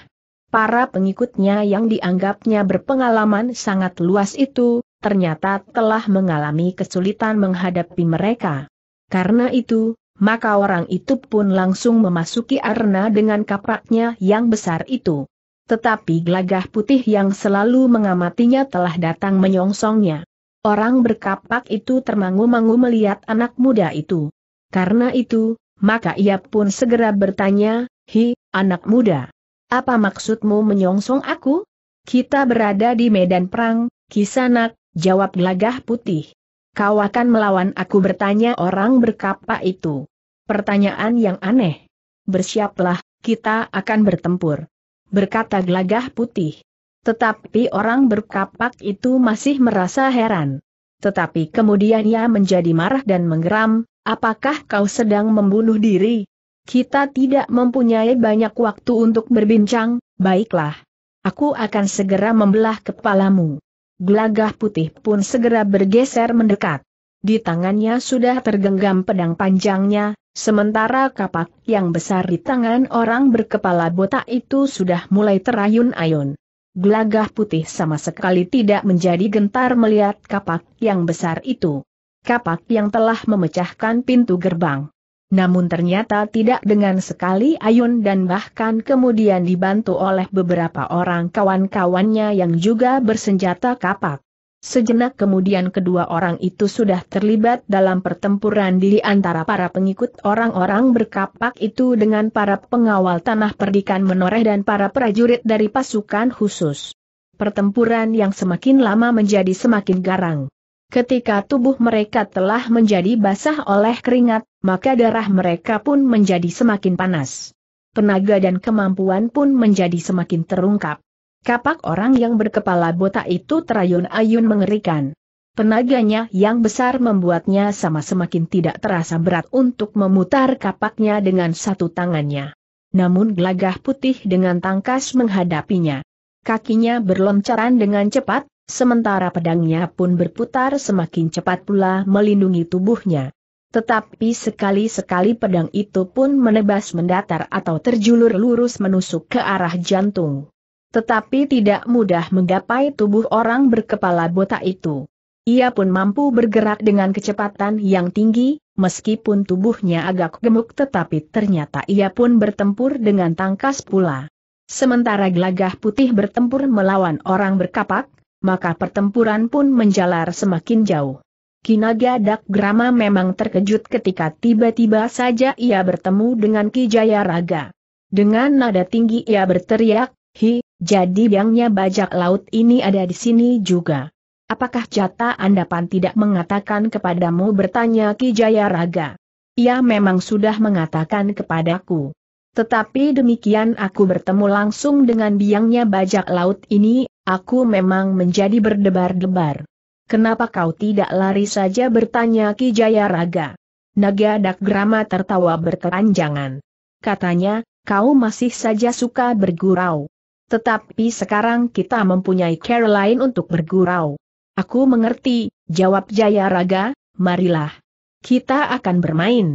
Para pengikutnya yang dianggapnya berpengalaman sangat luas itu, ternyata telah mengalami kesulitan menghadapi mereka. Karena itu, maka orang itu pun langsung memasuki arena dengan kapaknya yang besar itu tetapi gelagah putih yang selalu mengamatinya telah datang menyongsongnya. Orang berkapak itu termangu-mangu melihat anak muda itu. Karena itu, maka ia pun segera bertanya, Hi, anak muda. Apa maksudmu menyongsong aku? Kita berada di medan perang, kisanak, jawab gelagah putih. Kau akan melawan aku bertanya orang berkapak itu. Pertanyaan yang aneh. Bersiaplah, kita akan bertempur berkata gelagah putih. Tetapi orang berkapak itu masih merasa heran. Tetapi kemudian ia menjadi marah dan menggeram, apakah kau sedang membunuh diri? Kita tidak mempunyai banyak waktu untuk berbincang, baiklah. Aku akan segera membelah kepalamu. Gelagah putih pun segera bergeser mendekat. Di tangannya sudah tergenggam pedang panjangnya, sementara kapak yang besar di tangan orang berkepala botak itu sudah mulai terayun-ayun. Gelagah putih sama sekali tidak menjadi gentar melihat kapak yang besar itu. Kapak yang telah memecahkan pintu gerbang. Namun ternyata tidak dengan sekali ayun dan bahkan kemudian dibantu oleh beberapa orang kawan-kawannya yang juga bersenjata kapak. Sejenak kemudian kedua orang itu sudah terlibat dalam pertempuran di antara para pengikut orang-orang berkapak itu dengan para pengawal tanah perdikan menoreh dan para prajurit dari pasukan khusus. Pertempuran yang semakin lama menjadi semakin garang. Ketika tubuh mereka telah menjadi basah oleh keringat, maka darah mereka pun menjadi semakin panas. Tenaga dan kemampuan pun menjadi semakin terungkap. Kapak orang yang berkepala botak itu terayun-ayun mengerikan. Tenaganya yang besar membuatnya sama semakin tidak terasa berat untuk memutar kapaknya dengan satu tangannya. Namun gelagah putih dengan tangkas menghadapinya. Kakinya berloncaran dengan cepat, sementara pedangnya pun berputar semakin cepat pula melindungi tubuhnya. Tetapi sekali-sekali pedang itu pun menebas mendatar atau terjulur lurus menusuk ke arah jantung. Tetapi tidak mudah menggapai tubuh orang berkepala botak itu. Ia pun mampu bergerak dengan kecepatan yang tinggi, meskipun tubuhnya agak gemuk tetapi ternyata ia pun bertempur dengan tangkas pula. Sementara gelagah putih bertempur melawan orang berkapak, maka pertempuran pun menjalar semakin jauh. Kinaga Dak Grama memang terkejut ketika tiba-tiba saja ia bertemu dengan Kijaya Raga. Dengan nada tinggi ia berteriak, Hi, jadi yangnya bajak laut ini ada di sini juga. Apakah jata Andapan tidak mengatakan kepadamu bertanya Ki Jayaraga? Ia memang sudah mengatakan kepadaku. Tetapi demikian aku bertemu langsung dengan biangnya bajak laut ini, aku memang menjadi berdebar-debar. Kenapa kau tidak lari saja bertanya Ki Jayaraga? Naga Dakgrama tertawa berkeranjangan. Katanya, kau masih saja suka bergurau. Tetapi sekarang kita mempunyai Caroline untuk bergurau. Aku mengerti, jawab Jaya Raga, marilah. Kita akan bermain.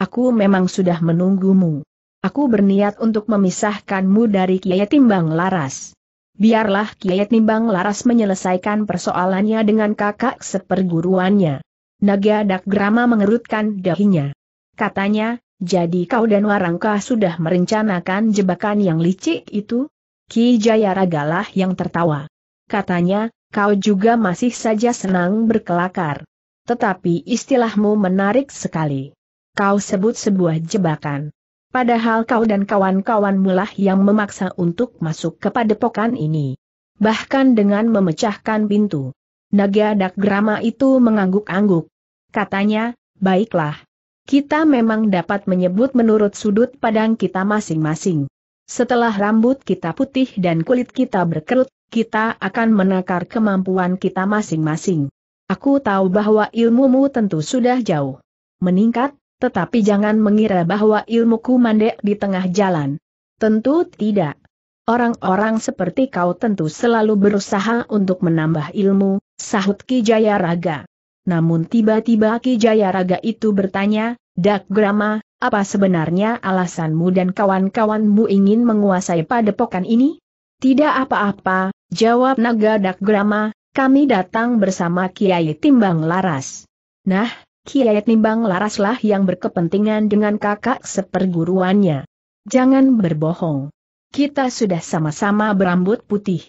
Aku memang sudah menunggumu. Aku berniat untuk memisahkanmu dari Kiai Timbang Laras. Biarlah Kiai Timbang Laras menyelesaikan persoalannya dengan kakak seperguruannya. Naga Dak Grama mengerutkan dahinya. Katanya, jadi kau dan Warangka sudah merencanakan jebakan yang licik itu? Ki Jayaragalah yang tertawa. Katanya, kau juga masih saja senang berkelakar. Tetapi istilahmu menarik sekali. Kau sebut sebuah jebakan. Padahal kau dan kawan-kawanmu lah yang memaksa untuk masuk ke padepokan ini. Bahkan dengan memecahkan pintu. Naga Dakgrama itu mengangguk-angguk. Katanya, baiklah. Kita memang dapat menyebut menurut sudut padang kita masing-masing. Setelah rambut kita putih dan kulit kita berkerut, kita akan menakar kemampuan kita masing-masing. Aku tahu bahwa ilmumu tentu sudah jauh meningkat, tetapi jangan mengira bahwa ilmuku mandek di tengah jalan. Tentu tidak. Orang-orang seperti kau tentu selalu berusaha untuk menambah ilmu, sahut Ki Jayaraga. Namun tiba-tiba Ki Jayaraga itu bertanya, Dak Grama, apa sebenarnya alasanmu dan kawan-kawanmu ingin menguasai padepokan ini? Tidak apa-apa, jawab Naga Dakgrama, kami datang bersama Kiai Timbang Laras. Nah, Kiai Timbang Laraslah yang berkepentingan dengan kakak seperguruannya. Jangan berbohong. Kita sudah sama-sama berambut putih.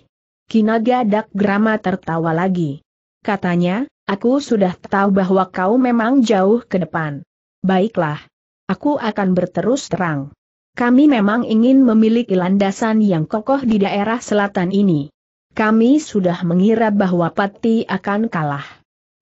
Kinaga Dakgrama tertawa lagi. Katanya, aku sudah tahu bahwa kau memang jauh ke depan. Baiklah, aku akan berterus terang. Kami memang ingin memiliki landasan yang kokoh di daerah selatan ini. Kami sudah mengira bahwa Pati akan kalah.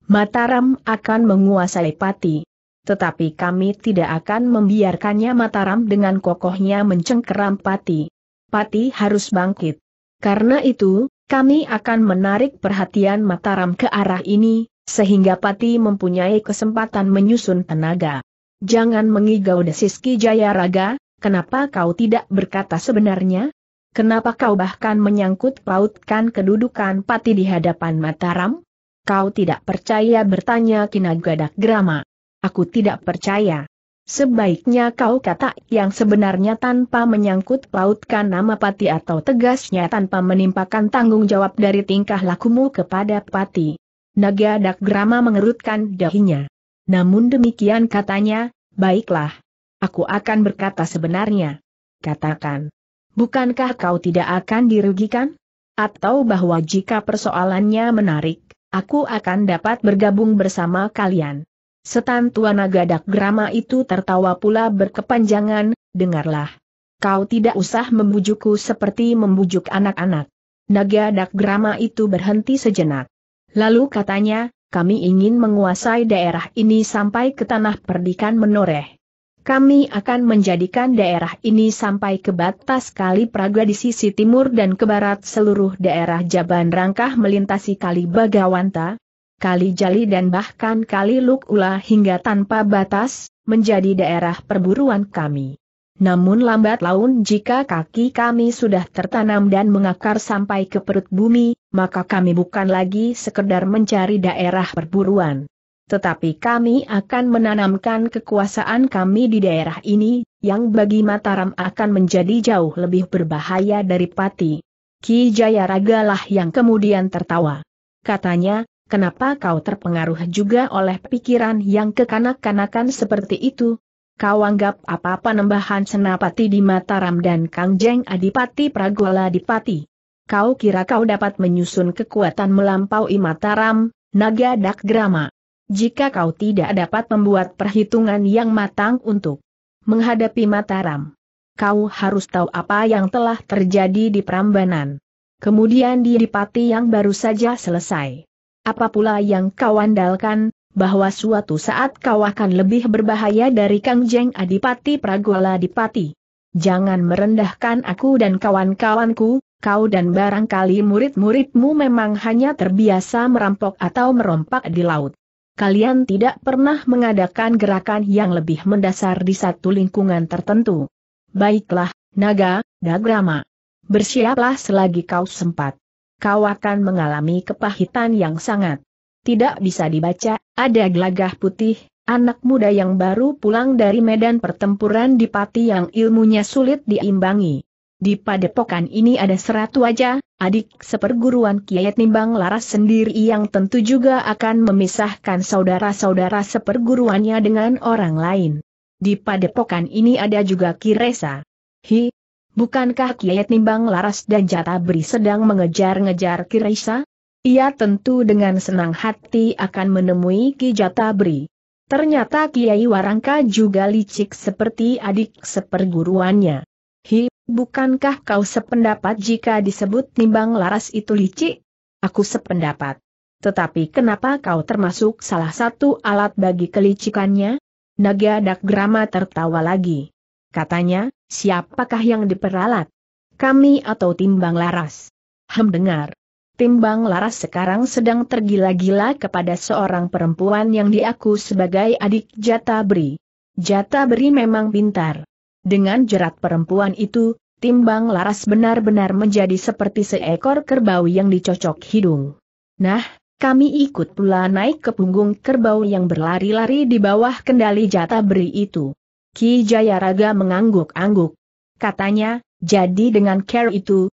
Mataram akan menguasai Pati. Tetapi kami tidak akan membiarkannya Mataram dengan kokohnya mencengkeram Pati. Pati harus bangkit. Karena itu, kami akan menarik perhatian Mataram ke arah ini, sehingga Pati mempunyai kesempatan menyusun tenaga. Jangan mengigau desiski Jayaraga, kenapa kau tidak berkata sebenarnya? Kenapa kau bahkan menyangkut pautkan kedudukan pati di hadapan Mataram? Kau tidak percaya bertanya Kinagadak Grama. Aku tidak percaya. Sebaiknya kau kata yang sebenarnya tanpa menyangkut pautkan nama Pati atau tegasnya tanpa menimpakan tanggung jawab dari tingkah lakumu kepada Pati. Naga Grama mengerutkan dahinya. Namun demikian katanya, baiklah. Aku akan berkata sebenarnya. Katakan. Bukankah kau tidak akan dirugikan? Atau bahwa jika persoalannya menarik, aku akan dapat bergabung bersama kalian. Setan tua naga Grama itu tertawa pula berkepanjangan, dengarlah. Kau tidak usah membujukku seperti membujuk anak-anak. Naga Grama itu berhenti sejenak. Lalu katanya, kami ingin menguasai daerah ini sampai ke tanah perdikan menoreh. Kami akan menjadikan daerah ini sampai ke batas Kali Praga di sisi timur dan ke barat seluruh daerah Jaban Rangkah melintasi Kali Bagawanta, Kali Jali dan bahkan Kali Lukula hingga tanpa batas, menjadi daerah perburuan kami. Namun lambat laun jika kaki kami sudah tertanam dan mengakar sampai ke perut bumi, maka kami bukan lagi sekedar mencari daerah perburuan. Tetapi kami akan menanamkan kekuasaan kami di daerah ini, yang bagi Mataram akan menjadi jauh lebih berbahaya dari Pati. Ki Jayaraga lah yang kemudian tertawa. Katanya, kenapa kau terpengaruh juga oleh pikiran yang kekanak-kanakan seperti itu, kau anggap apa penembahan senapati di Mataram dan Kangjeng Adipati Pragola Dipati? Kau kira kau dapat menyusun kekuatan melampaui Mataram, Naga Grama? Jika kau tidak dapat membuat perhitungan yang matang untuk menghadapi Mataram, kau harus tahu apa yang telah terjadi di Prambanan. Kemudian di Dipati yang baru saja selesai. Apa pula yang kau andalkan, bahwa suatu saat kau akan lebih berbahaya dari Kang Jeng Adipati Pragola Dipati. Jangan merendahkan aku dan kawan-kawanku, kau dan barangkali murid-muridmu memang hanya terbiasa merampok atau merompak di laut. Kalian tidak pernah mengadakan gerakan yang lebih mendasar di satu lingkungan tertentu. Baiklah, naga, dagrama. Bersiaplah selagi kau sempat. Kau akan mengalami kepahitan yang sangat tidak bisa dibaca, ada gelagah putih, anak muda yang baru pulang dari medan pertempuran di Pati yang ilmunya sulit diimbangi. Di padepokan ini ada seratu wajah, adik seperguruan Kiai Nimbang Laras sendiri yang tentu juga akan memisahkan saudara-saudara seperguruannya dengan orang lain. Di padepokan ini ada juga Kiresa. Hi, bukankah Kiai Nimbang Laras dan Jatabri sedang mengejar-ngejar Kiresa? Ia tentu dengan senang hati akan menemui Ki Jatabri. Ternyata Kiai Warangka juga licik seperti adik seperguruannya. Hi, bukankah kau sependapat jika disebut timbang laras itu licik? Aku sependapat. Tetapi kenapa kau termasuk salah satu alat bagi kelicikannya? Naga Dakgrama tertawa lagi. Katanya, siapakah yang diperalat? Kami atau timbang laras? Hem dengar. Timbang Laras sekarang sedang tergila-gila kepada seorang perempuan yang diaku sebagai adik Jata Bri. Jata Bri memang pintar. Dengan jerat perempuan itu, Timbang Laras benar-benar menjadi seperti seekor kerbau yang dicocok hidung. Nah, kami ikut pula naik ke punggung kerbau yang berlari-lari di bawah kendali Jata Bri itu. Ki Jayaraga mengangguk-angguk. Katanya, jadi dengan care itu,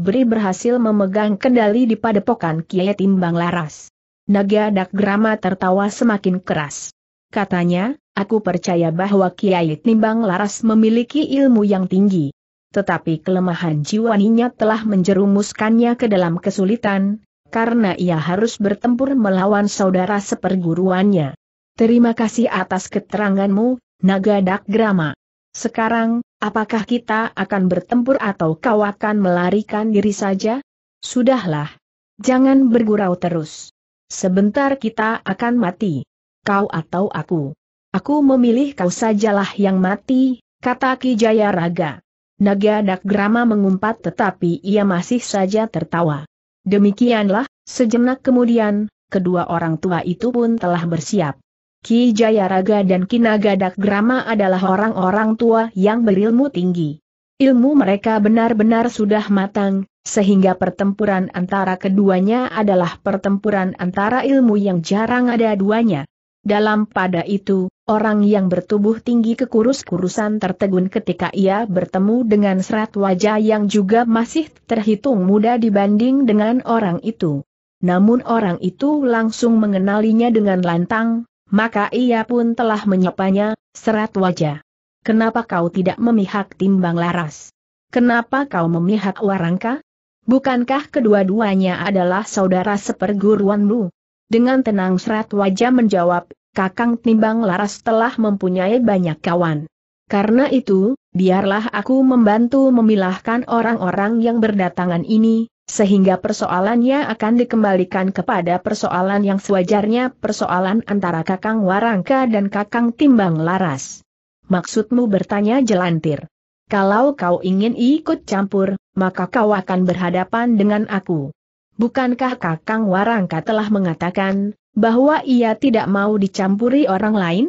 Bri berhasil memegang kendali di padepokan Kiai Timbang Laras. Naga Dak Grama tertawa semakin keras. Katanya, aku percaya bahwa Kiai Timbang Laras memiliki ilmu yang tinggi. Tetapi kelemahan jiwaninya telah menjerumuskannya ke dalam kesulitan, karena ia harus bertempur melawan saudara seperguruannya. Terima kasih atas keteranganmu, Naga Dak Grama. Sekarang, Apakah kita akan bertempur atau kau akan melarikan diri saja? Sudahlah. Jangan bergurau terus. Sebentar kita akan mati. Kau atau aku. Aku memilih kau sajalah yang mati, kata Kijaya Raga. Naga Dakgrama mengumpat tetapi ia masih saja tertawa. Demikianlah, sejenak kemudian, kedua orang tua itu pun telah bersiap. Ki Jayaraga dan Kinaga Grama adalah orang-orang tua yang berilmu tinggi. Ilmu mereka benar-benar sudah matang, sehingga pertempuran antara keduanya adalah pertempuran antara ilmu yang jarang ada duanya. Dalam pada itu, orang yang bertubuh tinggi kekurus-kurusan tertegun ketika ia bertemu dengan serat wajah yang juga masih terhitung muda dibanding dengan orang itu. Namun orang itu langsung mengenalinya dengan lantang, maka ia pun telah menyapanya, serat wajah. Kenapa kau tidak memihak timbang laras? Kenapa kau memihak warangka? Bukankah kedua-duanya adalah saudara seperguruanmu? Dengan tenang serat wajah menjawab, kakang timbang laras telah mempunyai banyak kawan. Karena itu, biarlah aku membantu memilahkan orang-orang yang berdatangan ini, sehingga persoalannya akan dikembalikan kepada persoalan yang sewajarnya persoalan antara Kakang Warangka dan Kakang Timbang Laras. Maksudmu bertanya jelantir. Kalau kau ingin ikut campur, maka kau akan berhadapan dengan aku. Bukankah Kakang Warangka telah mengatakan, bahwa ia tidak mau dicampuri orang lain?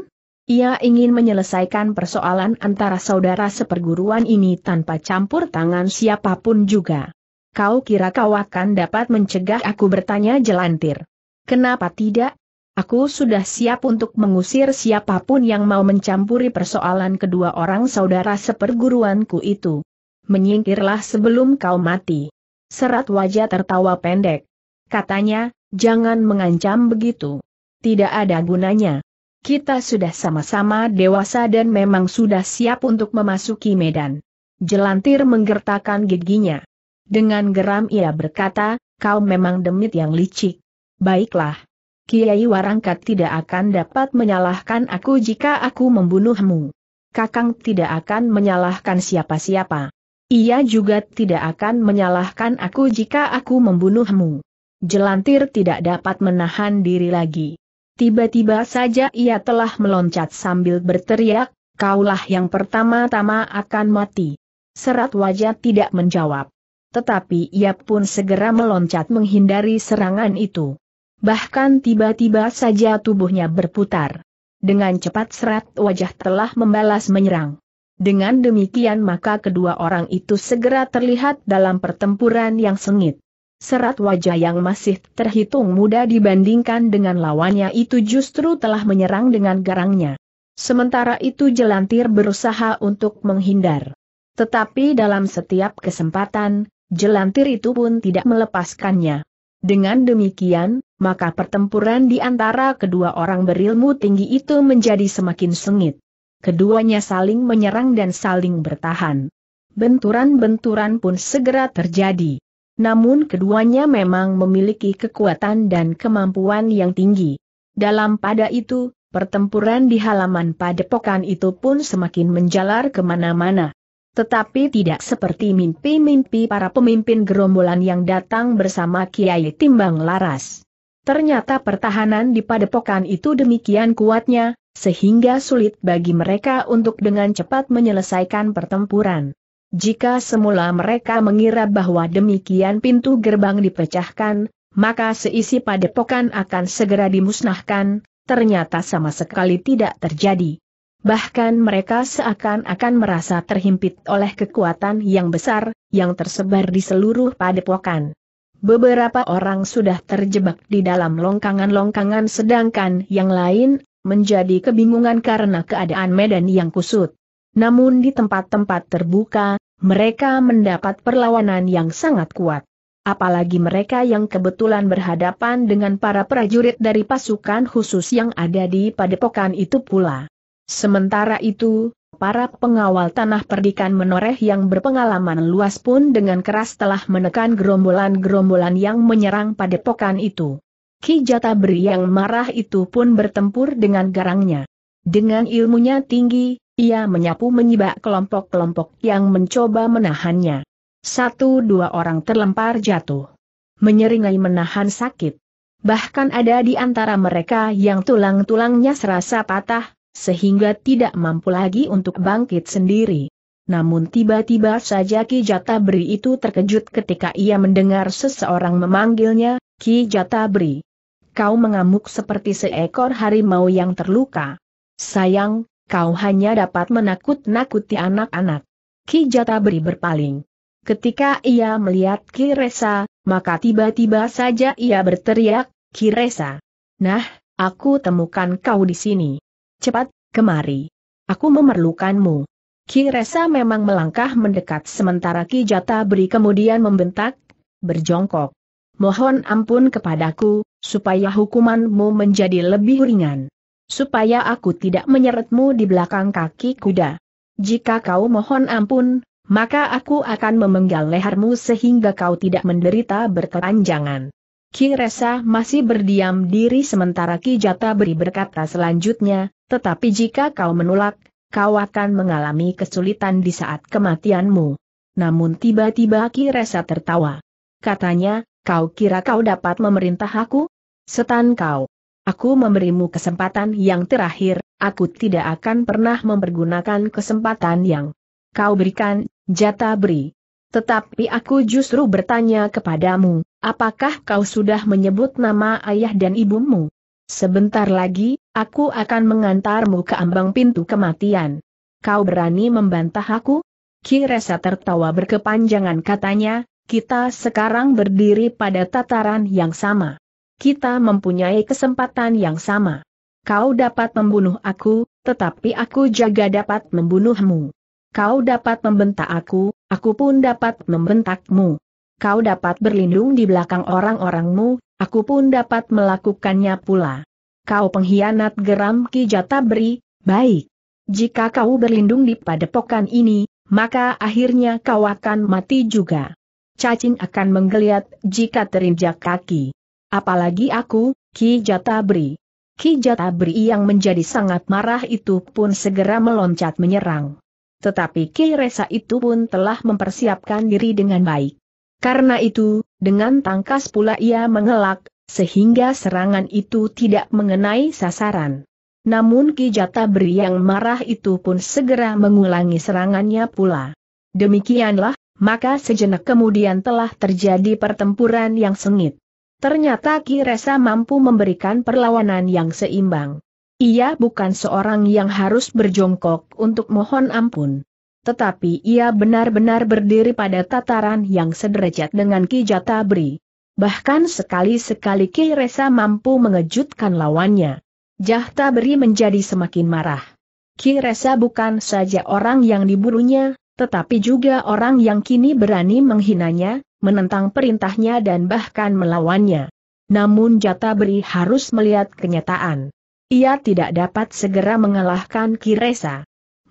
Ia ingin menyelesaikan persoalan antara saudara seperguruan ini tanpa campur tangan siapapun juga. Kau kira kau akan dapat mencegah aku bertanya jelantir. Kenapa tidak? Aku sudah siap untuk mengusir siapapun yang mau mencampuri persoalan kedua orang saudara seperguruanku itu. Menyingkirlah sebelum kau mati. Serat wajah tertawa pendek. Katanya, jangan mengancam begitu. Tidak ada gunanya. Kita sudah sama-sama dewasa dan memang sudah siap untuk memasuki medan. Jelantir menggertakkan giginya. Dengan geram ia berkata, kau memang demit yang licik. Baiklah. Kiai Warangkat tidak akan dapat menyalahkan aku jika aku membunuhmu. Kakang tidak akan menyalahkan siapa-siapa. Ia juga tidak akan menyalahkan aku jika aku membunuhmu. Jelantir tidak dapat menahan diri lagi. Tiba-tiba saja ia telah meloncat sambil berteriak, kaulah yang pertama-tama akan mati. Serat wajah tidak menjawab. Tetapi ia pun segera meloncat menghindari serangan itu. Bahkan tiba-tiba saja tubuhnya berputar. Dengan cepat serat wajah telah membalas menyerang. Dengan demikian maka kedua orang itu segera terlihat dalam pertempuran yang sengit. Serat wajah yang masih terhitung muda dibandingkan dengan lawannya itu justru telah menyerang dengan garangnya. Sementara itu Jelantir berusaha untuk menghindar. Tetapi dalam setiap kesempatan, Jelantir itu pun tidak melepaskannya. Dengan demikian, maka pertempuran di antara kedua orang berilmu tinggi itu menjadi semakin sengit. Keduanya saling menyerang dan saling bertahan. Benturan-benturan pun segera terjadi. Namun keduanya memang memiliki kekuatan dan kemampuan yang tinggi. Dalam pada itu, pertempuran di halaman padepokan itu pun semakin menjalar kemana-mana. Tetapi tidak seperti mimpi-mimpi para pemimpin gerombolan yang datang bersama Kiai Timbang Laras. Ternyata pertahanan di padepokan itu demikian kuatnya, sehingga sulit bagi mereka untuk dengan cepat menyelesaikan pertempuran. Jika semula mereka mengira bahwa demikian pintu gerbang dipecahkan, maka seisi padepokan akan segera dimusnahkan, ternyata sama sekali tidak terjadi bahkan mereka seakan-akan merasa terhimpit oleh kekuatan yang besar, yang tersebar di seluruh padepokan. Beberapa orang sudah terjebak di dalam longkangan-longkangan sedangkan yang lain, menjadi kebingungan karena keadaan medan yang kusut. Namun di tempat-tempat terbuka, mereka mendapat perlawanan yang sangat kuat apalagi mereka yang kebetulan berhadapan dengan para prajurit dari pasukan khusus yang ada di padepokan itu pula. Sementara itu, para pengawal tanah perdikan menoreh yang berpengalaman luas pun dengan keras telah menekan gerombolan-gerombolan yang menyerang padepokan itu. Ki Jata Beri yang marah itu pun bertempur dengan garangnya. Dengan ilmunya tinggi, ia menyapu menyibak kelompok-kelompok yang mencoba menahannya. Satu dua orang terlempar jatuh. Menyeringai menahan sakit. Bahkan ada di antara mereka yang tulang-tulangnya serasa patah, sehingga tidak mampu lagi untuk bangkit sendiri. Namun tiba-tiba saja Ki Jatabri itu terkejut ketika ia mendengar seseorang memanggilnya, Ki Jatabri. Kau mengamuk seperti seekor harimau yang terluka. Sayang, kau hanya dapat menakut-nakuti anak-anak. Ki Jatabri berpaling. Ketika ia melihat Ki Resa, maka tiba-tiba saja ia berteriak, Ki Resa. Nah, aku temukan kau di sini. Cepat, kemari. Aku memerlukanmu. Ki Resa memang melangkah mendekat sementara Ki Jata beri kemudian membentak, berjongkok. Mohon ampun kepadaku, supaya hukumanmu menjadi lebih ringan. Supaya aku tidak menyeretmu di belakang kaki kuda. Jika kau mohon ampun, maka aku akan memenggal lehermu sehingga kau tidak menderita berkepanjangan. Ki Resa masih berdiam diri sementara Ki Jata beri berkata selanjutnya, tetapi jika kau menolak, kau akan mengalami kesulitan di saat kematianmu. Namun tiba-tiba Kiresa tertawa. Katanya, kau kira kau dapat memerintah aku? Setan kau. Aku memberimu kesempatan yang terakhir, aku tidak akan pernah mempergunakan kesempatan yang kau berikan, jata beri. Tetapi aku justru bertanya kepadamu, apakah kau sudah menyebut nama ayah dan ibumu? Sebentar lagi, Aku akan mengantarmu ke ambang pintu kematian. Kau berani membantah aku? Kiresa tertawa berkepanjangan katanya, kita sekarang berdiri pada tataran yang sama. Kita mempunyai kesempatan yang sama. Kau dapat membunuh aku, tetapi aku jaga dapat membunuhmu. Kau dapat membentak aku, aku pun dapat membentakmu. Kau dapat berlindung di belakang orang-orangmu, aku pun dapat melakukannya pula kau pengkhianat geram Ki Jatabri, baik. Jika kau berlindung di padepokan ini, maka akhirnya kau akan mati juga. Cacing akan menggeliat jika terinjak kaki. Apalagi aku, Ki Jatabri. Ki Jatabri yang menjadi sangat marah itu pun segera meloncat menyerang. Tetapi Ki Resa itu pun telah mempersiapkan diri dengan baik. Karena itu, dengan tangkas pula ia mengelak, sehingga serangan itu tidak mengenai sasaran. Namun Ki Jatabri yang marah itu pun segera mengulangi serangannya pula. Demikianlah, maka sejenak kemudian telah terjadi pertempuran yang sengit. Ternyata Ki Resa mampu memberikan perlawanan yang seimbang. Ia bukan seorang yang harus berjongkok untuk mohon ampun tetapi ia benar-benar berdiri pada tataran yang sederajat dengan Ki Jatabri. Bahkan sekali-sekali Ki Kiresa mampu mengejutkan lawannya. Jahta Beri menjadi semakin marah. Ki Kiresa bukan saja orang yang diburunya, tetapi juga orang yang kini berani menghinanya, menentang perintahnya dan bahkan melawannya. Namun Jata Beri harus melihat kenyataan. Ia tidak dapat segera mengalahkan Ki Kiresa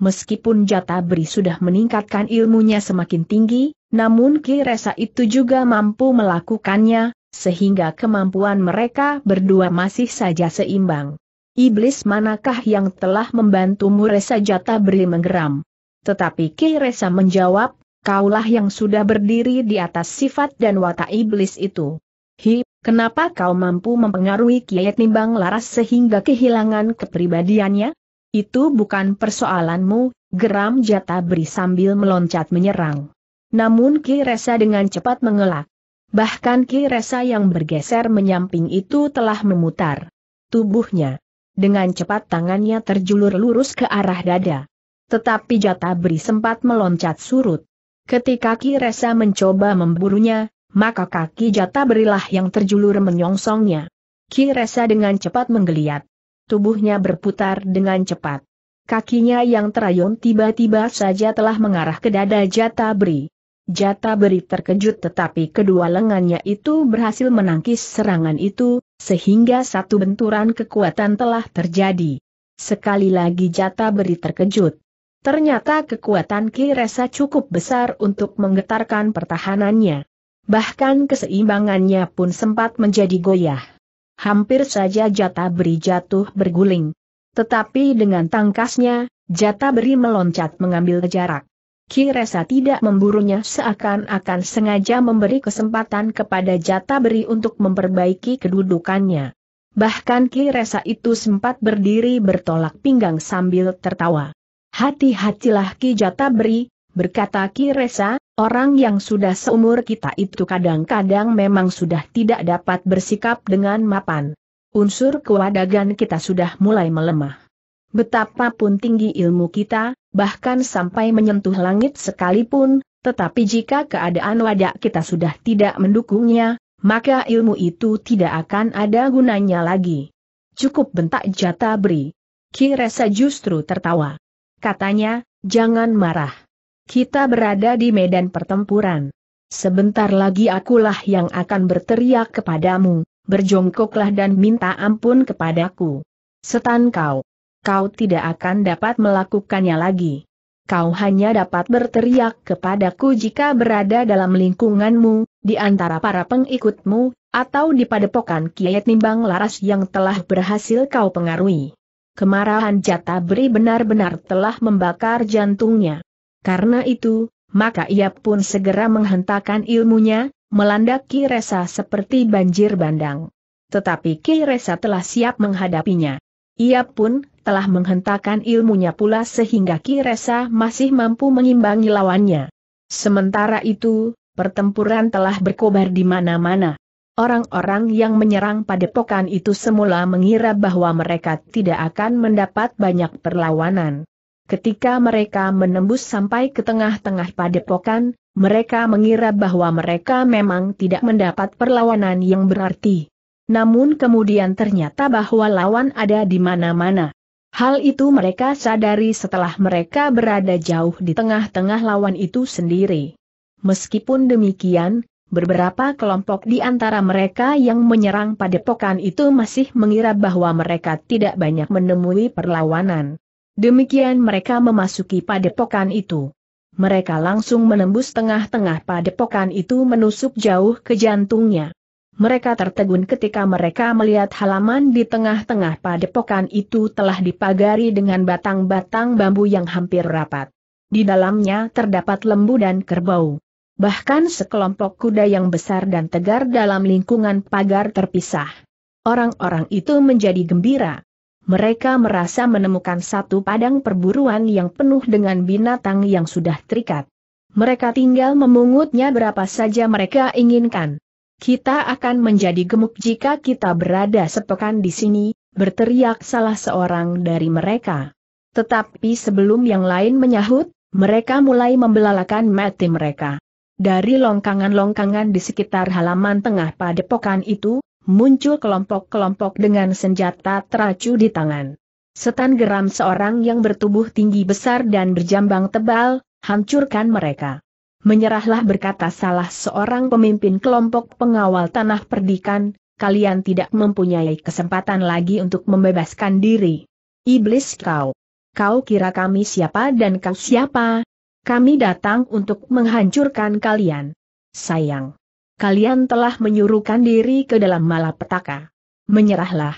meskipun Jata Beri sudah meningkatkan ilmunya semakin tinggi, namun Ki Resa itu juga mampu melakukannya, sehingga kemampuan mereka berdua masih saja seimbang. Iblis manakah yang telah membantumu Resa Jata Beri menggeram? Tetapi Ki Resa menjawab, kaulah yang sudah berdiri di atas sifat dan watak iblis itu. Hi, kenapa kau mampu mempengaruhi Kiai Nimbang Laras sehingga kehilangan kepribadiannya? Itu bukan persoalanmu, geram jata beri sambil meloncat menyerang. Namun Ki Resa dengan cepat mengelak. Bahkan Ki Resa yang bergeser menyamping itu telah memutar tubuhnya. Dengan cepat tangannya terjulur lurus ke arah dada. Tetapi jata beri sempat meloncat surut. Ketika Ki Resa mencoba memburunya, maka kaki jata berilah yang terjulur menyongsongnya. Ki Resa dengan cepat menggeliat tubuhnya berputar dengan cepat. Kakinya yang terayun tiba-tiba saja telah mengarah ke dada Jata Beri. Jata Beri terkejut tetapi kedua lengannya itu berhasil menangkis serangan itu, sehingga satu benturan kekuatan telah terjadi. Sekali lagi Jata Beri terkejut. Ternyata kekuatan Kiresa cukup besar untuk menggetarkan pertahanannya. Bahkan keseimbangannya pun sempat menjadi goyah hampir saja jata beri jatuh berguling. Tetapi dengan tangkasnya, jata beri meloncat mengambil jarak. Ki Kiresa tidak memburunya seakan-akan sengaja memberi kesempatan kepada jata beri untuk memperbaiki kedudukannya. Bahkan Ki Kiresa itu sempat berdiri bertolak pinggang sambil tertawa. Hati-hatilah Ki Jata Beri, berkata Ki Kiresa, Orang yang sudah seumur kita itu kadang-kadang memang sudah tidak dapat bersikap dengan mapan. Unsur kewadagan kita sudah mulai melemah. Betapapun tinggi ilmu kita, bahkan sampai menyentuh langit sekalipun, tetapi jika keadaan wadah kita sudah tidak mendukungnya, maka ilmu itu tidak akan ada gunanya lagi. Cukup bentak jata beri. Kiresa justru tertawa. Katanya, jangan marah. Kita berada di medan pertempuran. Sebentar lagi akulah yang akan berteriak kepadamu, berjongkoklah dan minta ampun kepadaku. Setan kau. Kau tidak akan dapat melakukannya lagi. Kau hanya dapat berteriak kepadaku jika berada dalam lingkunganmu, di antara para pengikutmu, atau di padepokan kiat Nimbang Laras yang telah berhasil kau pengaruhi. Kemarahan Jata Beri benar-benar telah membakar jantungnya. Karena itu, maka ia pun segera menghentakkan ilmunya, melanda Kiresa seperti banjir bandang. Tetapi Ki Kiresa telah siap menghadapinya. Ia pun telah menghentakkan ilmunya pula sehingga Ki Kiresa masih mampu mengimbangi lawannya. Sementara itu, pertempuran telah berkobar di mana-mana. Orang-orang yang menyerang padepokan itu semula mengira bahwa mereka tidak akan mendapat banyak perlawanan. Ketika mereka menembus sampai ke tengah-tengah padepokan, mereka mengira bahwa mereka memang tidak mendapat perlawanan yang berarti. Namun kemudian ternyata bahwa lawan ada di mana-mana. Hal itu mereka sadari setelah mereka berada jauh di tengah-tengah lawan itu sendiri. Meskipun demikian, beberapa kelompok di antara mereka yang menyerang padepokan itu masih mengira bahwa mereka tidak banyak menemui perlawanan. Demikian mereka memasuki padepokan itu. Mereka langsung menembus tengah-tengah padepokan itu menusuk jauh ke jantungnya. Mereka tertegun ketika mereka melihat halaman di tengah-tengah padepokan itu telah dipagari dengan batang-batang bambu yang hampir rapat. Di dalamnya terdapat lembu dan kerbau. Bahkan sekelompok kuda yang besar dan tegar dalam lingkungan pagar terpisah. Orang-orang itu menjadi gembira mereka merasa menemukan satu padang perburuan yang penuh dengan binatang yang sudah terikat. Mereka tinggal memungutnya berapa saja mereka inginkan. Kita akan menjadi gemuk jika kita berada sepekan di sini, berteriak salah seorang dari mereka. Tetapi sebelum yang lain menyahut, mereka mulai membelalakan mati mereka. Dari longkangan-longkangan di sekitar halaman tengah padepokan itu, muncul kelompok-kelompok dengan senjata teracu di tangan. Setan geram seorang yang bertubuh tinggi besar dan berjambang tebal, hancurkan mereka. Menyerahlah berkata salah seorang pemimpin kelompok pengawal tanah perdikan, kalian tidak mempunyai kesempatan lagi untuk membebaskan diri. Iblis kau. Kau kira kami siapa dan kau siapa? Kami datang untuk menghancurkan kalian. Sayang kalian telah menyuruhkan diri ke dalam malapetaka. Menyerahlah.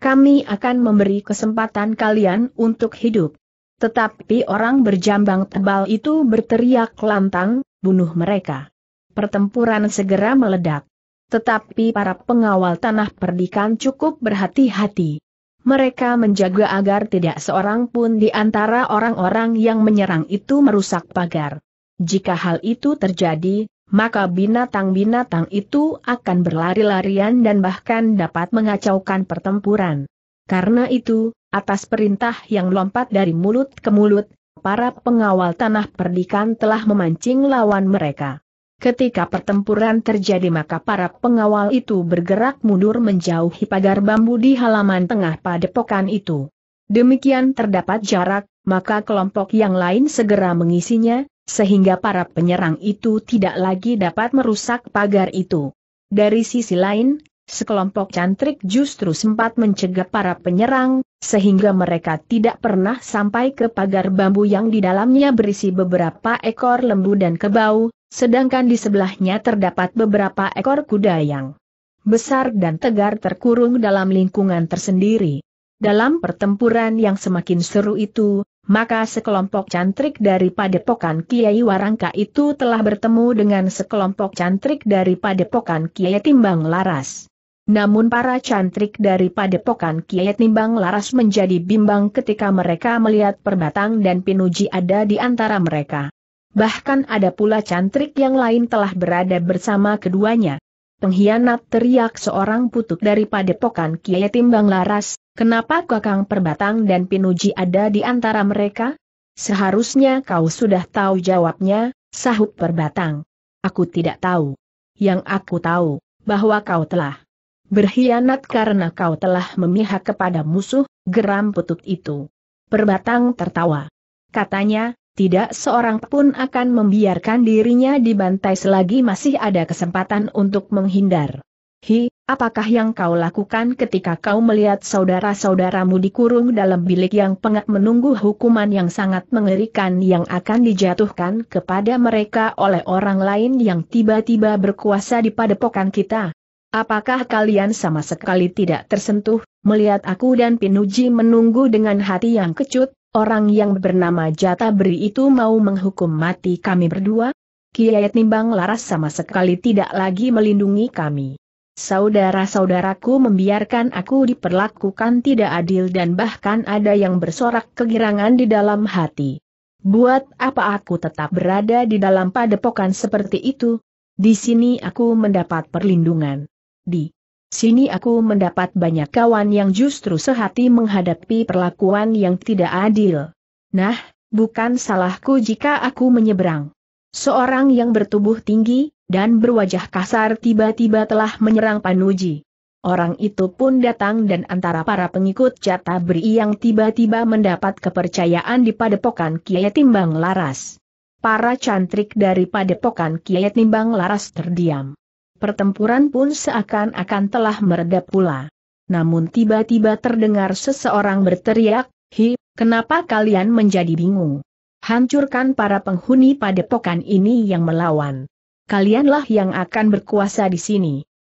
Kami akan memberi kesempatan kalian untuk hidup. Tetapi orang berjambang tebal itu berteriak lantang, bunuh mereka. Pertempuran segera meledak. Tetapi para pengawal tanah perdikan cukup berhati-hati. Mereka menjaga agar tidak seorang pun di antara orang-orang yang menyerang itu merusak pagar. Jika hal itu terjadi, maka binatang-binatang itu akan berlari-larian dan bahkan dapat mengacaukan pertempuran. Karena itu, atas perintah yang lompat dari mulut ke mulut, para pengawal tanah perdikan telah memancing lawan mereka. Ketika pertempuran terjadi maka para pengawal itu bergerak mundur menjauhi pagar bambu di halaman tengah padepokan itu. Demikian terdapat jarak, maka kelompok yang lain segera mengisinya, sehingga para penyerang itu tidak lagi dapat merusak pagar itu. Dari sisi lain, sekelompok cantrik justru sempat mencegah para penyerang, sehingga mereka tidak pernah sampai ke pagar bambu yang di dalamnya berisi beberapa ekor lembu dan kebau, sedangkan di sebelahnya terdapat beberapa ekor kuda yang besar dan tegar terkurung dalam lingkungan tersendiri. Dalam pertempuran yang semakin seru itu, maka sekelompok cantrik dari padepokan Kiai Warangka itu telah bertemu dengan sekelompok cantrik dari padepokan Kiai Timbang Laras. Namun para cantrik dari padepokan Kiai Timbang Laras menjadi bimbang ketika mereka melihat perbatang dan pinuji ada di antara mereka. Bahkan ada pula cantrik yang lain telah berada bersama keduanya. Pengkhianat teriak seorang putuk dari padepokan Kiai Timbang Laras, Kenapa Kakang Perbatang dan Pinuji ada di antara mereka? Seharusnya kau sudah tahu jawabnya, sahut Perbatang. Aku tidak tahu. Yang aku tahu, bahwa kau telah berkhianat karena kau telah memihak kepada musuh, geram putut itu. Perbatang tertawa. Katanya, tidak seorang pun akan membiarkan dirinya dibantai selagi masih ada kesempatan untuk menghindar. Hi, apakah yang kau lakukan ketika kau melihat saudara-saudaramu dikurung dalam bilik yang pengat menunggu hukuman yang sangat mengerikan yang akan dijatuhkan kepada mereka oleh orang lain yang tiba-tiba berkuasa di padepokan kita? Apakah kalian sama sekali tidak tersentuh, melihat aku dan Pinuji menunggu dengan hati yang kecut, orang yang bernama Jata Beri itu mau menghukum mati kami berdua? Kiai Timbang Laras sama sekali tidak lagi melindungi kami. Saudara-saudaraku membiarkan aku diperlakukan tidak adil dan bahkan ada yang bersorak kegirangan di dalam hati. Buat apa aku tetap berada di dalam padepokan seperti itu? Di sini aku mendapat perlindungan. Di sini aku mendapat banyak kawan yang justru sehati menghadapi perlakuan yang tidak adil. Nah, bukan salahku jika aku menyeberang. Seorang yang bertubuh tinggi, dan berwajah kasar tiba-tiba telah menyerang Panuji. Orang itu pun datang dan antara para pengikut Jatabri yang tiba-tiba mendapat kepercayaan di padepokan Kiai Timbang Laras. Para cantrik dari padepokan Kiai Timbang Laras terdiam. Pertempuran pun seakan-akan telah meredap pula. Namun tiba-tiba terdengar seseorang berteriak, Hi, kenapa kalian menjadi bingung? Hancurkan para penghuni padepokan ini yang melawan. Kalianlah yang akan berkuasa di sini.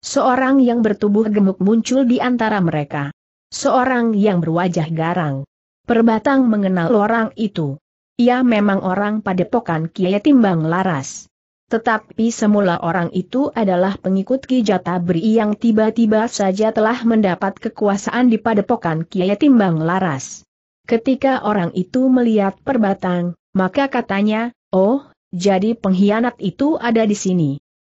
Seorang yang bertubuh gemuk muncul di antara mereka. Seorang yang berwajah garang. Perbatang mengenal orang itu. Ia memang orang padepokan Kiai Timbang Laras. Tetapi semula orang itu adalah pengikut Ki Jatabri yang tiba-tiba saja telah mendapat kekuasaan di padepokan Kiai Timbang Laras. Ketika orang itu melihat perbatang, maka katanya, oh, jadi pengkhianat itu ada di sini.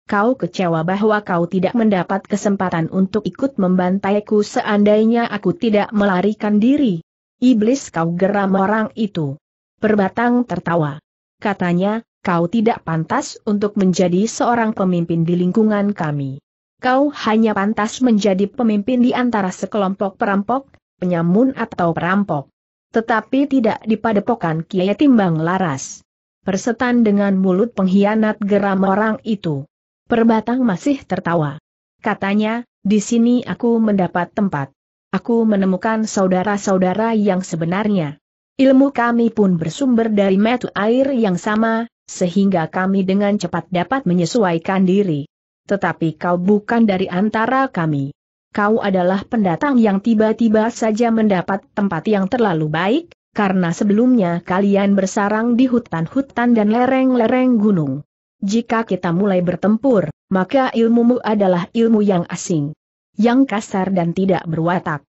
Kau kecewa bahwa kau tidak mendapat kesempatan untuk ikut membantaiku seandainya aku tidak melarikan diri. Iblis kau geram orang itu. Perbatang tertawa. Katanya, kau tidak pantas untuk menjadi seorang pemimpin di lingkungan kami. Kau hanya pantas menjadi pemimpin di antara sekelompok perampok, penyamun atau perampok. Tetapi tidak di padepokan Kiai Timbang Laras. Persetan dengan mulut pengkhianat geram orang itu. Perbatang masih tertawa. Katanya, di sini aku mendapat tempat. Aku menemukan saudara-saudara yang sebenarnya. Ilmu kami pun bersumber dari metu air yang sama, sehingga kami dengan cepat dapat menyesuaikan diri. Tetapi kau bukan dari antara kami kau adalah pendatang yang tiba-tiba saja mendapat tempat yang terlalu baik, karena sebelumnya kalian bersarang di hutan-hutan dan lereng-lereng gunung. Jika kita mulai bertempur, maka ilmumu adalah ilmu yang asing, yang kasar dan tidak berwatak.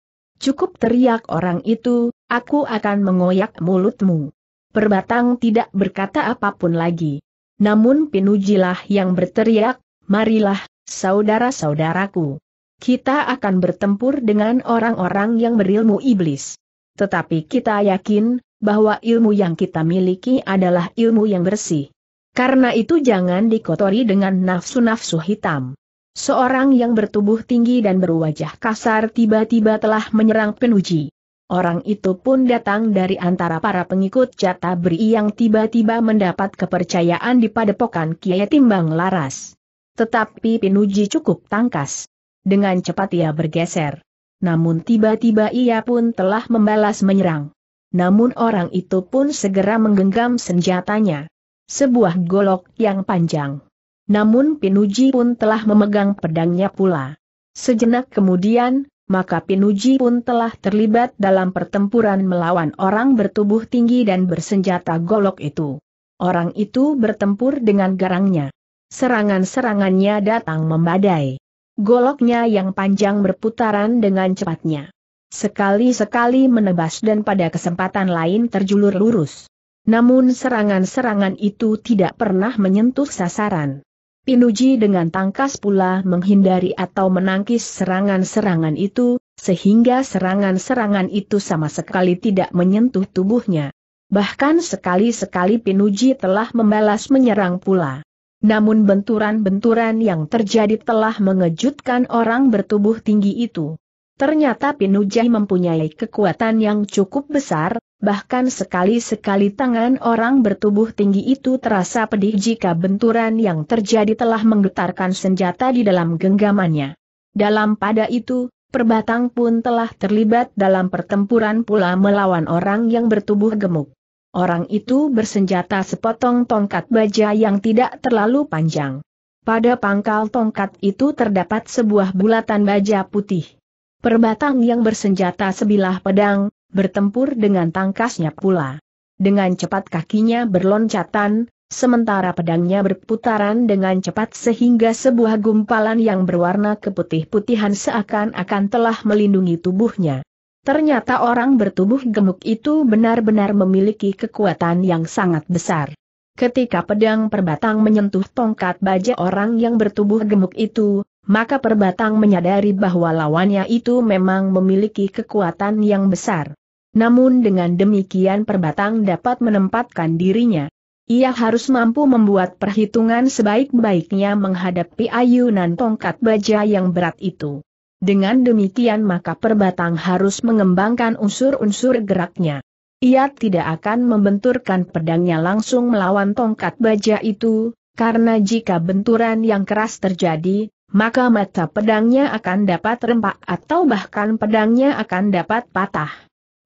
Cukup teriak orang itu, aku akan mengoyak mulutmu. Perbatang tidak berkata apapun lagi. Namun Pinujilah yang berteriak, marilah, saudara-saudaraku. Kita akan bertempur dengan orang-orang yang berilmu iblis. Tetapi kita yakin, bahwa ilmu yang kita miliki adalah ilmu yang bersih. Karena itu jangan dikotori dengan nafsu-nafsu hitam. Seorang yang bertubuh tinggi dan berwajah kasar tiba-tiba telah menyerang penuji. Orang itu pun datang dari antara para pengikut Jatabri beri yang tiba-tiba mendapat kepercayaan di padepokan Kiai Timbang Laras. Tetapi Pinuji cukup tangkas. Dengan cepat ia bergeser. Namun tiba-tiba ia pun telah membalas menyerang. Namun orang itu pun segera menggenggam senjatanya. Sebuah golok yang panjang. Namun Pinuji pun telah memegang pedangnya pula. Sejenak kemudian, maka Pinuji pun telah terlibat dalam pertempuran melawan orang bertubuh tinggi dan bersenjata golok itu. Orang itu bertempur dengan garangnya. Serangan-serangannya datang membadai. Goloknya yang panjang berputaran dengan cepatnya. Sekali-sekali menebas dan pada kesempatan lain terjulur lurus. Namun serangan-serangan itu tidak pernah menyentuh sasaran. Pinuji dengan tangkas pula menghindari atau menangkis serangan-serangan itu, sehingga serangan-serangan itu sama sekali tidak menyentuh tubuhnya. Bahkan sekali-sekali Pinuji telah membalas menyerang pula. Namun benturan-benturan yang terjadi telah mengejutkan orang bertubuh tinggi itu. Ternyata Pinujai mempunyai kekuatan yang cukup besar, bahkan sekali-sekali tangan orang bertubuh tinggi itu terasa pedih jika benturan yang terjadi telah menggetarkan senjata di dalam genggamannya. Dalam pada itu, Perbatang pun telah terlibat dalam pertempuran pula melawan orang yang bertubuh gemuk. Orang itu bersenjata sepotong tongkat baja yang tidak terlalu panjang. Pada pangkal tongkat itu terdapat sebuah bulatan baja putih. Perbatang yang bersenjata sebilah pedang, bertempur dengan tangkasnya pula. Dengan cepat kakinya berloncatan, sementara pedangnya berputaran dengan cepat sehingga sebuah gumpalan yang berwarna keputih-putihan seakan-akan telah melindungi tubuhnya. Ternyata orang bertubuh gemuk itu benar-benar memiliki kekuatan yang sangat besar. Ketika pedang perbatang menyentuh tongkat baja orang yang bertubuh gemuk itu, maka perbatang menyadari bahwa lawannya itu memang memiliki kekuatan yang besar. Namun dengan demikian perbatang dapat menempatkan dirinya. Ia harus mampu membuat perhitungan sebaik-baiknya menghadapi ayunan tongkat baja yang berat itu. Dengan demikian maka perbatang harus mengembangkan unsur-unsur geraknya. Ia tidak akan membenturkan pedangnya langsung melawan tongkat baja itu, karena jika benturan yang keras terjadi, maka mata pedangnya akan dapat rempak atau bahkan pedangnya akan dapat patah.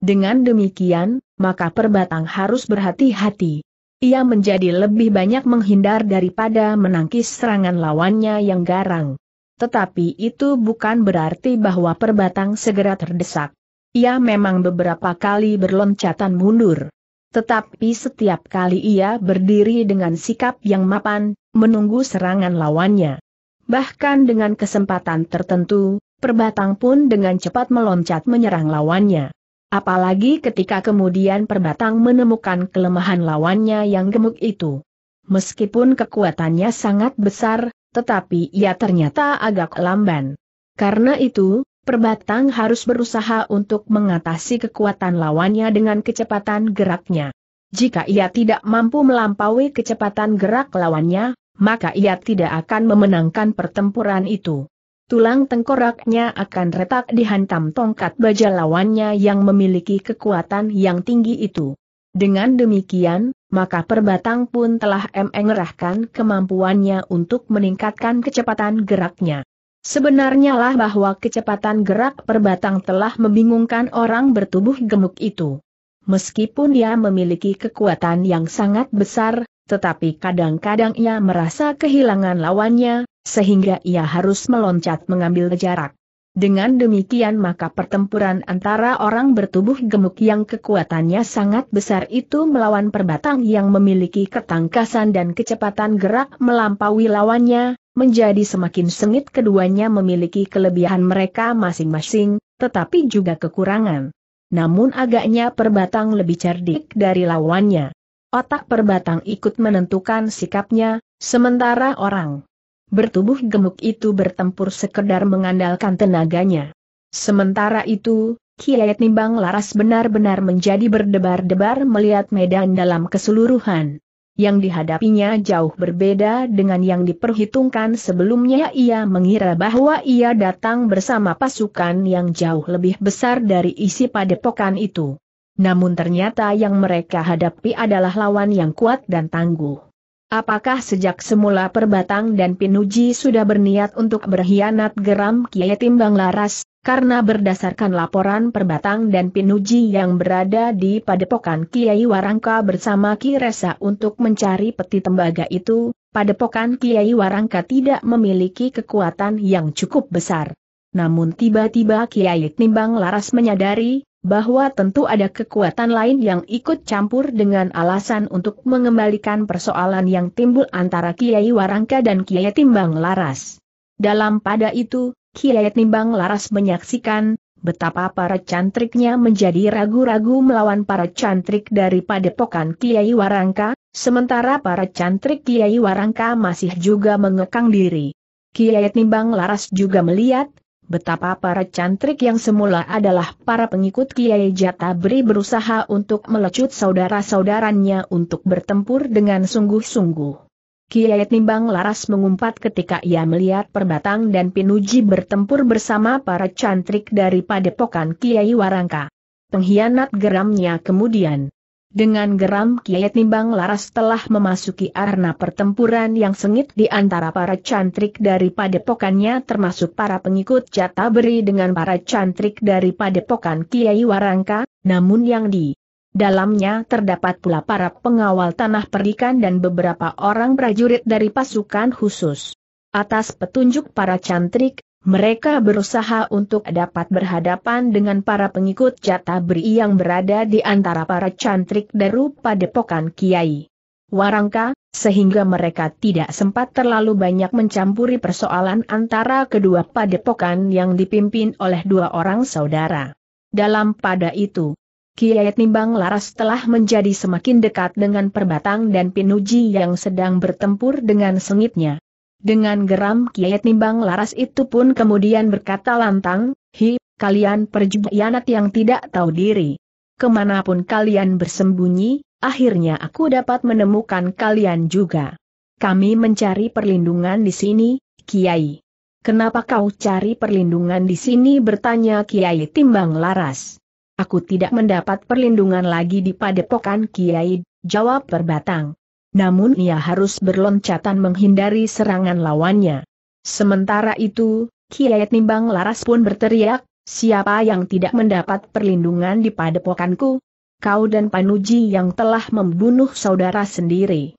Dengan demikian, maka perbatang harus berhati-hati. Ia menjadi lebih banyak menghindar daripada menangkis serangan lawannya yang garang. Tetapi itu bukan berarti bahwa perbatang segera terdesak. Ia memang beberapa kali berloncatan mundur. Tetapi setiap kali ia berdiri dengan sikap yang mapan, menunggu serangan lawannya. Bahkan dengan kesempatan tertentu, perbatang pun dengan cepat meloncat menyerang lawannya. Apalagi ketika kemudian perbatang menemukan kelemahan lawannya yang gemuk itu. Meskipun kekuatannya sangat besar, tetapi ia ternyata agak lamban. Karena itu, perbatang harus berusaha untuk mengatasi kekuatan lawannya dengan kecepatan geraknya. Jika ia tidak mampu melampaui kecepatan gerak lawannya, maka ia tidak akan memenangkan pertempuran itu. Tulang tengkoraknya akan retak dihantam tongkat baja lawannya yang memiliki kekuatan yang tinggi itu. Dengan demikian, maka perbatang pun telah mengerahkan kemampuannya untuk meningkatkan kecepatan geraknya. Sebenarnya lah bahwa kecepatan gerak perbatang telah membingungkan orang bertubuh gemuk itu. Meskipun dia memiliki kekuatan yang sangat besar, tetapi kadang-kadang ia merasa kehilangan lawannya, sehingga ia harus meloncat mengambil jarak. Dengan demikian maka pertempuran antara orang bertubuh gemuk yang kekuatannya sangat besar itu melawan perbatang yang memiliki ketangkasan dan kecepatan gerak melampaui lawannya, menjadi semakin sengit keduanya memiliki kelebihan mereka masing-masing, tetapi juga kekurangan. Namun agaknya perbatang lebih cerdik dari lawannya. Otak perbatang ikut menentukan sikapnya, sementara orang bertubuh gemuk itu bertempur sekedar mengandalkan tenaganya. Sementara itu, Kiai Nimbang Laras benar-benar menjadi berdebar-debar melihat medan dalam keseluruhan. Yang dihadapinya jauh berbeda dengan yang diperhitungkan sebelumnya ia mengira bahwa ia datang bersama pasukan yang jauh lebih besar dari isi padepokan itu. Namun ternyata yang mereka hadapi adalah lawan yang kuat dan tangguh. Apakah sejak semula Perbatang dan Pinuji sudah berniat untuk berkhianat geram Kiai Timbang Laras, karena berdasarkan laporan Perbatang dan Pinuji yang berada di padepokan Kiai Warangka bersama Resa untuk mencari peti tembaga itu, padepokan Kiai Warangka tidak memiliki kekuatan yang cukup besar. Namun tiba-tiba Kiai Timbang Laras menyadari, bahwa tentu ada kekuatan lain yang ikut campur dengan alasan untuk mengembalikan persoalan yang timbul antara Kiai Warangka dan Kiai Timbang Laras. Dalam pada itu, Kiai Timbang Laras menyaksikan betapa para cantriknya menjadi ragu-ragu melawan para cantrik dari padepokan Kiai Warangka, sementara para cantrik Kiai Warangka masih juga mengekang diri. Kiai Timbang Laras juga melihat betapa para cantrik yang semula adalah para pengikut Kiai Jatabri berusaha untuk melecut saudara-saudaranya untuk bertempur dengan sungguh-sungguh. Kiai Timbang Laras mengumpat ketika ia melihat Perbatang dan Pinuji bertempur bersama para cantrik dari padepokan Kiai Warangka. Pengkhianat geramnya kemudian dengan geram Kiai Timbang Laras telah memasuki arena pertempuran yang sengit di antara para cantrik dari padepokannya termasuk para pengikut jata beri dengan para cantrik dari padepokan Kiai Warangka, namun yang di dalamnya terdapat pula para pengawal tanah perikan dan beberapa orang prajurit dari pasukan khusus. Atas petunjuk para cantrik, mereka berusaha untuk dapat berhadapan dengan para pengikut Jatabri yang berada di antara para cantrik rupa depokan Kiai Warangka, sehingga mereka tidak sempat terlalu banyak mencampuri persoalan antara kedua padepokan yang dipimpin oleh dua orang saudara. Dalam pada itu, Kiai Timbang Laras telah menjadi semakin dekat dengan Perbatang dan Pinuji yang sedang bertempur dengan sengitnya. Dengan geram Kiai nimbang Laras itu pun kemudian berkata lantang, Hi, kalian perjubianat yang tidak tahu diri. Kemanapun kalian bersembunyi, akhirnya aku dapat menemukan kalian juga. Kami mencari perlindungan di sini, Kiai. Kenapa kau cari perlindungan di sini bertanya Kiai Timbang Laras. Aku tidak mendapat perlindungan lagi di padepokan Kiai, jawab perbatang namun ia harus berloncatan menghindari serangan lawannya. Sementara itu, Kiai Nimbang Laras pun berteriak, siapa yang tidak mendapat perlindungan di padepokanku? Kau dan Panuji yang telah membunuh saudara sendiri.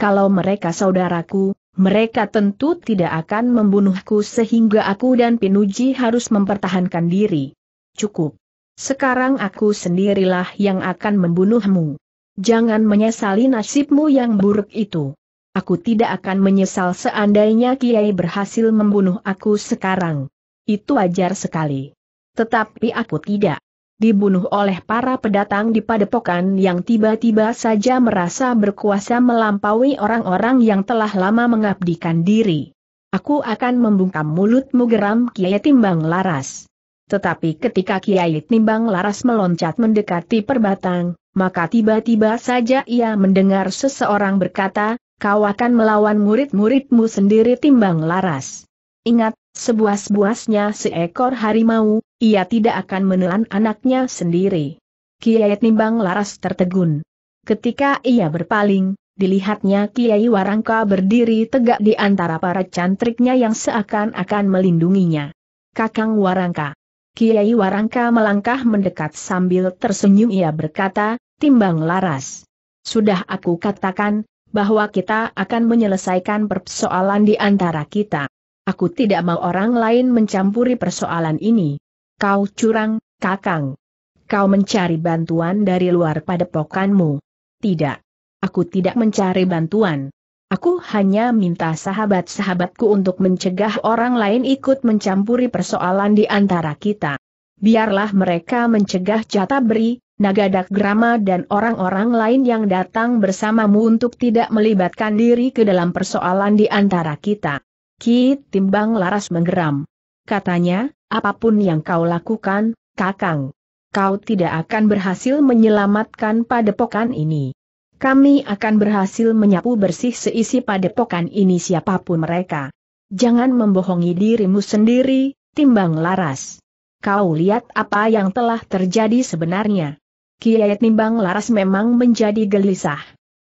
Kalau mereka saudaraku, mereka tentu tidak akan membunuhku sehingga aku dan Pinuji harus mempertahankan diri. Cukup. Sekarang aku sendirilah yang akan membunuhmu jangan menyesali nasibmu yang buruk itu. Aku tidak akan menyesal seandainya Kiai berhasil membunuh aku sekarang. Itu wajar sekali. Tetapi aku tidak dibunuh oleh para pedatang di padepokan yang tiba-tiba saja merasa berkuasa melampaui orang-orang yang telah lama mengabdikan diri. Aku akan membungkam mulutmu geram Kiai Timbang Laras. Tetapi ketika Kiai Timbang Laras meloncat mendekati perbatang, maka tiba-tiba saja ia mendengar seseorang berkata, kau akan melawan murid-muridmu sendiri timbang laras. Ingat, sebuas-buasnya seekor harimau, ia tidak akan menelan anaknya sendiri. Kiai Timbang Laras tertegun. Ketika ia berpaling, dilihatnya Kiai Warangka berdiri tegak di antara para cantriknya yang seakan-akan melindunginya. Kakang Warangka. Kiai Warangka melangkah mendekat sambil tersenyum ia berkata, timbang laras. Sudah aku katakan, bahwa kita akan menyelesaikan persoalan di antara kita. Aku tidak mau orang lain mencampuri persoalan ini. Kau curang, kakang. Kau mencari bantuan dari luar padepokanmu. Tidak. Aku tidak mencari bantuan. Aku hanya minta sahabat-sahabatku untuk mencegah orang lain ikut mencampuri persoalan di antara kita. Biarlah mereka mencegah jatah beri, Nagadak Grama dan orang-orang lain yang datang bersamamu untuk tidak melibatkan diri ke dalam persoalan di antara kita. Ki Timbang Laras menggeram. Katanya, apapun yang kau lakukan, Kakang, kau tidak akan berhasil menyelamatkan padepokan ini. Kami akan berhasil menyapu bersih seisi padepokan ini siapapun mereka. Jangan membohongi dirimu sendiri, Timbang Laras. Kau lihat apa yang telah terjadi sebenarnya. Kiai Timbang Laras memang menjadi gelisah.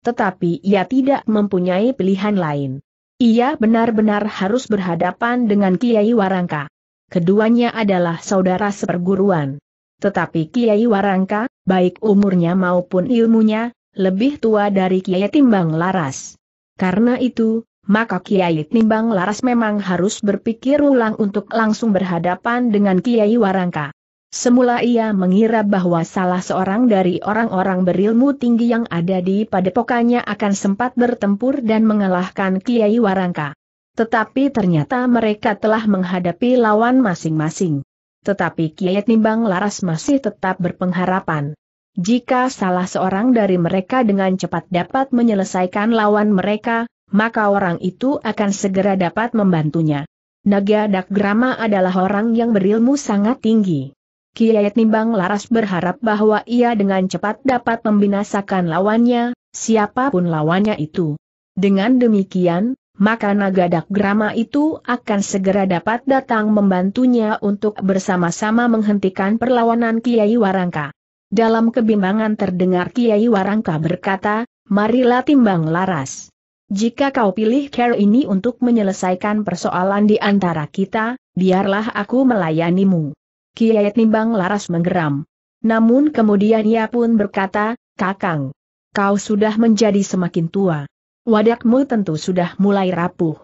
Tetapi ia tidak mempunyai pilihan lain. Ia benar-benar harus berhadapan dengan Kiai Warangka. Keduanya adalah saudara seperguruan. Tetapi Kiai Warangka, baik umurnya maupun ilmunya, lebih tua dari Kiai Timbang Laras. Karena itu, maka Kiai Timbang Laras memang harus berpikir ulang untuk langsung berhadapan dengan Kiai Warangka. Semula ia mengira bahwa salah seorang dari orang-orang berilmu tinggi yang ada di padepokannya akan sempat bertempur dan mengalahkan Kiai Warangka. Tetapi ternyata mereka telah menghadapi lawan masing-masing. Tetapi Kiai Timbang Laras masih tetap berpengharapan. Jika salah seorang dari mereka dengan cepat dapat menyelesaikan lawan mereka, maka orang itu akan segera dapat membantunya. Naga Dakgrama adalah orang yang berilmu sangat tinggi. Kiai Nimbang Laras berharap bahwa ia dengan cepat dapat membinasakan lawannya, siapapun lawannya itu. Dengan demikian, maka naga Grama itu akan segera dapat datang membantunya untuk bersama-sama menghentikan perlawanan Kiai Warangka. Dalam kebimbangan terdengar Kiai Warangka berkata, marilah timbang laras. Jika kau pilih care ini untuk menyelesaikan persoalan di antara kita, biarlah aku melayanimu. Kiai Timbang Laras menggeram. Namun kemudian ia pun berkata, Kakang, kau sudah menjadi semakin tua. Wadakmu tentu sudah mulai rapuh.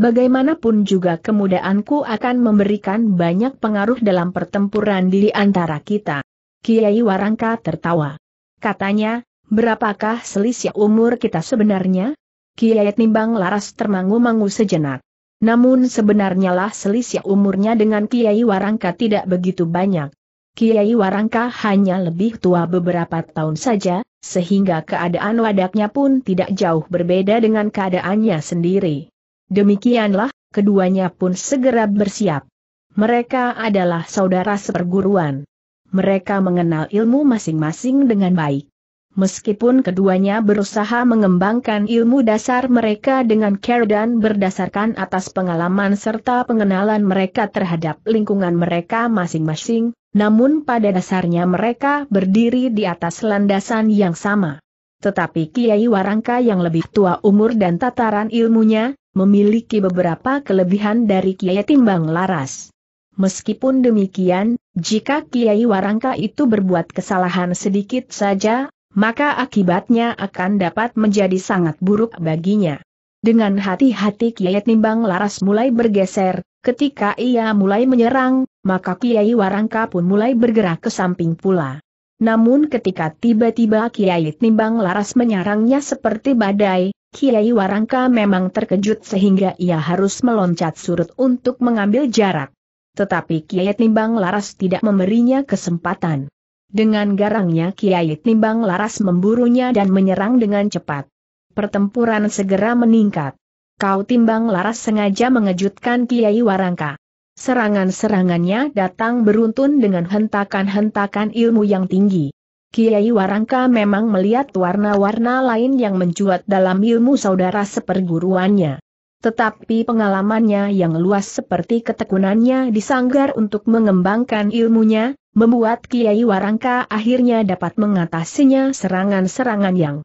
Bagaimanapun juga kemudaanku akan memberikan banyak pengaruh dalam pertempuran di antara kita. Kiai Warangka tertawa. Katanya, berapakah selisih umur kita sebenarnya? Kiai Timbang Laras termangu-mangu sejenak. Namun sebenarnya lah selisih umurnya dengan Kiai Warangka tidak begitu banyak. Kiai Warangka hanya lebih tua beberapa tahun saja, sehingga keadaan wadaknya pun tidak jauh berbeda dengan keadaannya sendiri. Demikianlah, keduanya pun segera bersiap. Mereka adalah saudara seperguruan. Mereka mengenal ilmu masing-masing dengan baik. Meskipun keduanya berusaha mengembangkan ilmu dasar mereka dengan care dan berdasarkan atas pengalaman serta pengenalan mereka terhadap lingkungan mereka masing-masing, namun pada dasarnya mereka berdiri di atas landasan yang sama. Tetapi Kiai Warangka yang lebih tua umur dan tataran ilmunya, memiliki beberapa kelebihan dari Kiai Timbang Laras. Meskipun demikian, jika Kiai Warangka itu berbuat kesalahan sedikit saja, maka akibatnya akan dapat menjadi sangat buruk baginya. Dengan hati-hati Kiai Nimbang Laras mulai bergeser, ketika ia mulai menyerang, maka Kiai Warangka pun mulai bergerak ke samping pula. Namun ketika tiba-tiba Kiai Nimbang Laras menyerangnya seperti badai, Kiai Warangka memang terkejut sehingga ia harus meloncat surut untuk mengambil jarak. Tetapi Kiai Nimbang Laras tidak memberinya kesempatan. Dengan garangnya Kiai Timbang Laras memburunya dan menyerang dengan cepat. Pertempuran segera meningkat. Kau Timbang Laras sengaja mengejutkan Kiai Warangka. Serangan-serangannya datang beruntun dengan hentakan-hentakan ilmu yang tinggi. Kiai Warangka memang melihat warna-warna lain yang mencuat dalam ilmu saudara seperguruannya. Tetapi pengalamannya yang luas seperti ketekunannya disanggar untuk mengembangkan ilmunya, membuat Kiai Warangka akhirnya dapat mengatasinya serangan-serangan yang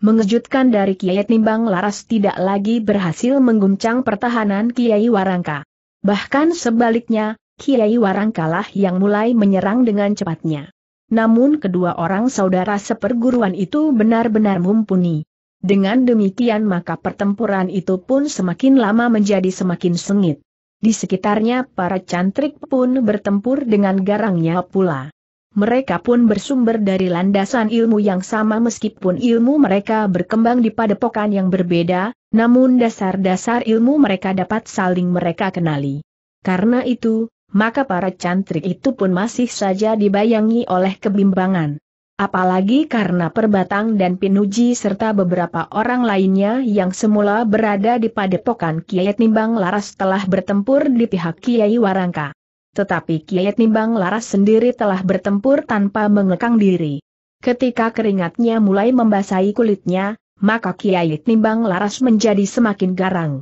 mengejutkan dari Kiai Timbang Laras tidak lagi berhasil mengguncang pertahanan Kiai Warangka. Bahkan sebaliknya, Kiai Warangka Warangkalah yang mulai menyerang dengan cepatnya. Namun kedua orang saudara seperguruan itu benar-benar mumpuni. Dengan demikian maka pertempuran itu pun semakin lama menjadi semakin sengit. Di sekitarnya para cantrik pun bertempur dengan garangnya pula. Mereka pun bersumber dari landasan ilmu yang sama meskipun ilmu mereka berkembang di padepokan yang berbeda, namun dasar-dasar ilmu mereka dapat saling mereka kenali. Karena itu, maka para cantrik itu pun masih saja dibayangi oleh kebimbangan. Apalagi karena Perbatang dan Pinuji serta beberapa orang lainnya yang semula berada di padepokan Kiai Nimbang Laras telah bertempur di pihak Kiai Warangka. Tetapi Kiai Nimbang Laras sendiri telah bertempur tanpa mengekang diri. Ketika keringatnya mulai membasahi kulitnya, maka Kiai Nimbang Laras menjadi semakin garang.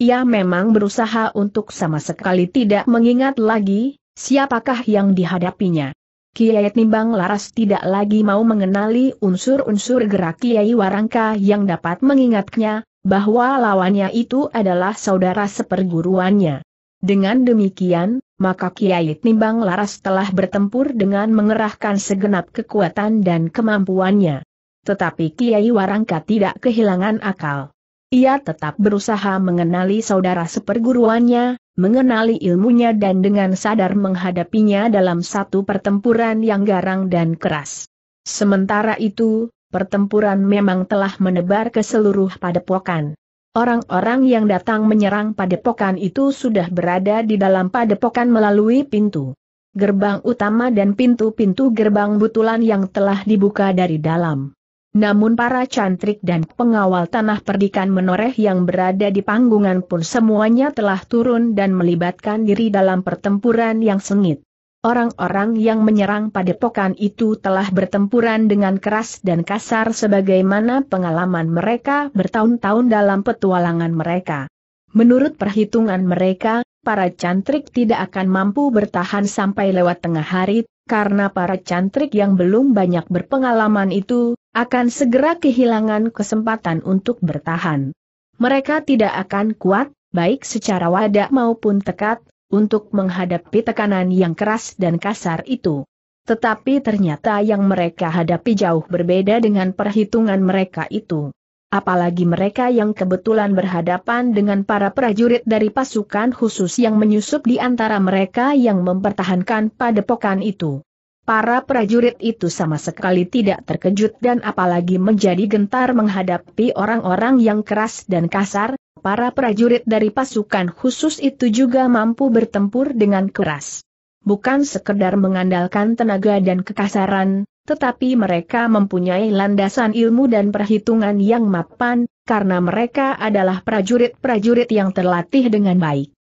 Ia memang berusaha untuk sama sekali tidak mengingat lagi siapakah yang dihadapinya. Kiai Timbang Laras tidak lagi mau mengenali unsur-unsur gerak Kiai Warangka yang dapat mengingatnya, bahwa lawannya itu adalah saudara seperguruannya. Dengan demikian, maka Kiai Timbang Laras telah bertempur dengan mengerahkan segenap kekuatan dan kemampuannya. Tetapi Kiai Warangka tidak kehilangan akal. Ia tetap berusaha mengenali saudara seperguruannya, mengenali ilmunya dan dengan sadar menghadapinya dalam satu pertempuran yang garang dan keras. Sementara itu, pertempuran memang telah menebar ke seluruh padepokan. Orang-orang yang datang menyerang padepokan itu sudah berada di dalam padepokan melalui pintu gerbang utama dan pintu-pintu gerbang butulan yang telah dibuka dari dalam. Namun para cantrik dan pengawal tanah perdikan menoreh yang berada di panggungan pun semuanya telah turun dan melibatkan diri dalam pertempuran yang sengit. Orang-orang yang menyerang padepokan itu telah bertempuran dengan keras dan kasar sebagaimana pengalaman mereka bertahun-tahun dalam petualangan mereka. Menurut perhitungan mereka, para cantrik tidak akan mampu bertahan sampai lewat tengah hari, karena para cantrik yang belum banyak berpengalaman itu, akan segera kehilangan kesempatan untuk bertahan. Mereka tidak akan kuat, baik secara wadah maupun tekat, untuk menghadapi tekanan yang keras dan kasar itu. Tetapi ternyata yang mereka hadapi jauh berbeda dengan perhitungan mereka itu apalagi mereka yang kebetulan berhadapan dengan para prajurit dari pasukan khusus yang menyusup di antara mereka yang mempertahankan padepokan itu. Para prajurit itu sama sekali tidak terkejut dan apalagi menjadi gentar menghadapi orang-orang yang keras dan kasar, para prajurit dari pasukan khusus itu juga mampu bertempur dengan keras. Bukan sekedar mengandalkan tenaga dan kekasaran, tetapi mereka mempunyai landasan ilmu dan perhitungan yang mapan, karena mereka adalah prajurit-prajurit yang terlatih dengan baik.